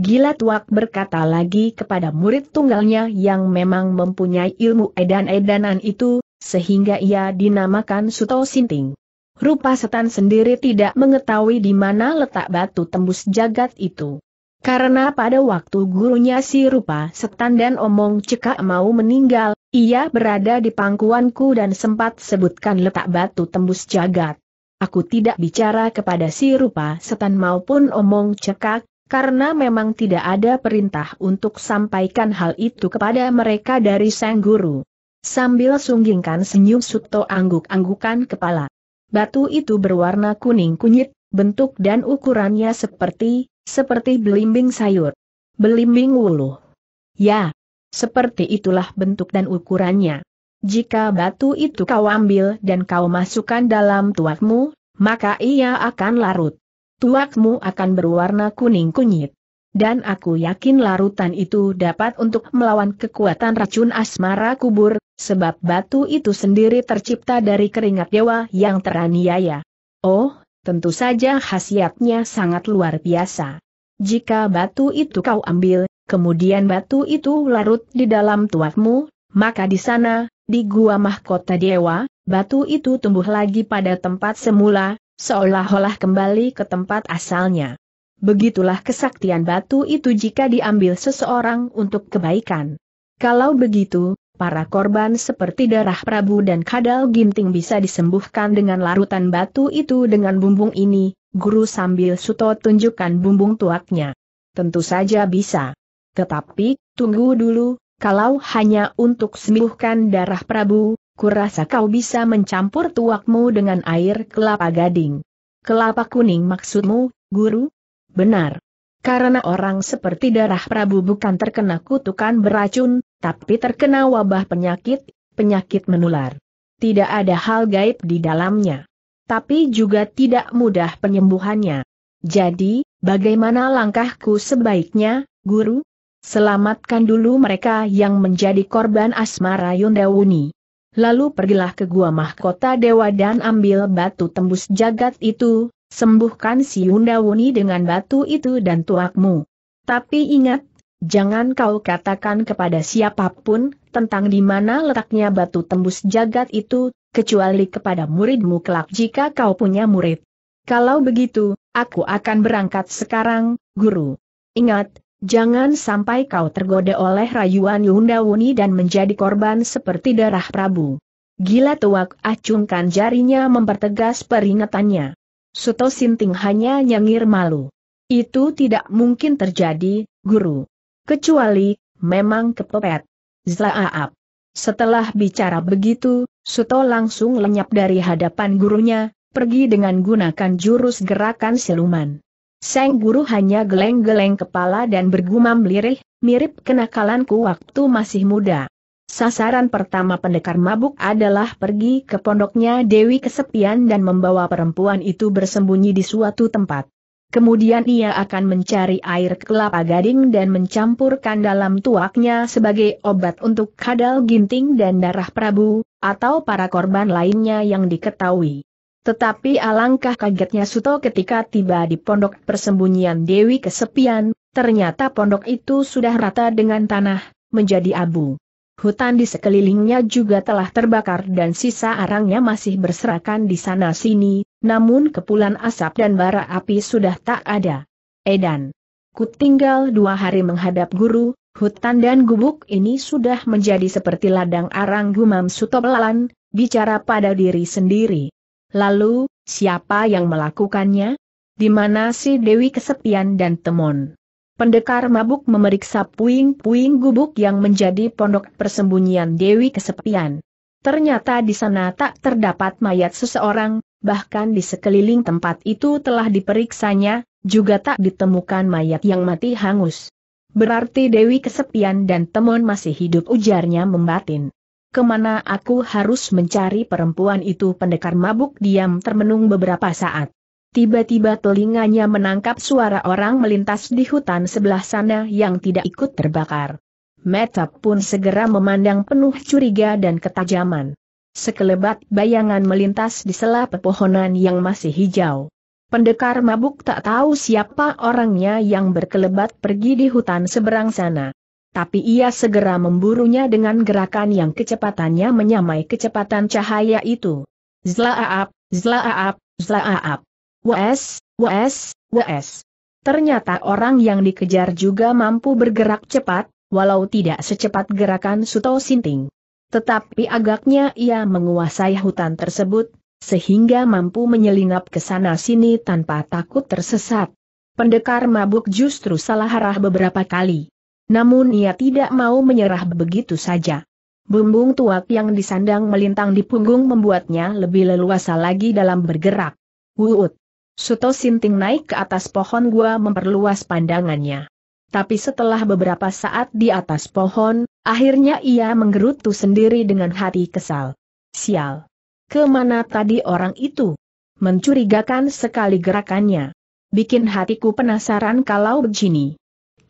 [SPEAKER 1] Gila Tuak berkata lagi kepada murid tunggalnya yang memang mempunyai ilmu edan-edanan itu, sehingga ia dinamakan Suto Sinting. Rupa setan sendiri tidak mengetahui di mana letak batu tembus jagat itu. Karena pada waktu gurunya si rupa setan dan omong cekak mau meninggal, ia berada di pangkuanku dan sempat sebutkan letak batu tembus jagat. Aku tidak bicara kepada si rupa setan maupun omong cekak, karena memang tidak ada perintah untuk sampaikan hal itu kepada mereka dari sang guru. Sambil sunggingkan senyum Suto angguk-anggukan kepala. Batu itu berwarna kuning kunyit, bentuk dan ukurannya seperti seperti belimbing sayur. Belimbing wuluh. Ya, seperti itulah bentuk dan ukurannya. Jika batu itu kau ambil dan kau masukkan dalam tuakmu, maka ia akan larut. Tuakmu akan berwarna kuning kunyit. Dan aku yakin larutan itu dapat untuk melawan kekuatan racun asmara kubur, sebab batu itu sendiri tercipta dari keringat dewa yang teraniaya. Oh, Tentu saja khasiatnya sangat luar biasa. Jika batu itu kau ambil, kemudian batu itu larut di dalam tuakmu, maka di sana, di gua mahkota dewa, batu itu tumbuh lagi pada tempat semula, seolah-olah kembali ke tempat asalnya. Begitulah kesaktian batu itu jika diambil seseorang untuk kebaikan. Kalau begitu, para korban seperti darah Prabu dan kadal ginting bisa disembuhkan dengan larutan batu itu dengan bumbung ini, guru sambil suto tunjukkan bumbung tuaknya. Tentu saja bisa. Tetapi, tunggu dulu, kalau hanya untuk sembuhkan darah Prabu, kurasa kau bisa mencampur tuakmu dengan air kelapa gading. Kelapa kuning maksudmu, guru? Benar. Karena orang seperti darah Prabu bukan terkena kutukan beracun, tapi terkena wabah penyakit, penyakit menular. Tidak ada hal gaib di dalamnya. Tapi juga tidak mudah penyembuhannya. Jadi, bagaimana langkahku sebaiknya, guru? Selamatkan dulu mereka yang menjadi korban asmara Yundawuni. Lalu pergilah ke gua mahkota dewa dan ambil batu tembus jagat itu, Sembuhkan si Wuni dengan batu itu dan tuakmu. Tapi ingat, jangan kau katakan kepada siapapun tentang di mana letaknya batu tembus jagat itu, kecuali kepada muridmu kelak jika kau punya murid. Kalau begitu, aku akan berangkat sekarang, guru. Ingat, Jangan sampai kau tergoda oleh rayuan Wuni dan menjadi korban seperti darah Prabu. Gila tuak acungkan jarinya mempertegas peringatannya. Suto Sinting hanya nyengir malu. Itu tidak mungkin terjadi, guru. Kecuali, memang kepepet. Zlaaap. Setelah bicara begitu, Suto langsung lenyap dari hadapan gurunya, pergi dengan gunakan jurus gerakan siluman. Sang guru hanya geleng-geleng kepala dan bergumam lirih, mirip kenakalanku waktu masih muda. Sasaran pertama pendekar mabuk adalah pergi ke pondoknya Dewi Kesepian dan membawa perempuan itu bersembunyi di suatu tempat. Kemudian ia akan mencari air kelapa gading dan mencampurkan dalam tuaknya sebagai obat untuk kadal ginting dan darah Prabu, atau para korban lainnya yang diketahui. Tetapi alangkah kagetnya Suto ketika tiba di pondok persembunyian Dewi Kesepian, ternyata pondok itu sudah rata dengan tanah, menjadi abu. Hutan di sekelilingnya juga telah terbakar dan sisa arangnya masih berserakan di sana-sini, namun kepulan asap dan bara api sudah tak ada. Edan. Ku tinggal dua hari menghadap guru, hutan dan gubuk ini sudah menjadi seperti ladang arang gumam sutobelan, bicara pada diri sendiri. Lalu, siapa yang melakukannya? Di mana si Dewi kesepian dan temon? Pendekar mabuk memeriksa puing-puing gubuk yang menjadi pondok persembunyian Dewi Kesepian. Ternyata di sana tak terdapat mayat seseorang, bahkan di sekeliling tempat itu telah diperiksanya, juga tak ditemukan mayat yang mati hangus. Berarti Dewi Kesepian dan Temon masih hidup ujarnya membatin. Kemana aku harus mencari perempuan itu pendekar mabuk diam termenung beberapa saat. Tiba-tiba telinganya menangkap suara orang melintas di hutan sebelah sana yang tidak ikut terbakar. Meta pun segera memandang penuh curiga dan ketajaman. Sekelebat bayangan melintas di sela pepohonan yang masih hijau. Pendekar mabuk tak tahu siapa orangnya yang berkelebat pergi di hutan seberang sana. Tapi ia segera memburunya dengan gerakan yang kecepatannya menyamai kecepatan cahaya itu. Zlaaap, zlaaap, zlaaap. Wes, wes, wes. Ternyata orang yang dikejar juga mampu bergerak cepat, walau tidak secepat gerakan Suto Sinting. Tetapi agaknya ia menguasai hutan tersebut, sehingga mampu menyelinap ke sana-sini tanpa takut tersesat. Pendekar mabuk justru salah arah beberapa kali. Namun ia tidak mau menyerah begitu saja. Bumbung tuak yang disandang melintang di punggung membuatnya lebih leluasa lagi dalam bergerak. Wuut! Suto Sinting naik ke atas pohon gua memperluas pandangannya. Tapi setelah beberapa saat di atas pohon, akhirnya ia menggerutu sendiri dengan hati kesal. Sial! Kemana tadi orang itu? Mencurigakan sekali gerakannya. Bikin hatiku penasaran kalau begini.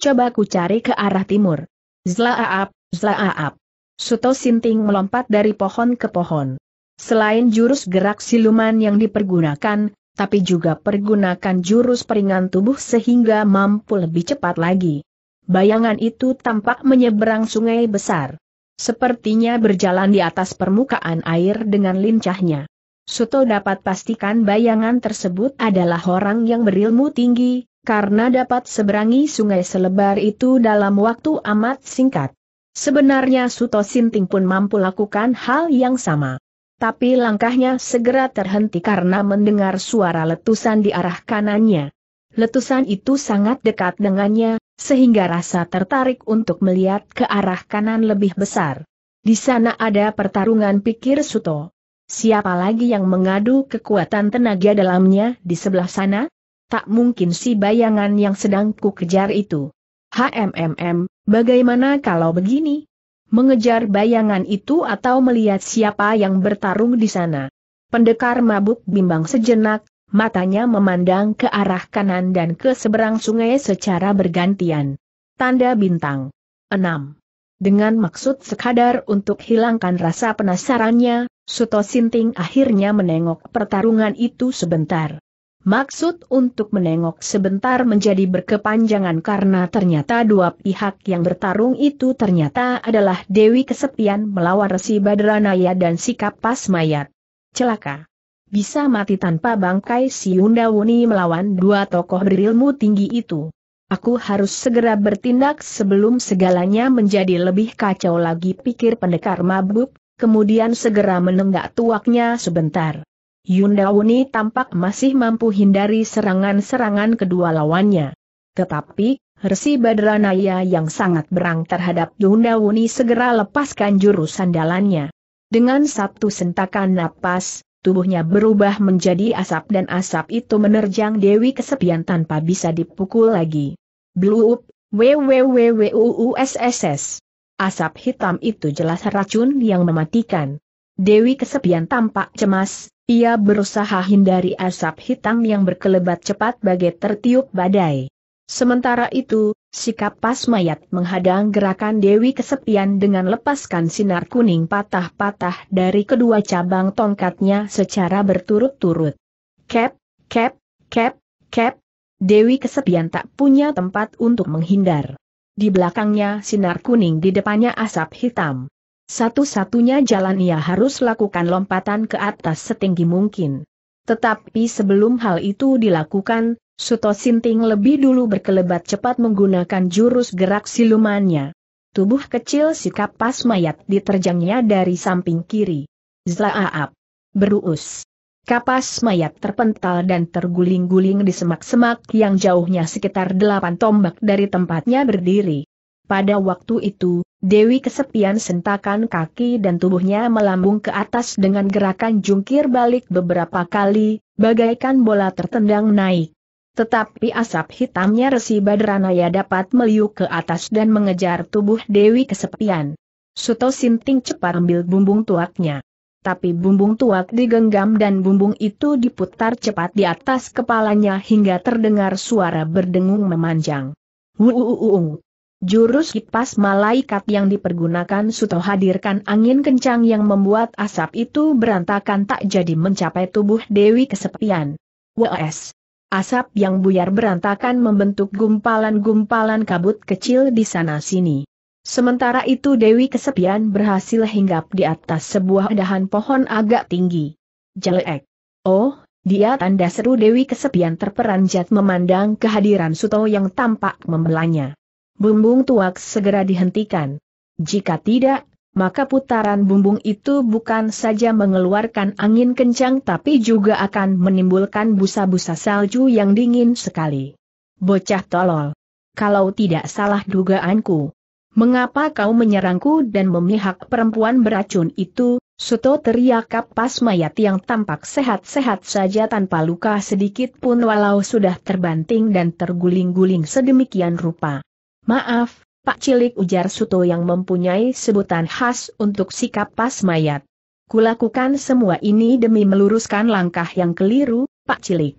[SPEAKER 1] Coba ku cari ke arah timur. Zlaaap, zlaaap. Suto Sinting melompat dari pohon ke pohon. Selain jurus gerak siluman yang dipergunakan, tapi juga pergunakan jurus peringan tubuh sehingga mampu lebih cepat lagi. Bayangan itu tampak menyeberang sungai besar. Sepertinya berjalan di atas permukaan air dengan lincahnya. Suto dapat pastikan bayangan tersebut adalah orang yang berilmu tinggi, karena dapat seberangi sungai selebar itu dalam waktu amat singkat. Sebenarnya Suto Sinting pun mampu lakukan hal yang sama. Tapi langkahnya segera terhenti karena mendengar suara letusan di arah kanannya. Letusan itu sangat dekat dengannya, sehingga rasa tertarik untuk melihat ke arah kanan lebih besar. Di sana ada pertarungan pikir Suto. Siapa lagi yang mengadu kekuatan tenaga dalamnya di sebelah sana? Tak mungkin si bayangan yang sedang kukejar itu. HMMM, bagaimana kalau begini? mengejar bayangan itu atau melihat siapa yang bertarung di sana. Pendekar mabuk bimbang sejenak, matanya memandang ke arah kanan dan ke seberang sungai secara bergantian. Tanda bintang. 6. Dengan maksud sekadar untuk hilangkan rasa penasarannya, Suto Sinting akhirnya menengok pertarungan itu sebentar. Maksud untuk menengok sebentar menjadi berkepanjangan karena ternyata dua pihak yang bertarung itu ternyata adalah Dewi Kesepian melawan Resi Badranaya dan Sikap Pas Mayat. Celaka. Bisa mati tanpa bangkai si Yunda Wuni melawan dua tokoh berilmu tinggi itu. Aku harus segera bertindak sebelum segalanya menjadi lebih kacau lagi pikir pendekar mabuk, kemudian segera menenggak tuaknya sebentar. Yunda Wuni tampak masih mampu hindari serangan-serangan kedua lawannya. Tetapi, Resi Badranaya yang sangat berang terhadap Yunda Wuni segera lepaskan jurus sandalannya. Dengan satu sentakan napas, tubuhnya berubah menjadi asap dan asap itu menerjang Dewi kesepian tanpa bisa dipukul lagi. Bluup, wwwwusss. Asap hitam itu jelas racun yang mematikan. Dewi kesepian tampak cemas, ia berusaha hindari asap hitam yang berkelebat cepat bagai tertiup badai. Sementara itu, sikap pas mayat menghadang gerakan Dewi kesepian dengan lepaskan sinar kuning patah-patah dari kedua cabang tongkatnya secara berturut-turut. Kep, kep, kep, kep, Dewi kesepian tak punya tempat untuk menghindar. Di belakangnya sinar kuning di depannya asap hitam. Satu-satunya jalan ia harus lakukan lompatan ke atas setinggi mungkin. Tetapi sebelum hal itu dilakukan, Suto Sinting lebih dulu berkelebat cepat menggunakan jurus gerak silumannya. Tubuh kecil si kapas mayat diterjangnya dari samping kiri. Zlaaap. Berus. Kapas mayat terpental dan terguling-guling di semak-semak yang jauhnya sekitar delapan tombak dari tempatnya berdiri. Pada waktu itu, Dewi kesepian sentakan kaki dan tubuhnya melambung ke atas dengan gerakan jungkir balik beberapa kali, bagaikan bola tertendang naik. Tetapi asap hitamnya Resi Badranaya dapat meliuk ke atas dan mengejar tubuh Dewi kesepian. Suto Sinting cepat ambil bumbung tuaknya. Tapi bumbung tuak digenggam dan bumbung itu diputar cepat di atas kepalanya hingga terdengar suara berdengung memanjang. Wuuuung. Jurus kipas malaikat yang dipergunakan Suto hadirkan angin kencang yang membuat asap itu berantakan tak jadi mencapai tubuh Dewi kesepian. WS. Asap yang buyar berantakan membentuk gumpalan-gumpalan kabut kecil di sana-sini. Sementara itu Dewi kesepian berhasil hinggap di atas sebuah dahan pohon agak tinggi. Jelek. Oh, dia tanda seru Dewi kesepian terperanjat memandang kehadiran Suto yang tampak membelanya bumbung tuak segera dihentikan. Jika tidak, maka putaran bumbung itu bukan saja mengeluarkan angin kencang tapi juga akan menimbulkan busa-busa salju yang dingin sekali. Bocah tolol. Kalau tidak salah dugaanku. Mengapa kau menyerangku dan memihak perempuan beracun itu? Suto teriak kapas mayat yang tampak sehat-sehat saja tanpa luka sedikit pun walau sudah terbanting dan terguling-guling sedemikian rupa. Maaf, Pak Cilik ujar Suto yang mempunyai sebutan khas untuk sikap pas mayat. Kulakukan semua ini demi meluruskan langkah yang keliru, Pak Cilik.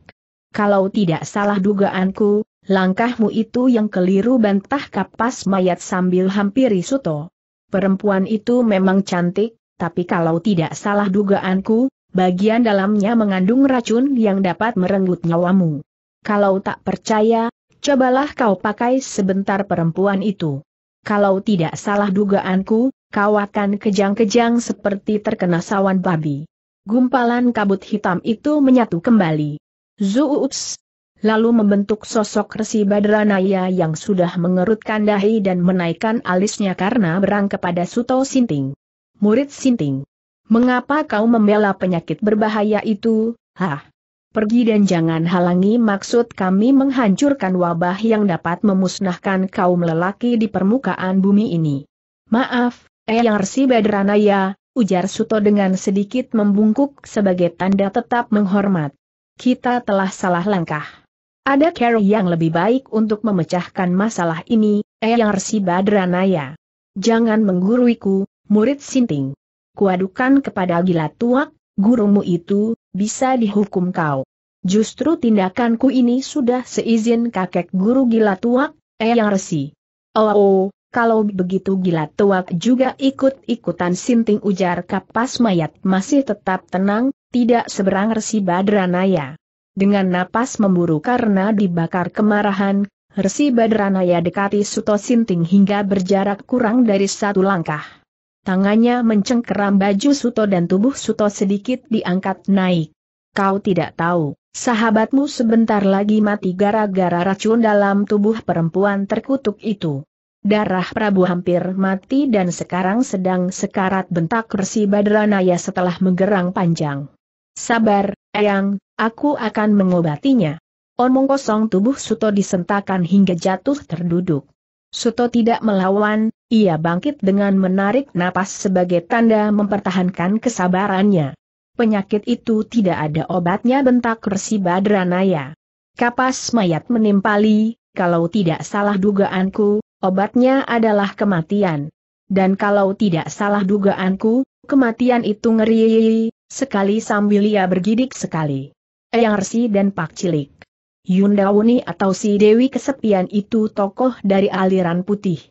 [SPEAKER 1] Kalau tidak salah dugaanku, langkahmu itu yang keliru bantah kapas mayat sambil hampiri Suto. Perempuan itu memang cantik, tapi kalau tidak salah dugaanku, bagian dalamnya mengandung racun yang dapat merenggut nyawamu. Kalau tak percaya, cobalah kau pakai sebentar perempuan itu. Kalau tidak salah dugaanku, kau akan kejang-kejang seperti terkena sawan babi. Gumpalan kabut hitam itu menyatu kembali. Zuups! Lalu membentuk sosok resi Badranaya yang sudah mengerutkan dahi dan menaikkan alisnya karena berang kepada Suto Sinting. Murid Sinting. Mengapa kau membela penyakit berbahaya itu, hah? Pergi dan jangan halangi maksud kami menghancurkan wabah yang dapat memusnahkan kaum lelaki di permukaan bumi ini. Maaf, eyang Resi Badranaya, ujar Suto dengan sedikit membungkuk sebagai tanda tetap menghormat. Kita telah salah langkah. Ada cara yang lebih baik untuk memecahkan masalah ini, eyang Resi Badranaya. Jangan mengguruiku, murid sinting. Kuadukan kepada gila tuak, gurumu itu, bisa dihukum kau. Justru tindakanku ini sudah seizin kakek guru gila tuak, yang resi. Oh, oh, kalau begitu gila tuak juga ikut-ikutan sinting ujar kapas mayat masih tetap tenang, tidak seberang resi badranaya. Dengan napas memburu karena dibakar kemarahan, resi badranaya dekati suto sinting hingga berjarak kurang dari satu langkah. Tangannya mencengkeram baju Suto dan tubuh Suto sedikit diangkat naik. Kau tidak tahu, sahabatmu sebentar lagi mati gara-gara racun dalam tubuh perempuan terkutuk itu. Darah Prabu hampir mati dan sekarang sedang sekarat bentak Resi Badranaya setelah menggerang panjang. Sabar, Eyang, aku akan mengobatinya. Omong kosong tubuh Suto disentakan hingga jatuh terduduk. Suto tidak melawan, ia bangkit dengan menarik napas sebagai tanda mempertahankan kesabarannya. Penyakit itu tidak ada obatnya bentak Resi Badranaya. Kapas mayat menimpali, kalau tidak salah dugaanku, obatnya adalah kematian. Dan kalau tidak salah dugaanku, kematian itu ngeri, sekali sambil ia bergidik sekali. Eyang Resi dan Pak Cilik. Wuni atau si Dewi Kesepian itu tokoh dari aliran putih.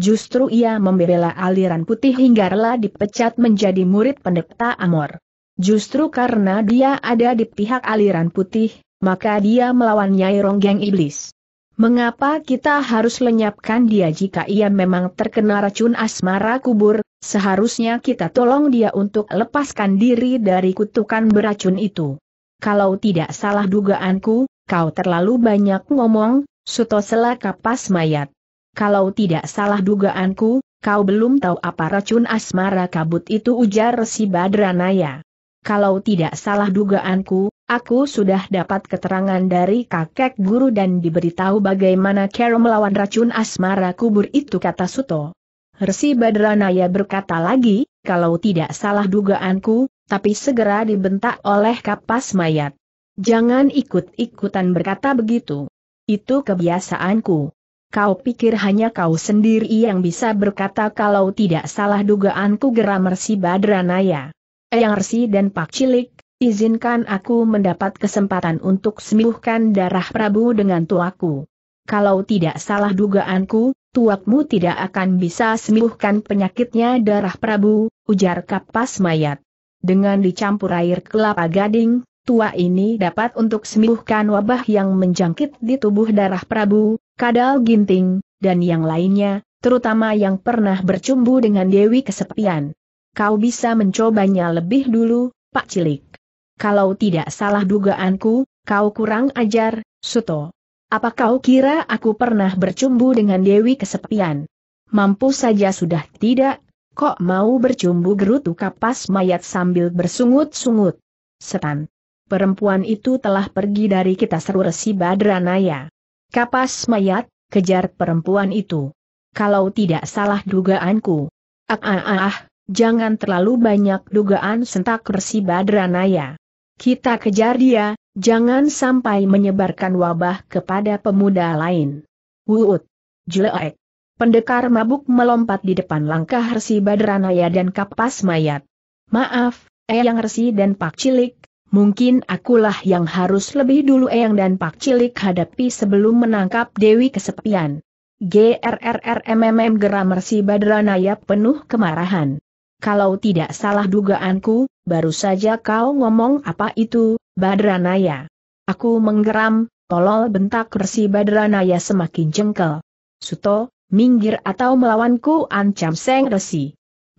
[SPEAKER 1] Justru ia membela aliran putih hingga rela dipecat menjadi murid pendeta Amor. Justru karena dia ada di pihak aliran putih, maka dia melawan Nyai Ronggeng Iblis. Mengapa kita harus lenyapkan dia jika ia memang terkena racun asmara kubur, seharusnya kita tolong dia untuk lepaskan diri dari kutukan beracun itu. Kalau tidak salah dugaanku, Kau terlalu banyak ngomong, Suto Sela kapas mayat. Kalau tidak salah dugaanku, kau belum tahu apa racun asmara kabut itu ujar si Badranaya. Kalau tidak salah dugaanku, aku sudah dapat keterangan dari kakek guru dan diberitahu bagaimana cara melawan racun asmara kubur itu kata Suto. Resi Badranaya berkata lagi, kalau tidak salah dugaanku, tapi segera dibentak oleh kapas mayat. Jangan ikut-ikutan berkata begitu. Itu kebiasaanku. Kau pikir hanya kau sendiri yang bisa berkata kalau tidak salah dugaanku geram Mersi Badranaya. Eyang Resi dan Pak Cilik, izinkan aku mendapat kesempatan untuk sembuhkan darah Prabu dengan tuaku. Kalau tidak salah dugaanku, tuakmu tidak akan bisa sembuhkan penyakitnya darah Prabu, ujar kapas mayat. Dengan dicampur air kelapa gading, tua ini dapat untuk sembuhkan wabah yang menjangkit di tubuh darah Prabu, Kadal Ginting, dan yang lainnya, terutama yang pernah bercumbu dengan Dewi Kesepian. Kau bisa mencobanya lebih dulu, Pak Cilik. Kalau tidak salah dugaanku, kau kurang ajar, Suto. Apa kau kira aku pernah bercumbu dengan Dewi Kesepian? Mampu saja sudah tidak, kok mau bercumbu gerutu kapas mayat sambil bersungut-sungut. Setan perempuan itu telah pergi dari kita seru resi Badranaya. Kapas mayat, kejar perempuan itu. Kalau tidak salah dugaanku. Ah ah ah, ah jangan terlalu banyak dugaan sentak resi Badranaya. Kita kejar dia, jangan sampai menyebarkan wabah kepada pemuda lain. Wuut. Jelek. Pendekar mabuk melompat di depan langkah Resi Badranaya dan kapas mayat. Maaf, Eyang Resi dan Pak Cilik, Mungkin akulah yang harus lebih dulu Eyang dan Pak Cilik hadapi sebelum menangkap Dewi kesepian. GRRRMMM geram Badranaya penuh kemarahan. Kalau tidak salah dugaanku, baru saja kau ngomong apa itu, Badranaya. Aku menggeram, tolol bentak Resi Badranaya semakin jengkel. Suto, minggir atau melawanku ancam Seng Resi.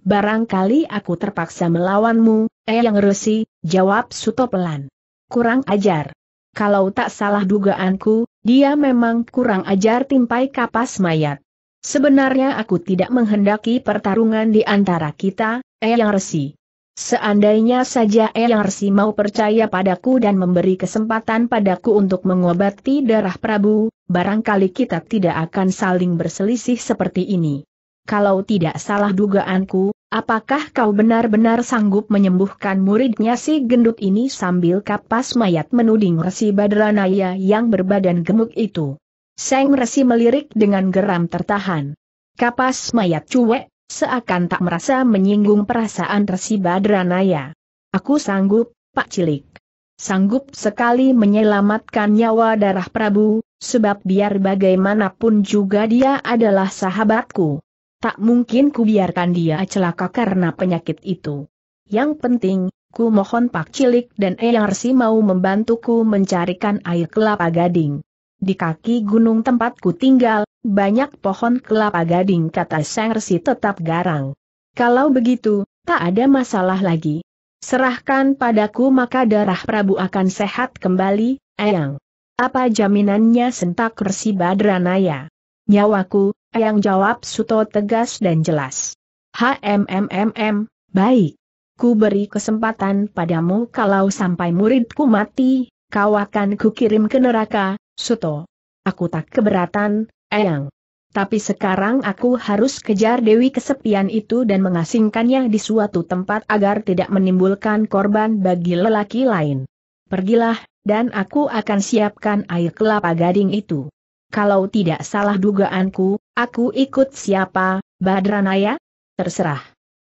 [SPEAKER 1] Barangkali aku terpaksa melawanmu, Eyang eh, resi, jawab Suto pelan. Kurang ajar. Kalau tak salah dugaanku, dia memang kurang ajar timpai kapas mayat. Sebenarnya aku tidak menghendaki pertarungan di antara kita, Eyang eh, resi. Seandainya saja Eyang eh, Resi mau percaya padaku dan memberi kesempatan padaku untuk mengobati darah Prabu, barangkali kita tidak akan saling berselisih seperti ini kalau tidak salah dugaanku, apakah kau benar-benar sanggup menyembuhkan muridnya si gendut ini sambil kapas mayat menuding Resi Badranaya yang berbadan gemuk itu. Seng Resi melirik dengan geram tertahan. Kapas mayat cuek, seakan tak merasa menyinggung perasaan Resi Badranaya. Aku sanggup, Pak Cilik. Sanggup sekali menyelamatkan nyawa darah Prabu, sebab biar bagaimanapun juga dia adalah sahabatku. Tak mungkin kubiarkan dia celaka karena penyakit itu. Yang penting, ku mohon Pak Cilik dan Resi mau membantuku mencarikan air kelapa gading. Di kaki gunung tempatku tinggal, banyak pohon kelapa gading kata Resi tetap garang. Kalau begitu, tak ada masalah lagi. Serahkan padaku maka darah Prabu akan sehat kembali, Eyang. Apa jaminannya sentak Resi Badranaya? Nyawaku, yang jawab Suto tegas dan jelas. HMMMM, baik. Ku beri kesempatan padamu kalau sampai muridku mati, kau akan kukirim ke neraka, Suto. Aku tak keberatan, Eyang. Tapi sekarang aku harus kejar Dewi kesepian itu dan mengasingkannya di suatu tempat agar tidak menimbulkan korban bagi lelaki lain. Pergilah, dan aku akan siapkan air kelapa gading itu kalau tidak salah dugaanku, aku ikut siapa, Badranaya? Terserah.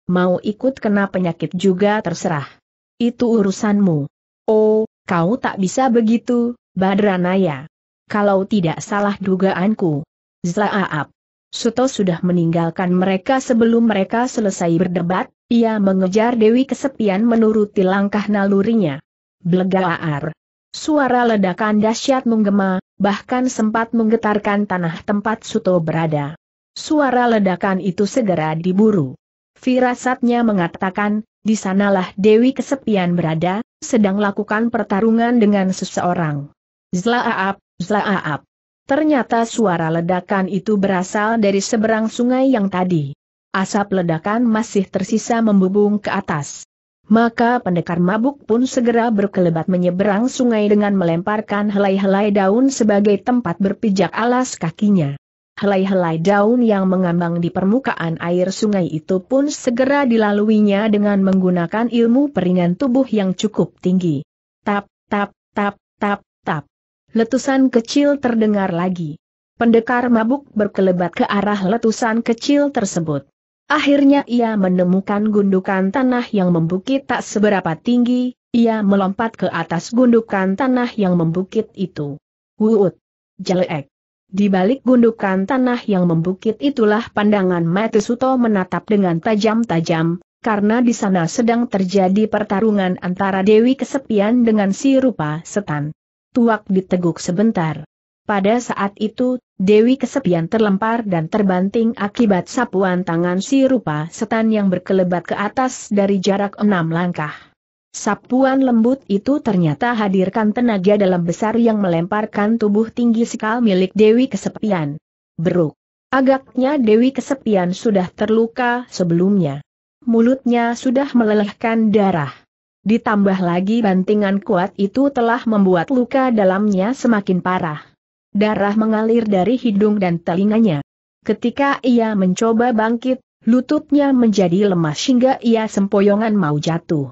[SPEAKER 1] Mau ikut kena penyakit juga terserah. Itu urusanmu. Oh, kau tak bisa begitu, Badranaya. Kalau tidak salah dugaanku. Zlaaap. Suto sudah meninggalkan mereka sebelum mereka selesai berdebat, ia mengejar Dewi Kesepian menuruti langkah nalurinya. Blegaar. Suara ledakan dahsyat menggema, bahkan sempat menggetarkan tanah tempat Suto berada. Suara ledakan itu segera diburu. Firasatnya mengatakan, di sanalah Dewi kesepian berada, sedang lakukan pertarungan dengan seseorang. Zlaaap, zlaaap. Ternyata suara ledakan itu berasal dari seberang sungai yang tadi. Asap ledakan masih tersisa membubung ke atas. Maka pendekar mabuk pun segera berkelebat menyeberang sungai dengan melemparkan helai-helai daun sebagai tempat berpijak alas kakinya. Helai-helai daun yang mengambang di permukaan air sungai itu pun segera dilaluinya dengan menggunakan ilmu peringan tubuh yang cukup tinggi. Tap, tap, tap, tap, tap. Letusan kecil terdengar lagi. Pendekar mabuk berkelebat ke arah letusan kecil tersebut. Akhirnya ia menemukan gundukan tanah yang membukit tak seberapa tinggi, ia melompat ke atas gundukan tanah yang membukit itu. Wuut! Jelek! Di balik gundukan tanah yang membukit itulah pandangan Matisuto menatap dengan tajam-tajam, karena di sana sedang terjadi pertarungan antara Dewi Kesepian dengan si Rupa Setan. Tuak diteguk sebentar. Pada saat itu, Dewi kesepian terlempar dan terbanting akibat sapuan tangan si rupa setan yang berkelebat ke atas dari jarak enam langkah. Sapuan lembut itu ternyata hadirkan tenaga dalam besar yang melemparkan tubuh tinggi sekal milik Dewi kesepian. Beruk. Agaknya Dewi kesepian sudah terluka sebelumnya. Mulutnya sudah melelehkan darah. Ditambah lagi bantingan kuat itu telah membuat luka dalamnya semakin parah. Darah mengalir dari hidung dan telinganya. Ketika ia mencoba bangkit, lututnya menjadi lemas hingga ia sempoyongan mau jatuh.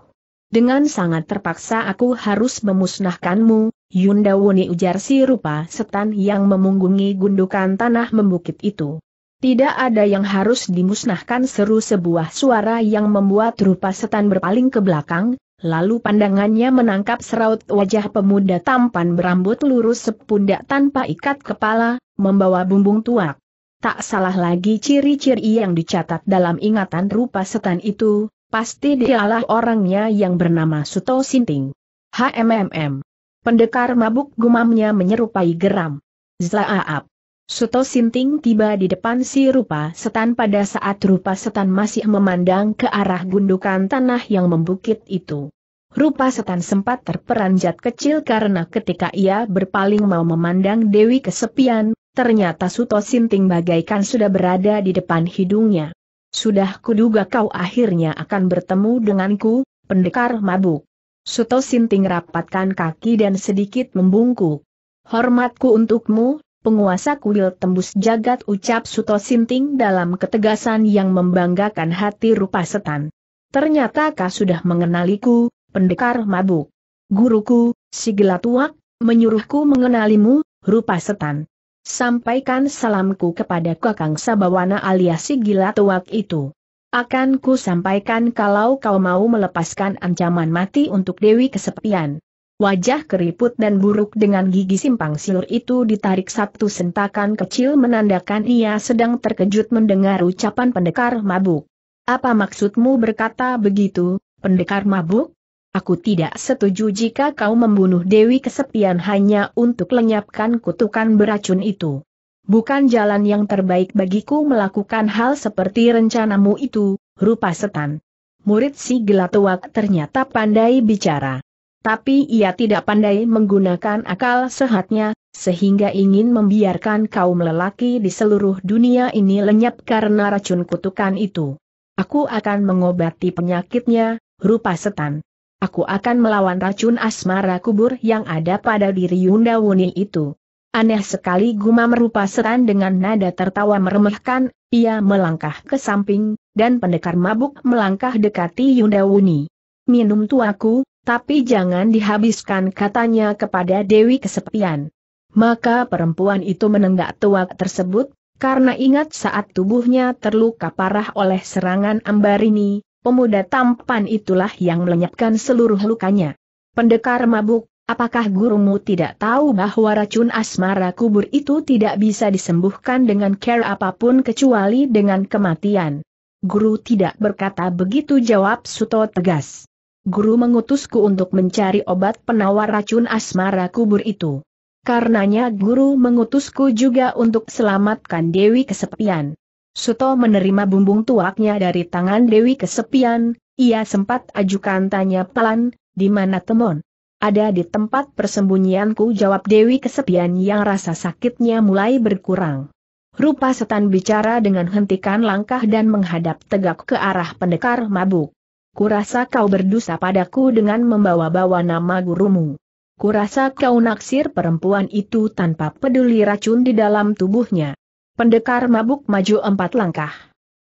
[SPEAKER 1] Dengan sangat terpaksa aku harus memusnahkanmu, Yunda Woni ujar si rupa setan yang memunggungi gundukan tanah membukit itu. Tidak ada yang harus dimusnahkan seru sebuah suara yang membuat rupa setan berpaling ke belakang, Lalu pandangannya menangkap seraut wajah pemuda tampan berambut lurus sepundak tanpa ikat kepala, membawa bumbung tuak. Tak salah lagi ciri-ciri yang dicatat dalam ingatan rupa setan itu, pasti dialah orangnya yang bernama Suto Sinting. HMMM. Pendekar mabuk gumamnya menyerupai geram. Zlaaap. Suto Sinting tiba di depan si rupa setan pada saat rupa setan masih memandang ke arah gundukan tanah yang membukit itu. Rupa setan sempat terperanjat kecil karena ketika ia berpaling mau memandang Dewi kesepian, ternyata Suto Sinting bagaikan sudah berada di depan hidungnya. Sudah kuduga kau akhirnya akan bertemu denganku, pendekar mabuk. Suto Sinting rapatkan kaki dan sedikit membungkuk. Hormatku untukmu, penguasa kuil tembus jagat ucap Suto Sinting dalam ketegasan yang membanggakan hati rupa setan. Ternyata kau sudah mengenaliku, pendekar mabuk. Guruku, si gelatuak, menyuruhku mengenalimu, rupa setan. Sampaikan salamku kepada Kakang Sabawana alias si gelatuak itu. Akan ku sampaikan kalau kau mau melepaskan ancaman mati untuk Dewi Kesepian. Wajah keriput dan buruk dengan gigi simpang siur itu ditarik satu sentakan kecil menandakan ia sedang terkejut mendengar ucapan pendekar mabuk. Apa maksudmu berkata begitu, pendekar mabuk? Aku tidak setuju jika kau membunuh Dewi kesepian hanya untuk lenyapkan kutukan beracun itu. Bukan jalan yang terbaik bagiku melakukan hal seperti rencanamu itu, rupa setan. Murid si Gelatuak ternyata pandai bicara. Tapi ia tidak pandai menggunakan akal sehatnya, sehingga ingin membiarkan kaum lelaki di seluruh dunia ini lenyap karena racun kutukan itu. Aku akan mengobati penyakitnya, rupa setan. Aku akan melawan racun asmara kubur yang ada pada diri Yunda Wuni itu. Aneh sekali gumam rupa setan dengan nada tertawa meremehkan, ia melangkah ke samping, dan pendekar mabuk melangkah dekati Yunda Wuni. Minum tuaku, tapi jangan dihabiskan katanya kepada Dewi Kesepian. Maka perempuan itu menenggak tuak tersebut, karena ingat saat tubuhnya terluka parah oleh serangan Ambarini, pemuda tampan itulah yang melenyapkan seluruh lukanya. Pendekar mabuk, apakah gurumu tidak tahu bahwa racun asmara kubur itu tidak bisa disembuhkan dengan care apapun kecuali dengan kematian? Guru tidak berkata begitu jawab Suto tegas guru mengutusku untuk mencari obat penawar racun asmara kubur itu. Karenanya guru mengutusku juga untuk selamatkan Dewi Kesepian. Suto menerima bumbung tuaknya dari tangan Dewi Kesepian, ia sempat ajukan tanya pelan, di mana temon? Ada di tempat persembunyianku jawab Dewi Kesepian yang rasa sakitnya mulai berkurang. Rupa setan bicara dengan hentikan langkah dan menghadap tegak ke arah pendekar mabuk. Kurasa kau berdosa padaku dengan membawa-bawa nama gurumu. Kurasa kau naksir perempuan itu tanpa peduli racun di dalam tubuhnya. Pendekar mabuk maju empat langkah.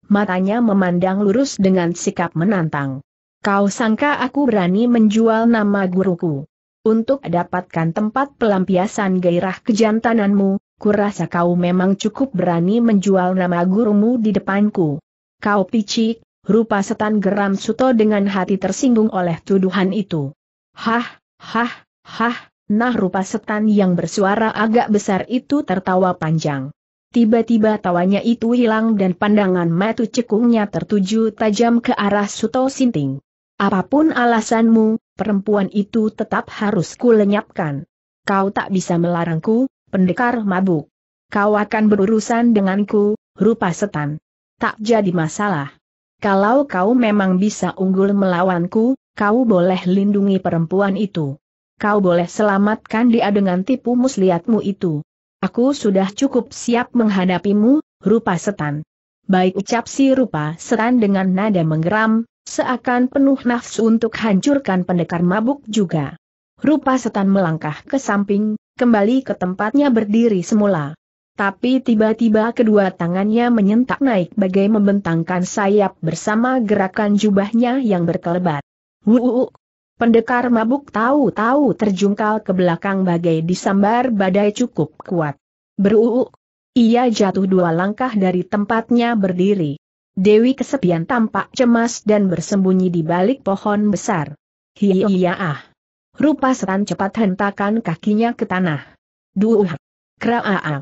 [SPEAKER 1] Matanya memandang lurus dengan sikap menantang. Kau sangka aku berani menjual nama guruku. Untuk dapatkan tempat pelampiasan gairah kejantananmu, kurasa kau memang cukup berani menjual nama gurumu di depanku. Kau picik, Rupa setan geram Suto dengan hati tersinggung oleh tuduhan itu. Hah, hah, hah, nah rupa setan yang bersuara agak besar itu tertawa panjang. Tiba-tiba tawanya itu hilang dan pandangan metu cekungnya tertuju tajam ke arah Suto Sinting. Apapun alasanmu, perempuan itu tetap harus kulenyapkan. Kau tak bisa melarangku, pendekar mabuk. Kau akan berurusan denganku, rupa setan. Tak jadi masalah. Kalau kau memang bisa unggul melawanku, kau boleh lindungi perempuan itu. Kau boleh selamatkan dia dengan tipu muslihatmu itu. Aku sudah cukup siap menghadapimu, rupa setan. Baik ucap si rupa setan dengan nada menggeram, seakan penuh nafsu untuk hancurkan pendekar mabuk juga. Rupa setan melangkah ke samping, kembali ke tempatnya berdiri semula. Tapi tiba-tiba kedua tangannya menyentak naik bagai membentangkan sayap bersama gerakan jubahnya yang berkelebat. Wuuu! Pendekar mabuk tahu-tahu terjungkal ke belakang bagai disambar badai cukup kuat. Beruu! Ia jatuh dua langkah dari tempatnya berdiri. Dewi kesepian tampak cemas dan bersembunyi di balik pohon besar. Hiya ah! Rupa setan cepat hentakan kakinya ke tanah. Duh! Ah. Kraaak! Ah, ah.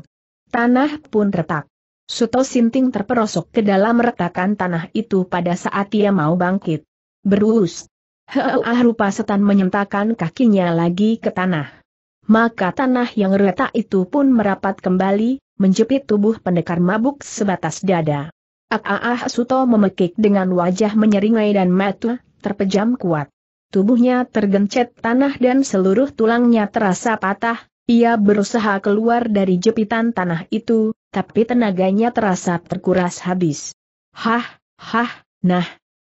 [SPEAKER 1] Tanah pun retak. Suto Sinting terperosok ke dalam retakan tanah itu pada saat ia mau bangkit. Berus. Heuah rupa setan menyentakan kakinya lagi ke tanah. Maka tanah yang retak itu pun merapat kembali, menjepit tubuh pendekar mabuk sebatas dada. Ah, ah, ah Suto memekik dengan wajah menyeringai dan mata, terpejam kuat. Tubuhnya tergencet tanah dan seluruh tulangnya terasa patah, ia berusaha keluar dari jepitan tanah itu, tapi tenaganya terasa terkuras habis. Hah, hah, nah.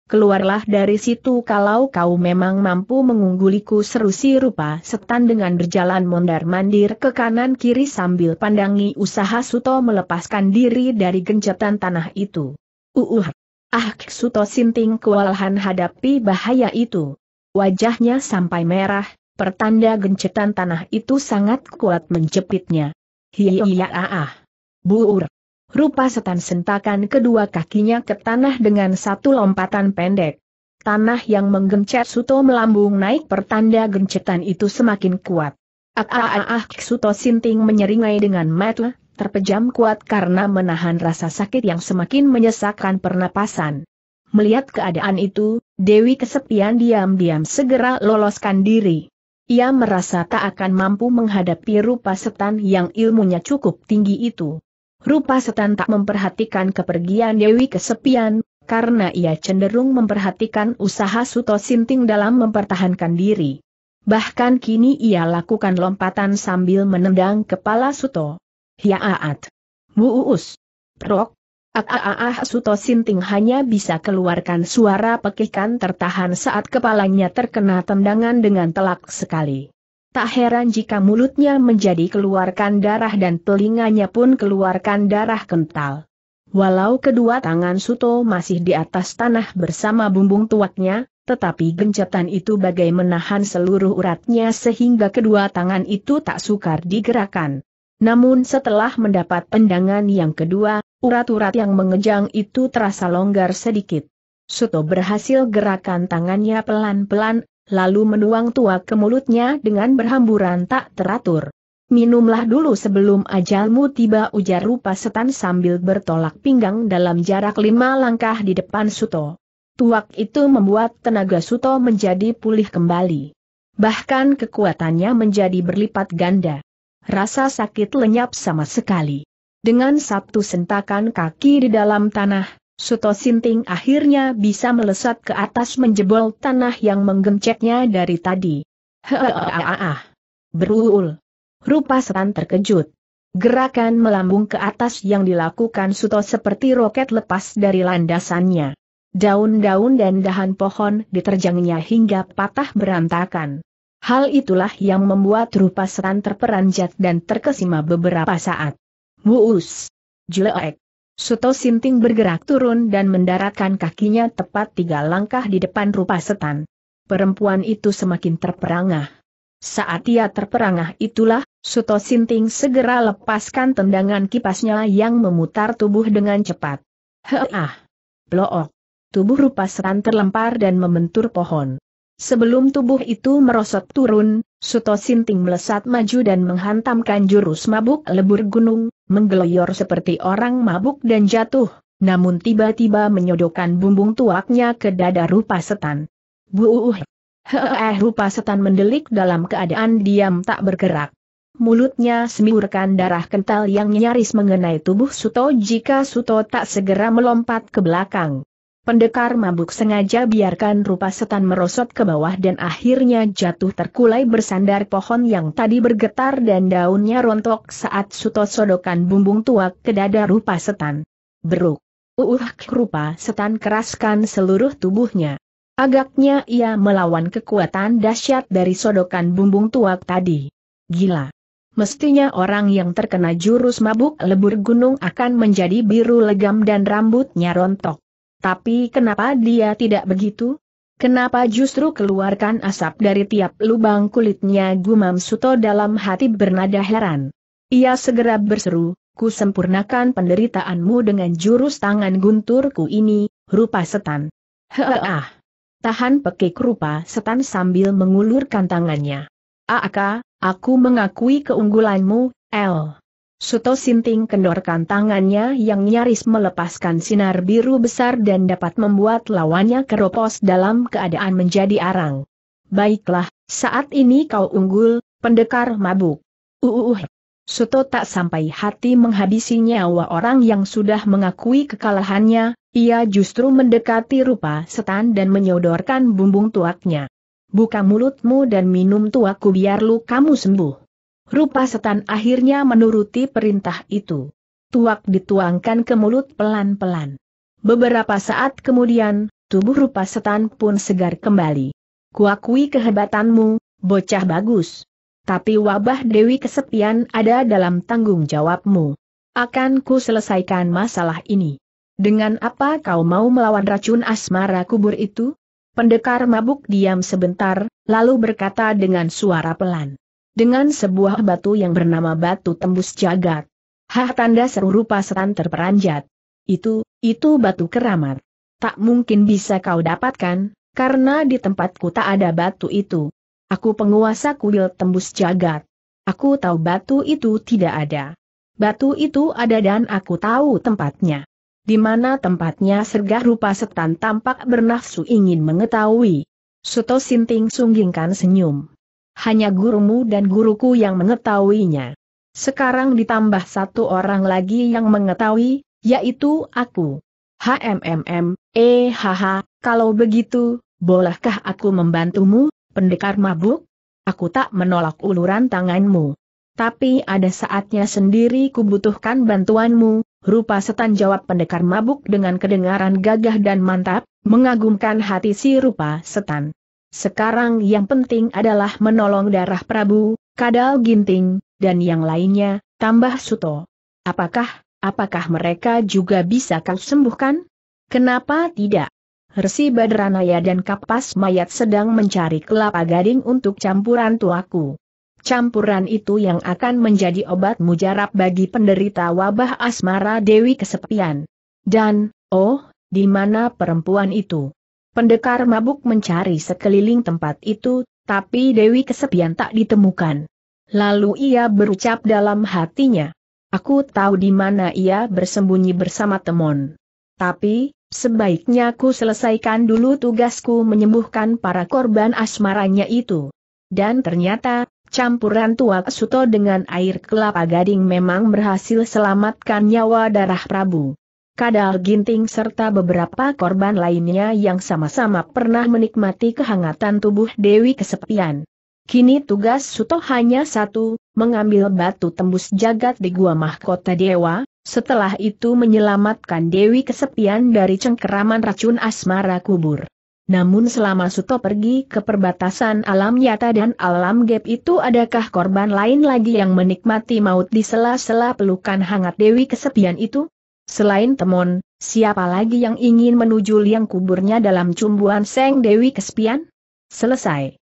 [SPEAKER 1] Keluarlah dari situ kalau kau memang mampu mengungguliku seru si rupa setan dengan berjalan mondar-mandir ke kanan-kiri sambil pandangi usaha Suto melepaskan diri dari gencetan tanah itu. Uuh! Ah Suto Sinting kewalahan hadapi bahaya itu. Wajahnya sampai merah, Pertanda gencetan tanah itu sangat kuat menjepitnya. Hiya ah, ah. Buur. Rupa setan sentakan kedua kakinya ke tanah dengan satu lompatan pendek. Tanah yang menggencet Suto melambung naik pertanda gencetan itu semakin kuat. Ah ah ah, ah. Suto Sinting menyeringai dengan mata, terpejam kuat karena menahan rasa sakit yang semakin menyesakkan pernapasan. Melihat keadaan itu, Dewi kesepian diam-diam segera loloskan diri. Ia merasa tak akan mampu menghadapi rupa setan yang ilmunya cukup tinggi itu. Rupa setan tak memperhatikan kepergian Dewi kesepian, karena ia cenderung memperhatikan usaha Suto Sinting dalam mempertahankan diri. Bahkan kini ia lakukan lompatan sambil menendang kepala Suto. Hiaat! muus, Prok! Aaah Suto Sinting hanya bisa keluarkan suara pekikan tertahan saat kepalanya terkena tendangan dengan telak sekali. Tak heran jika mulutnya menjadi keluarkan darah dan telinganya pun keluarkan darah kental. Walau kedua tangan Suto masih di atas tanah bersama bumbung tuaknya, tetapi gencetan itu bagai menahan seluruh uratnya sehingga kedua tangan itu tak sukar digerakkan. Namun setelah mendapat pendangan yang kedua, urat-urat yang mengejang itu terasa longgar sedikit. Suto berhasil gerakan tangannya pelan-pelan, lalu menuang tua ke mulutnya dengan berhamburan tak teratur. Minumlah dulu sebelum ajalmu tiba ujar rupa setan sambil bertolak pinggang dalam jarak lima langkah di depan Suto. Tuak itu membuat tenaga Suto menjadi pulih kembali. Bahkan kekuatannya menjadi berlipat ganda. Rasa sakit lenyap sama sekali. Dengan satu sentakan kaki di dalam tanah, Suto Sinting akhirnya bisa melesat ke atas menjebol tanah yang menggencetnya dari tadi. Ah! Beruul. Rupa setan terkejut. Gerakan melambung ke atas yang dilakukan Suto seperti roket lepas dari landasannya. Daun-daun dan dahan pohon diterjangnya hingga patah berantakan. Hal itulah yang membuat rupa setan terperanjat dan terkesima beberapa saat. Wuus! Jelek! Suto Sinting bergerak turun dan mendaratkan kakinya tepat tiga langkah di depan rupa setan. Perempuan itu semakin terperangah. Saat ia terperangah itulah, Suto Sinting segera lepaskan tendangan kipasnya yang memutar tubuh dengan cepat. Heah! Blook! Tubuh rupa setan terlempar dan membentur pohon. Sebelum tubuh itu merosot turun, Suto Sinting melesat maju dan menghantamkan jurus mabuk lebur gunung, menggeloyor seperti orang mabuk dan jatuh, namun tiba-tiba menyodokkan bumbung tuaknya ke dada rupa setan. Buuh! Heeh rupa setan mendelik dalam keadaan diam tak bergerak. Mulutnya semiurkan darah kental yang nyaris mengenai tubuh Suto jika Suto tak segera melompat ke belakang. Pendekar mabuk sengaja biarkan rupa setan merosot ke bawah dan akhirnya jatuh terkulai bersandar pohon yang tadi bergetar dan daunnya rontok saat Suto sodokan bumbung tua ke dada rupa setan. Beruk. Uuh rupa setan keraskan seluruh tubuhnya. Agaknya ia melawan kekuatan dahsyat dari sodokan bumbung tua tadi. Gila. Mestinya orang yang terkena jurus mabuk lebur gunung akan menjadi biru legam dan rambutnya rontok. Tapi kenapa dia tidak begitu? Kenapa justru keluarkan asap dari tiap lubang kulitnya gumam Suto dalam hati bernada heran. Ia segera berseru, ku sempurnakan penderitaanmu dengan jurus tangan gunturku ini, rupa setan. Heeh. Tahan pekik rupa setan sambil mengulurkan tangannya. Aaka, aku mengakui keunggulanmu, El. Suto Sinting kendorkan tangannya yang nyaris melepaskan sinar biru besar dan dapat membuat lawannya keropos dalam keadaan menjadi arang. Baiklah, saat ini kau unggul, pendekar mabuk. Uuuh. Suto tak sampai hati menghabisi nyawa orang yang sudah mengakui kekalahannya, ia justru mendekati rupa setan dan menyodorkan bumbung tuaknya. Buka mulutmu dan minum tuaku biar lu kamu sembuh. Rupa setan akhirnya menuruti perintah itu. Tuak dituangkan ke mulut pelan-pelan. Beberapa saat kemudian, tubuh rupa setan pun segar kembali. Kuakui kehebatanmu, bocah bagus. Tapi wabah Dewi kesepian ada dalam tanggung jawabmu. Akan ku selesaikan masalah ini. Dengan apa kau mau melawan racun asmara kubur itu? Pendekar mabuk diam sebentar, lalu berkata dengan suara pelan dengan sebuah batu yang bernama batu tembus jagat. Hah tanda seru rupa setan terperanjat. Itu, itu batu keramat. Tak mungkin bisa kau dapatkan, karena di tempatku tak ada batu itu. Aku penguasa kuil tembus jagat. Aku tahu batu itu tidak ada. Batu itu ada dan aku tahu tempatnya. Di mana tempatnya sergah rupa setan tampak bernafsu ingin mengetahui. Suto Sinting sunggingkan senyum hanya gurumu dan guruku yang mengetahuinya. Sekarang ditambah satu orang lagi yang mengetahui, yaitu aku. HMMM, eh kalau begitu, bolehkah aku membantumu, pendekar mabuk? Aku tak menolak uluran tanganmu. Tapi ada saatnya sendiri kubutuhkan bantuanmu, rupa setan jawab pendekar mabuk dengan kedengaran gagah dan mantap, mengagumkan hati si rupa setan. Sekarang yang penting adalah menolong darah Prabu, Kadal Ginting, dan yang lainnya, tambah Suto. Apakah, apakah mereka juga bisa kau sembuhkan? Kenapa tidak? Resi Badranaya dan Kapas Mayat sedang mencari kelapa gading untuk campuran tuaku. Campuran itu yang akan menjadi obat mujarab bagi penderita wabah asmara Dewi Kesepian. Dan, oh, di mana perempuan itu? Pendekar mabuk mencari sekeliling tempat itu, tapi Dewi kesepian tak ditemukan. Lalu ia berucap dalam hatinya, Aku tahu di mana ia bersembunyi bersama Temon. Tapi, sebaiknya ku selesaikan dulu tugasku menyembuhkan para korban asmaranya itu. Dan ternyata, campuran tua Suto dengan air kelapa gading memang berhasil selamatkan nyawa darah Prabu. Kadal Ginting serta beberapa korban lainnya yang sama-sama pernah menikmati kehangatan tubuh Dewi Kesepian. Kini tugas Suto hanya satu, mengambil batu tembus jagat di Gua Mahkota Dewa, setelah itu menyelamatkan Dewi Kesepian dari cengkeraman racun asmara kubur. Namun selama Suto pergi ke perbatasan alam nyata dan alam gap itu adakah korban lain lagi yang menikmati maut di sela-sela pelukan hangat Dewi Kesepian itu? Selain Temon, siapa lagi yang ingin menuju liang kuburnya dalam cumbuan Seng Dewi Kespian? Selesai.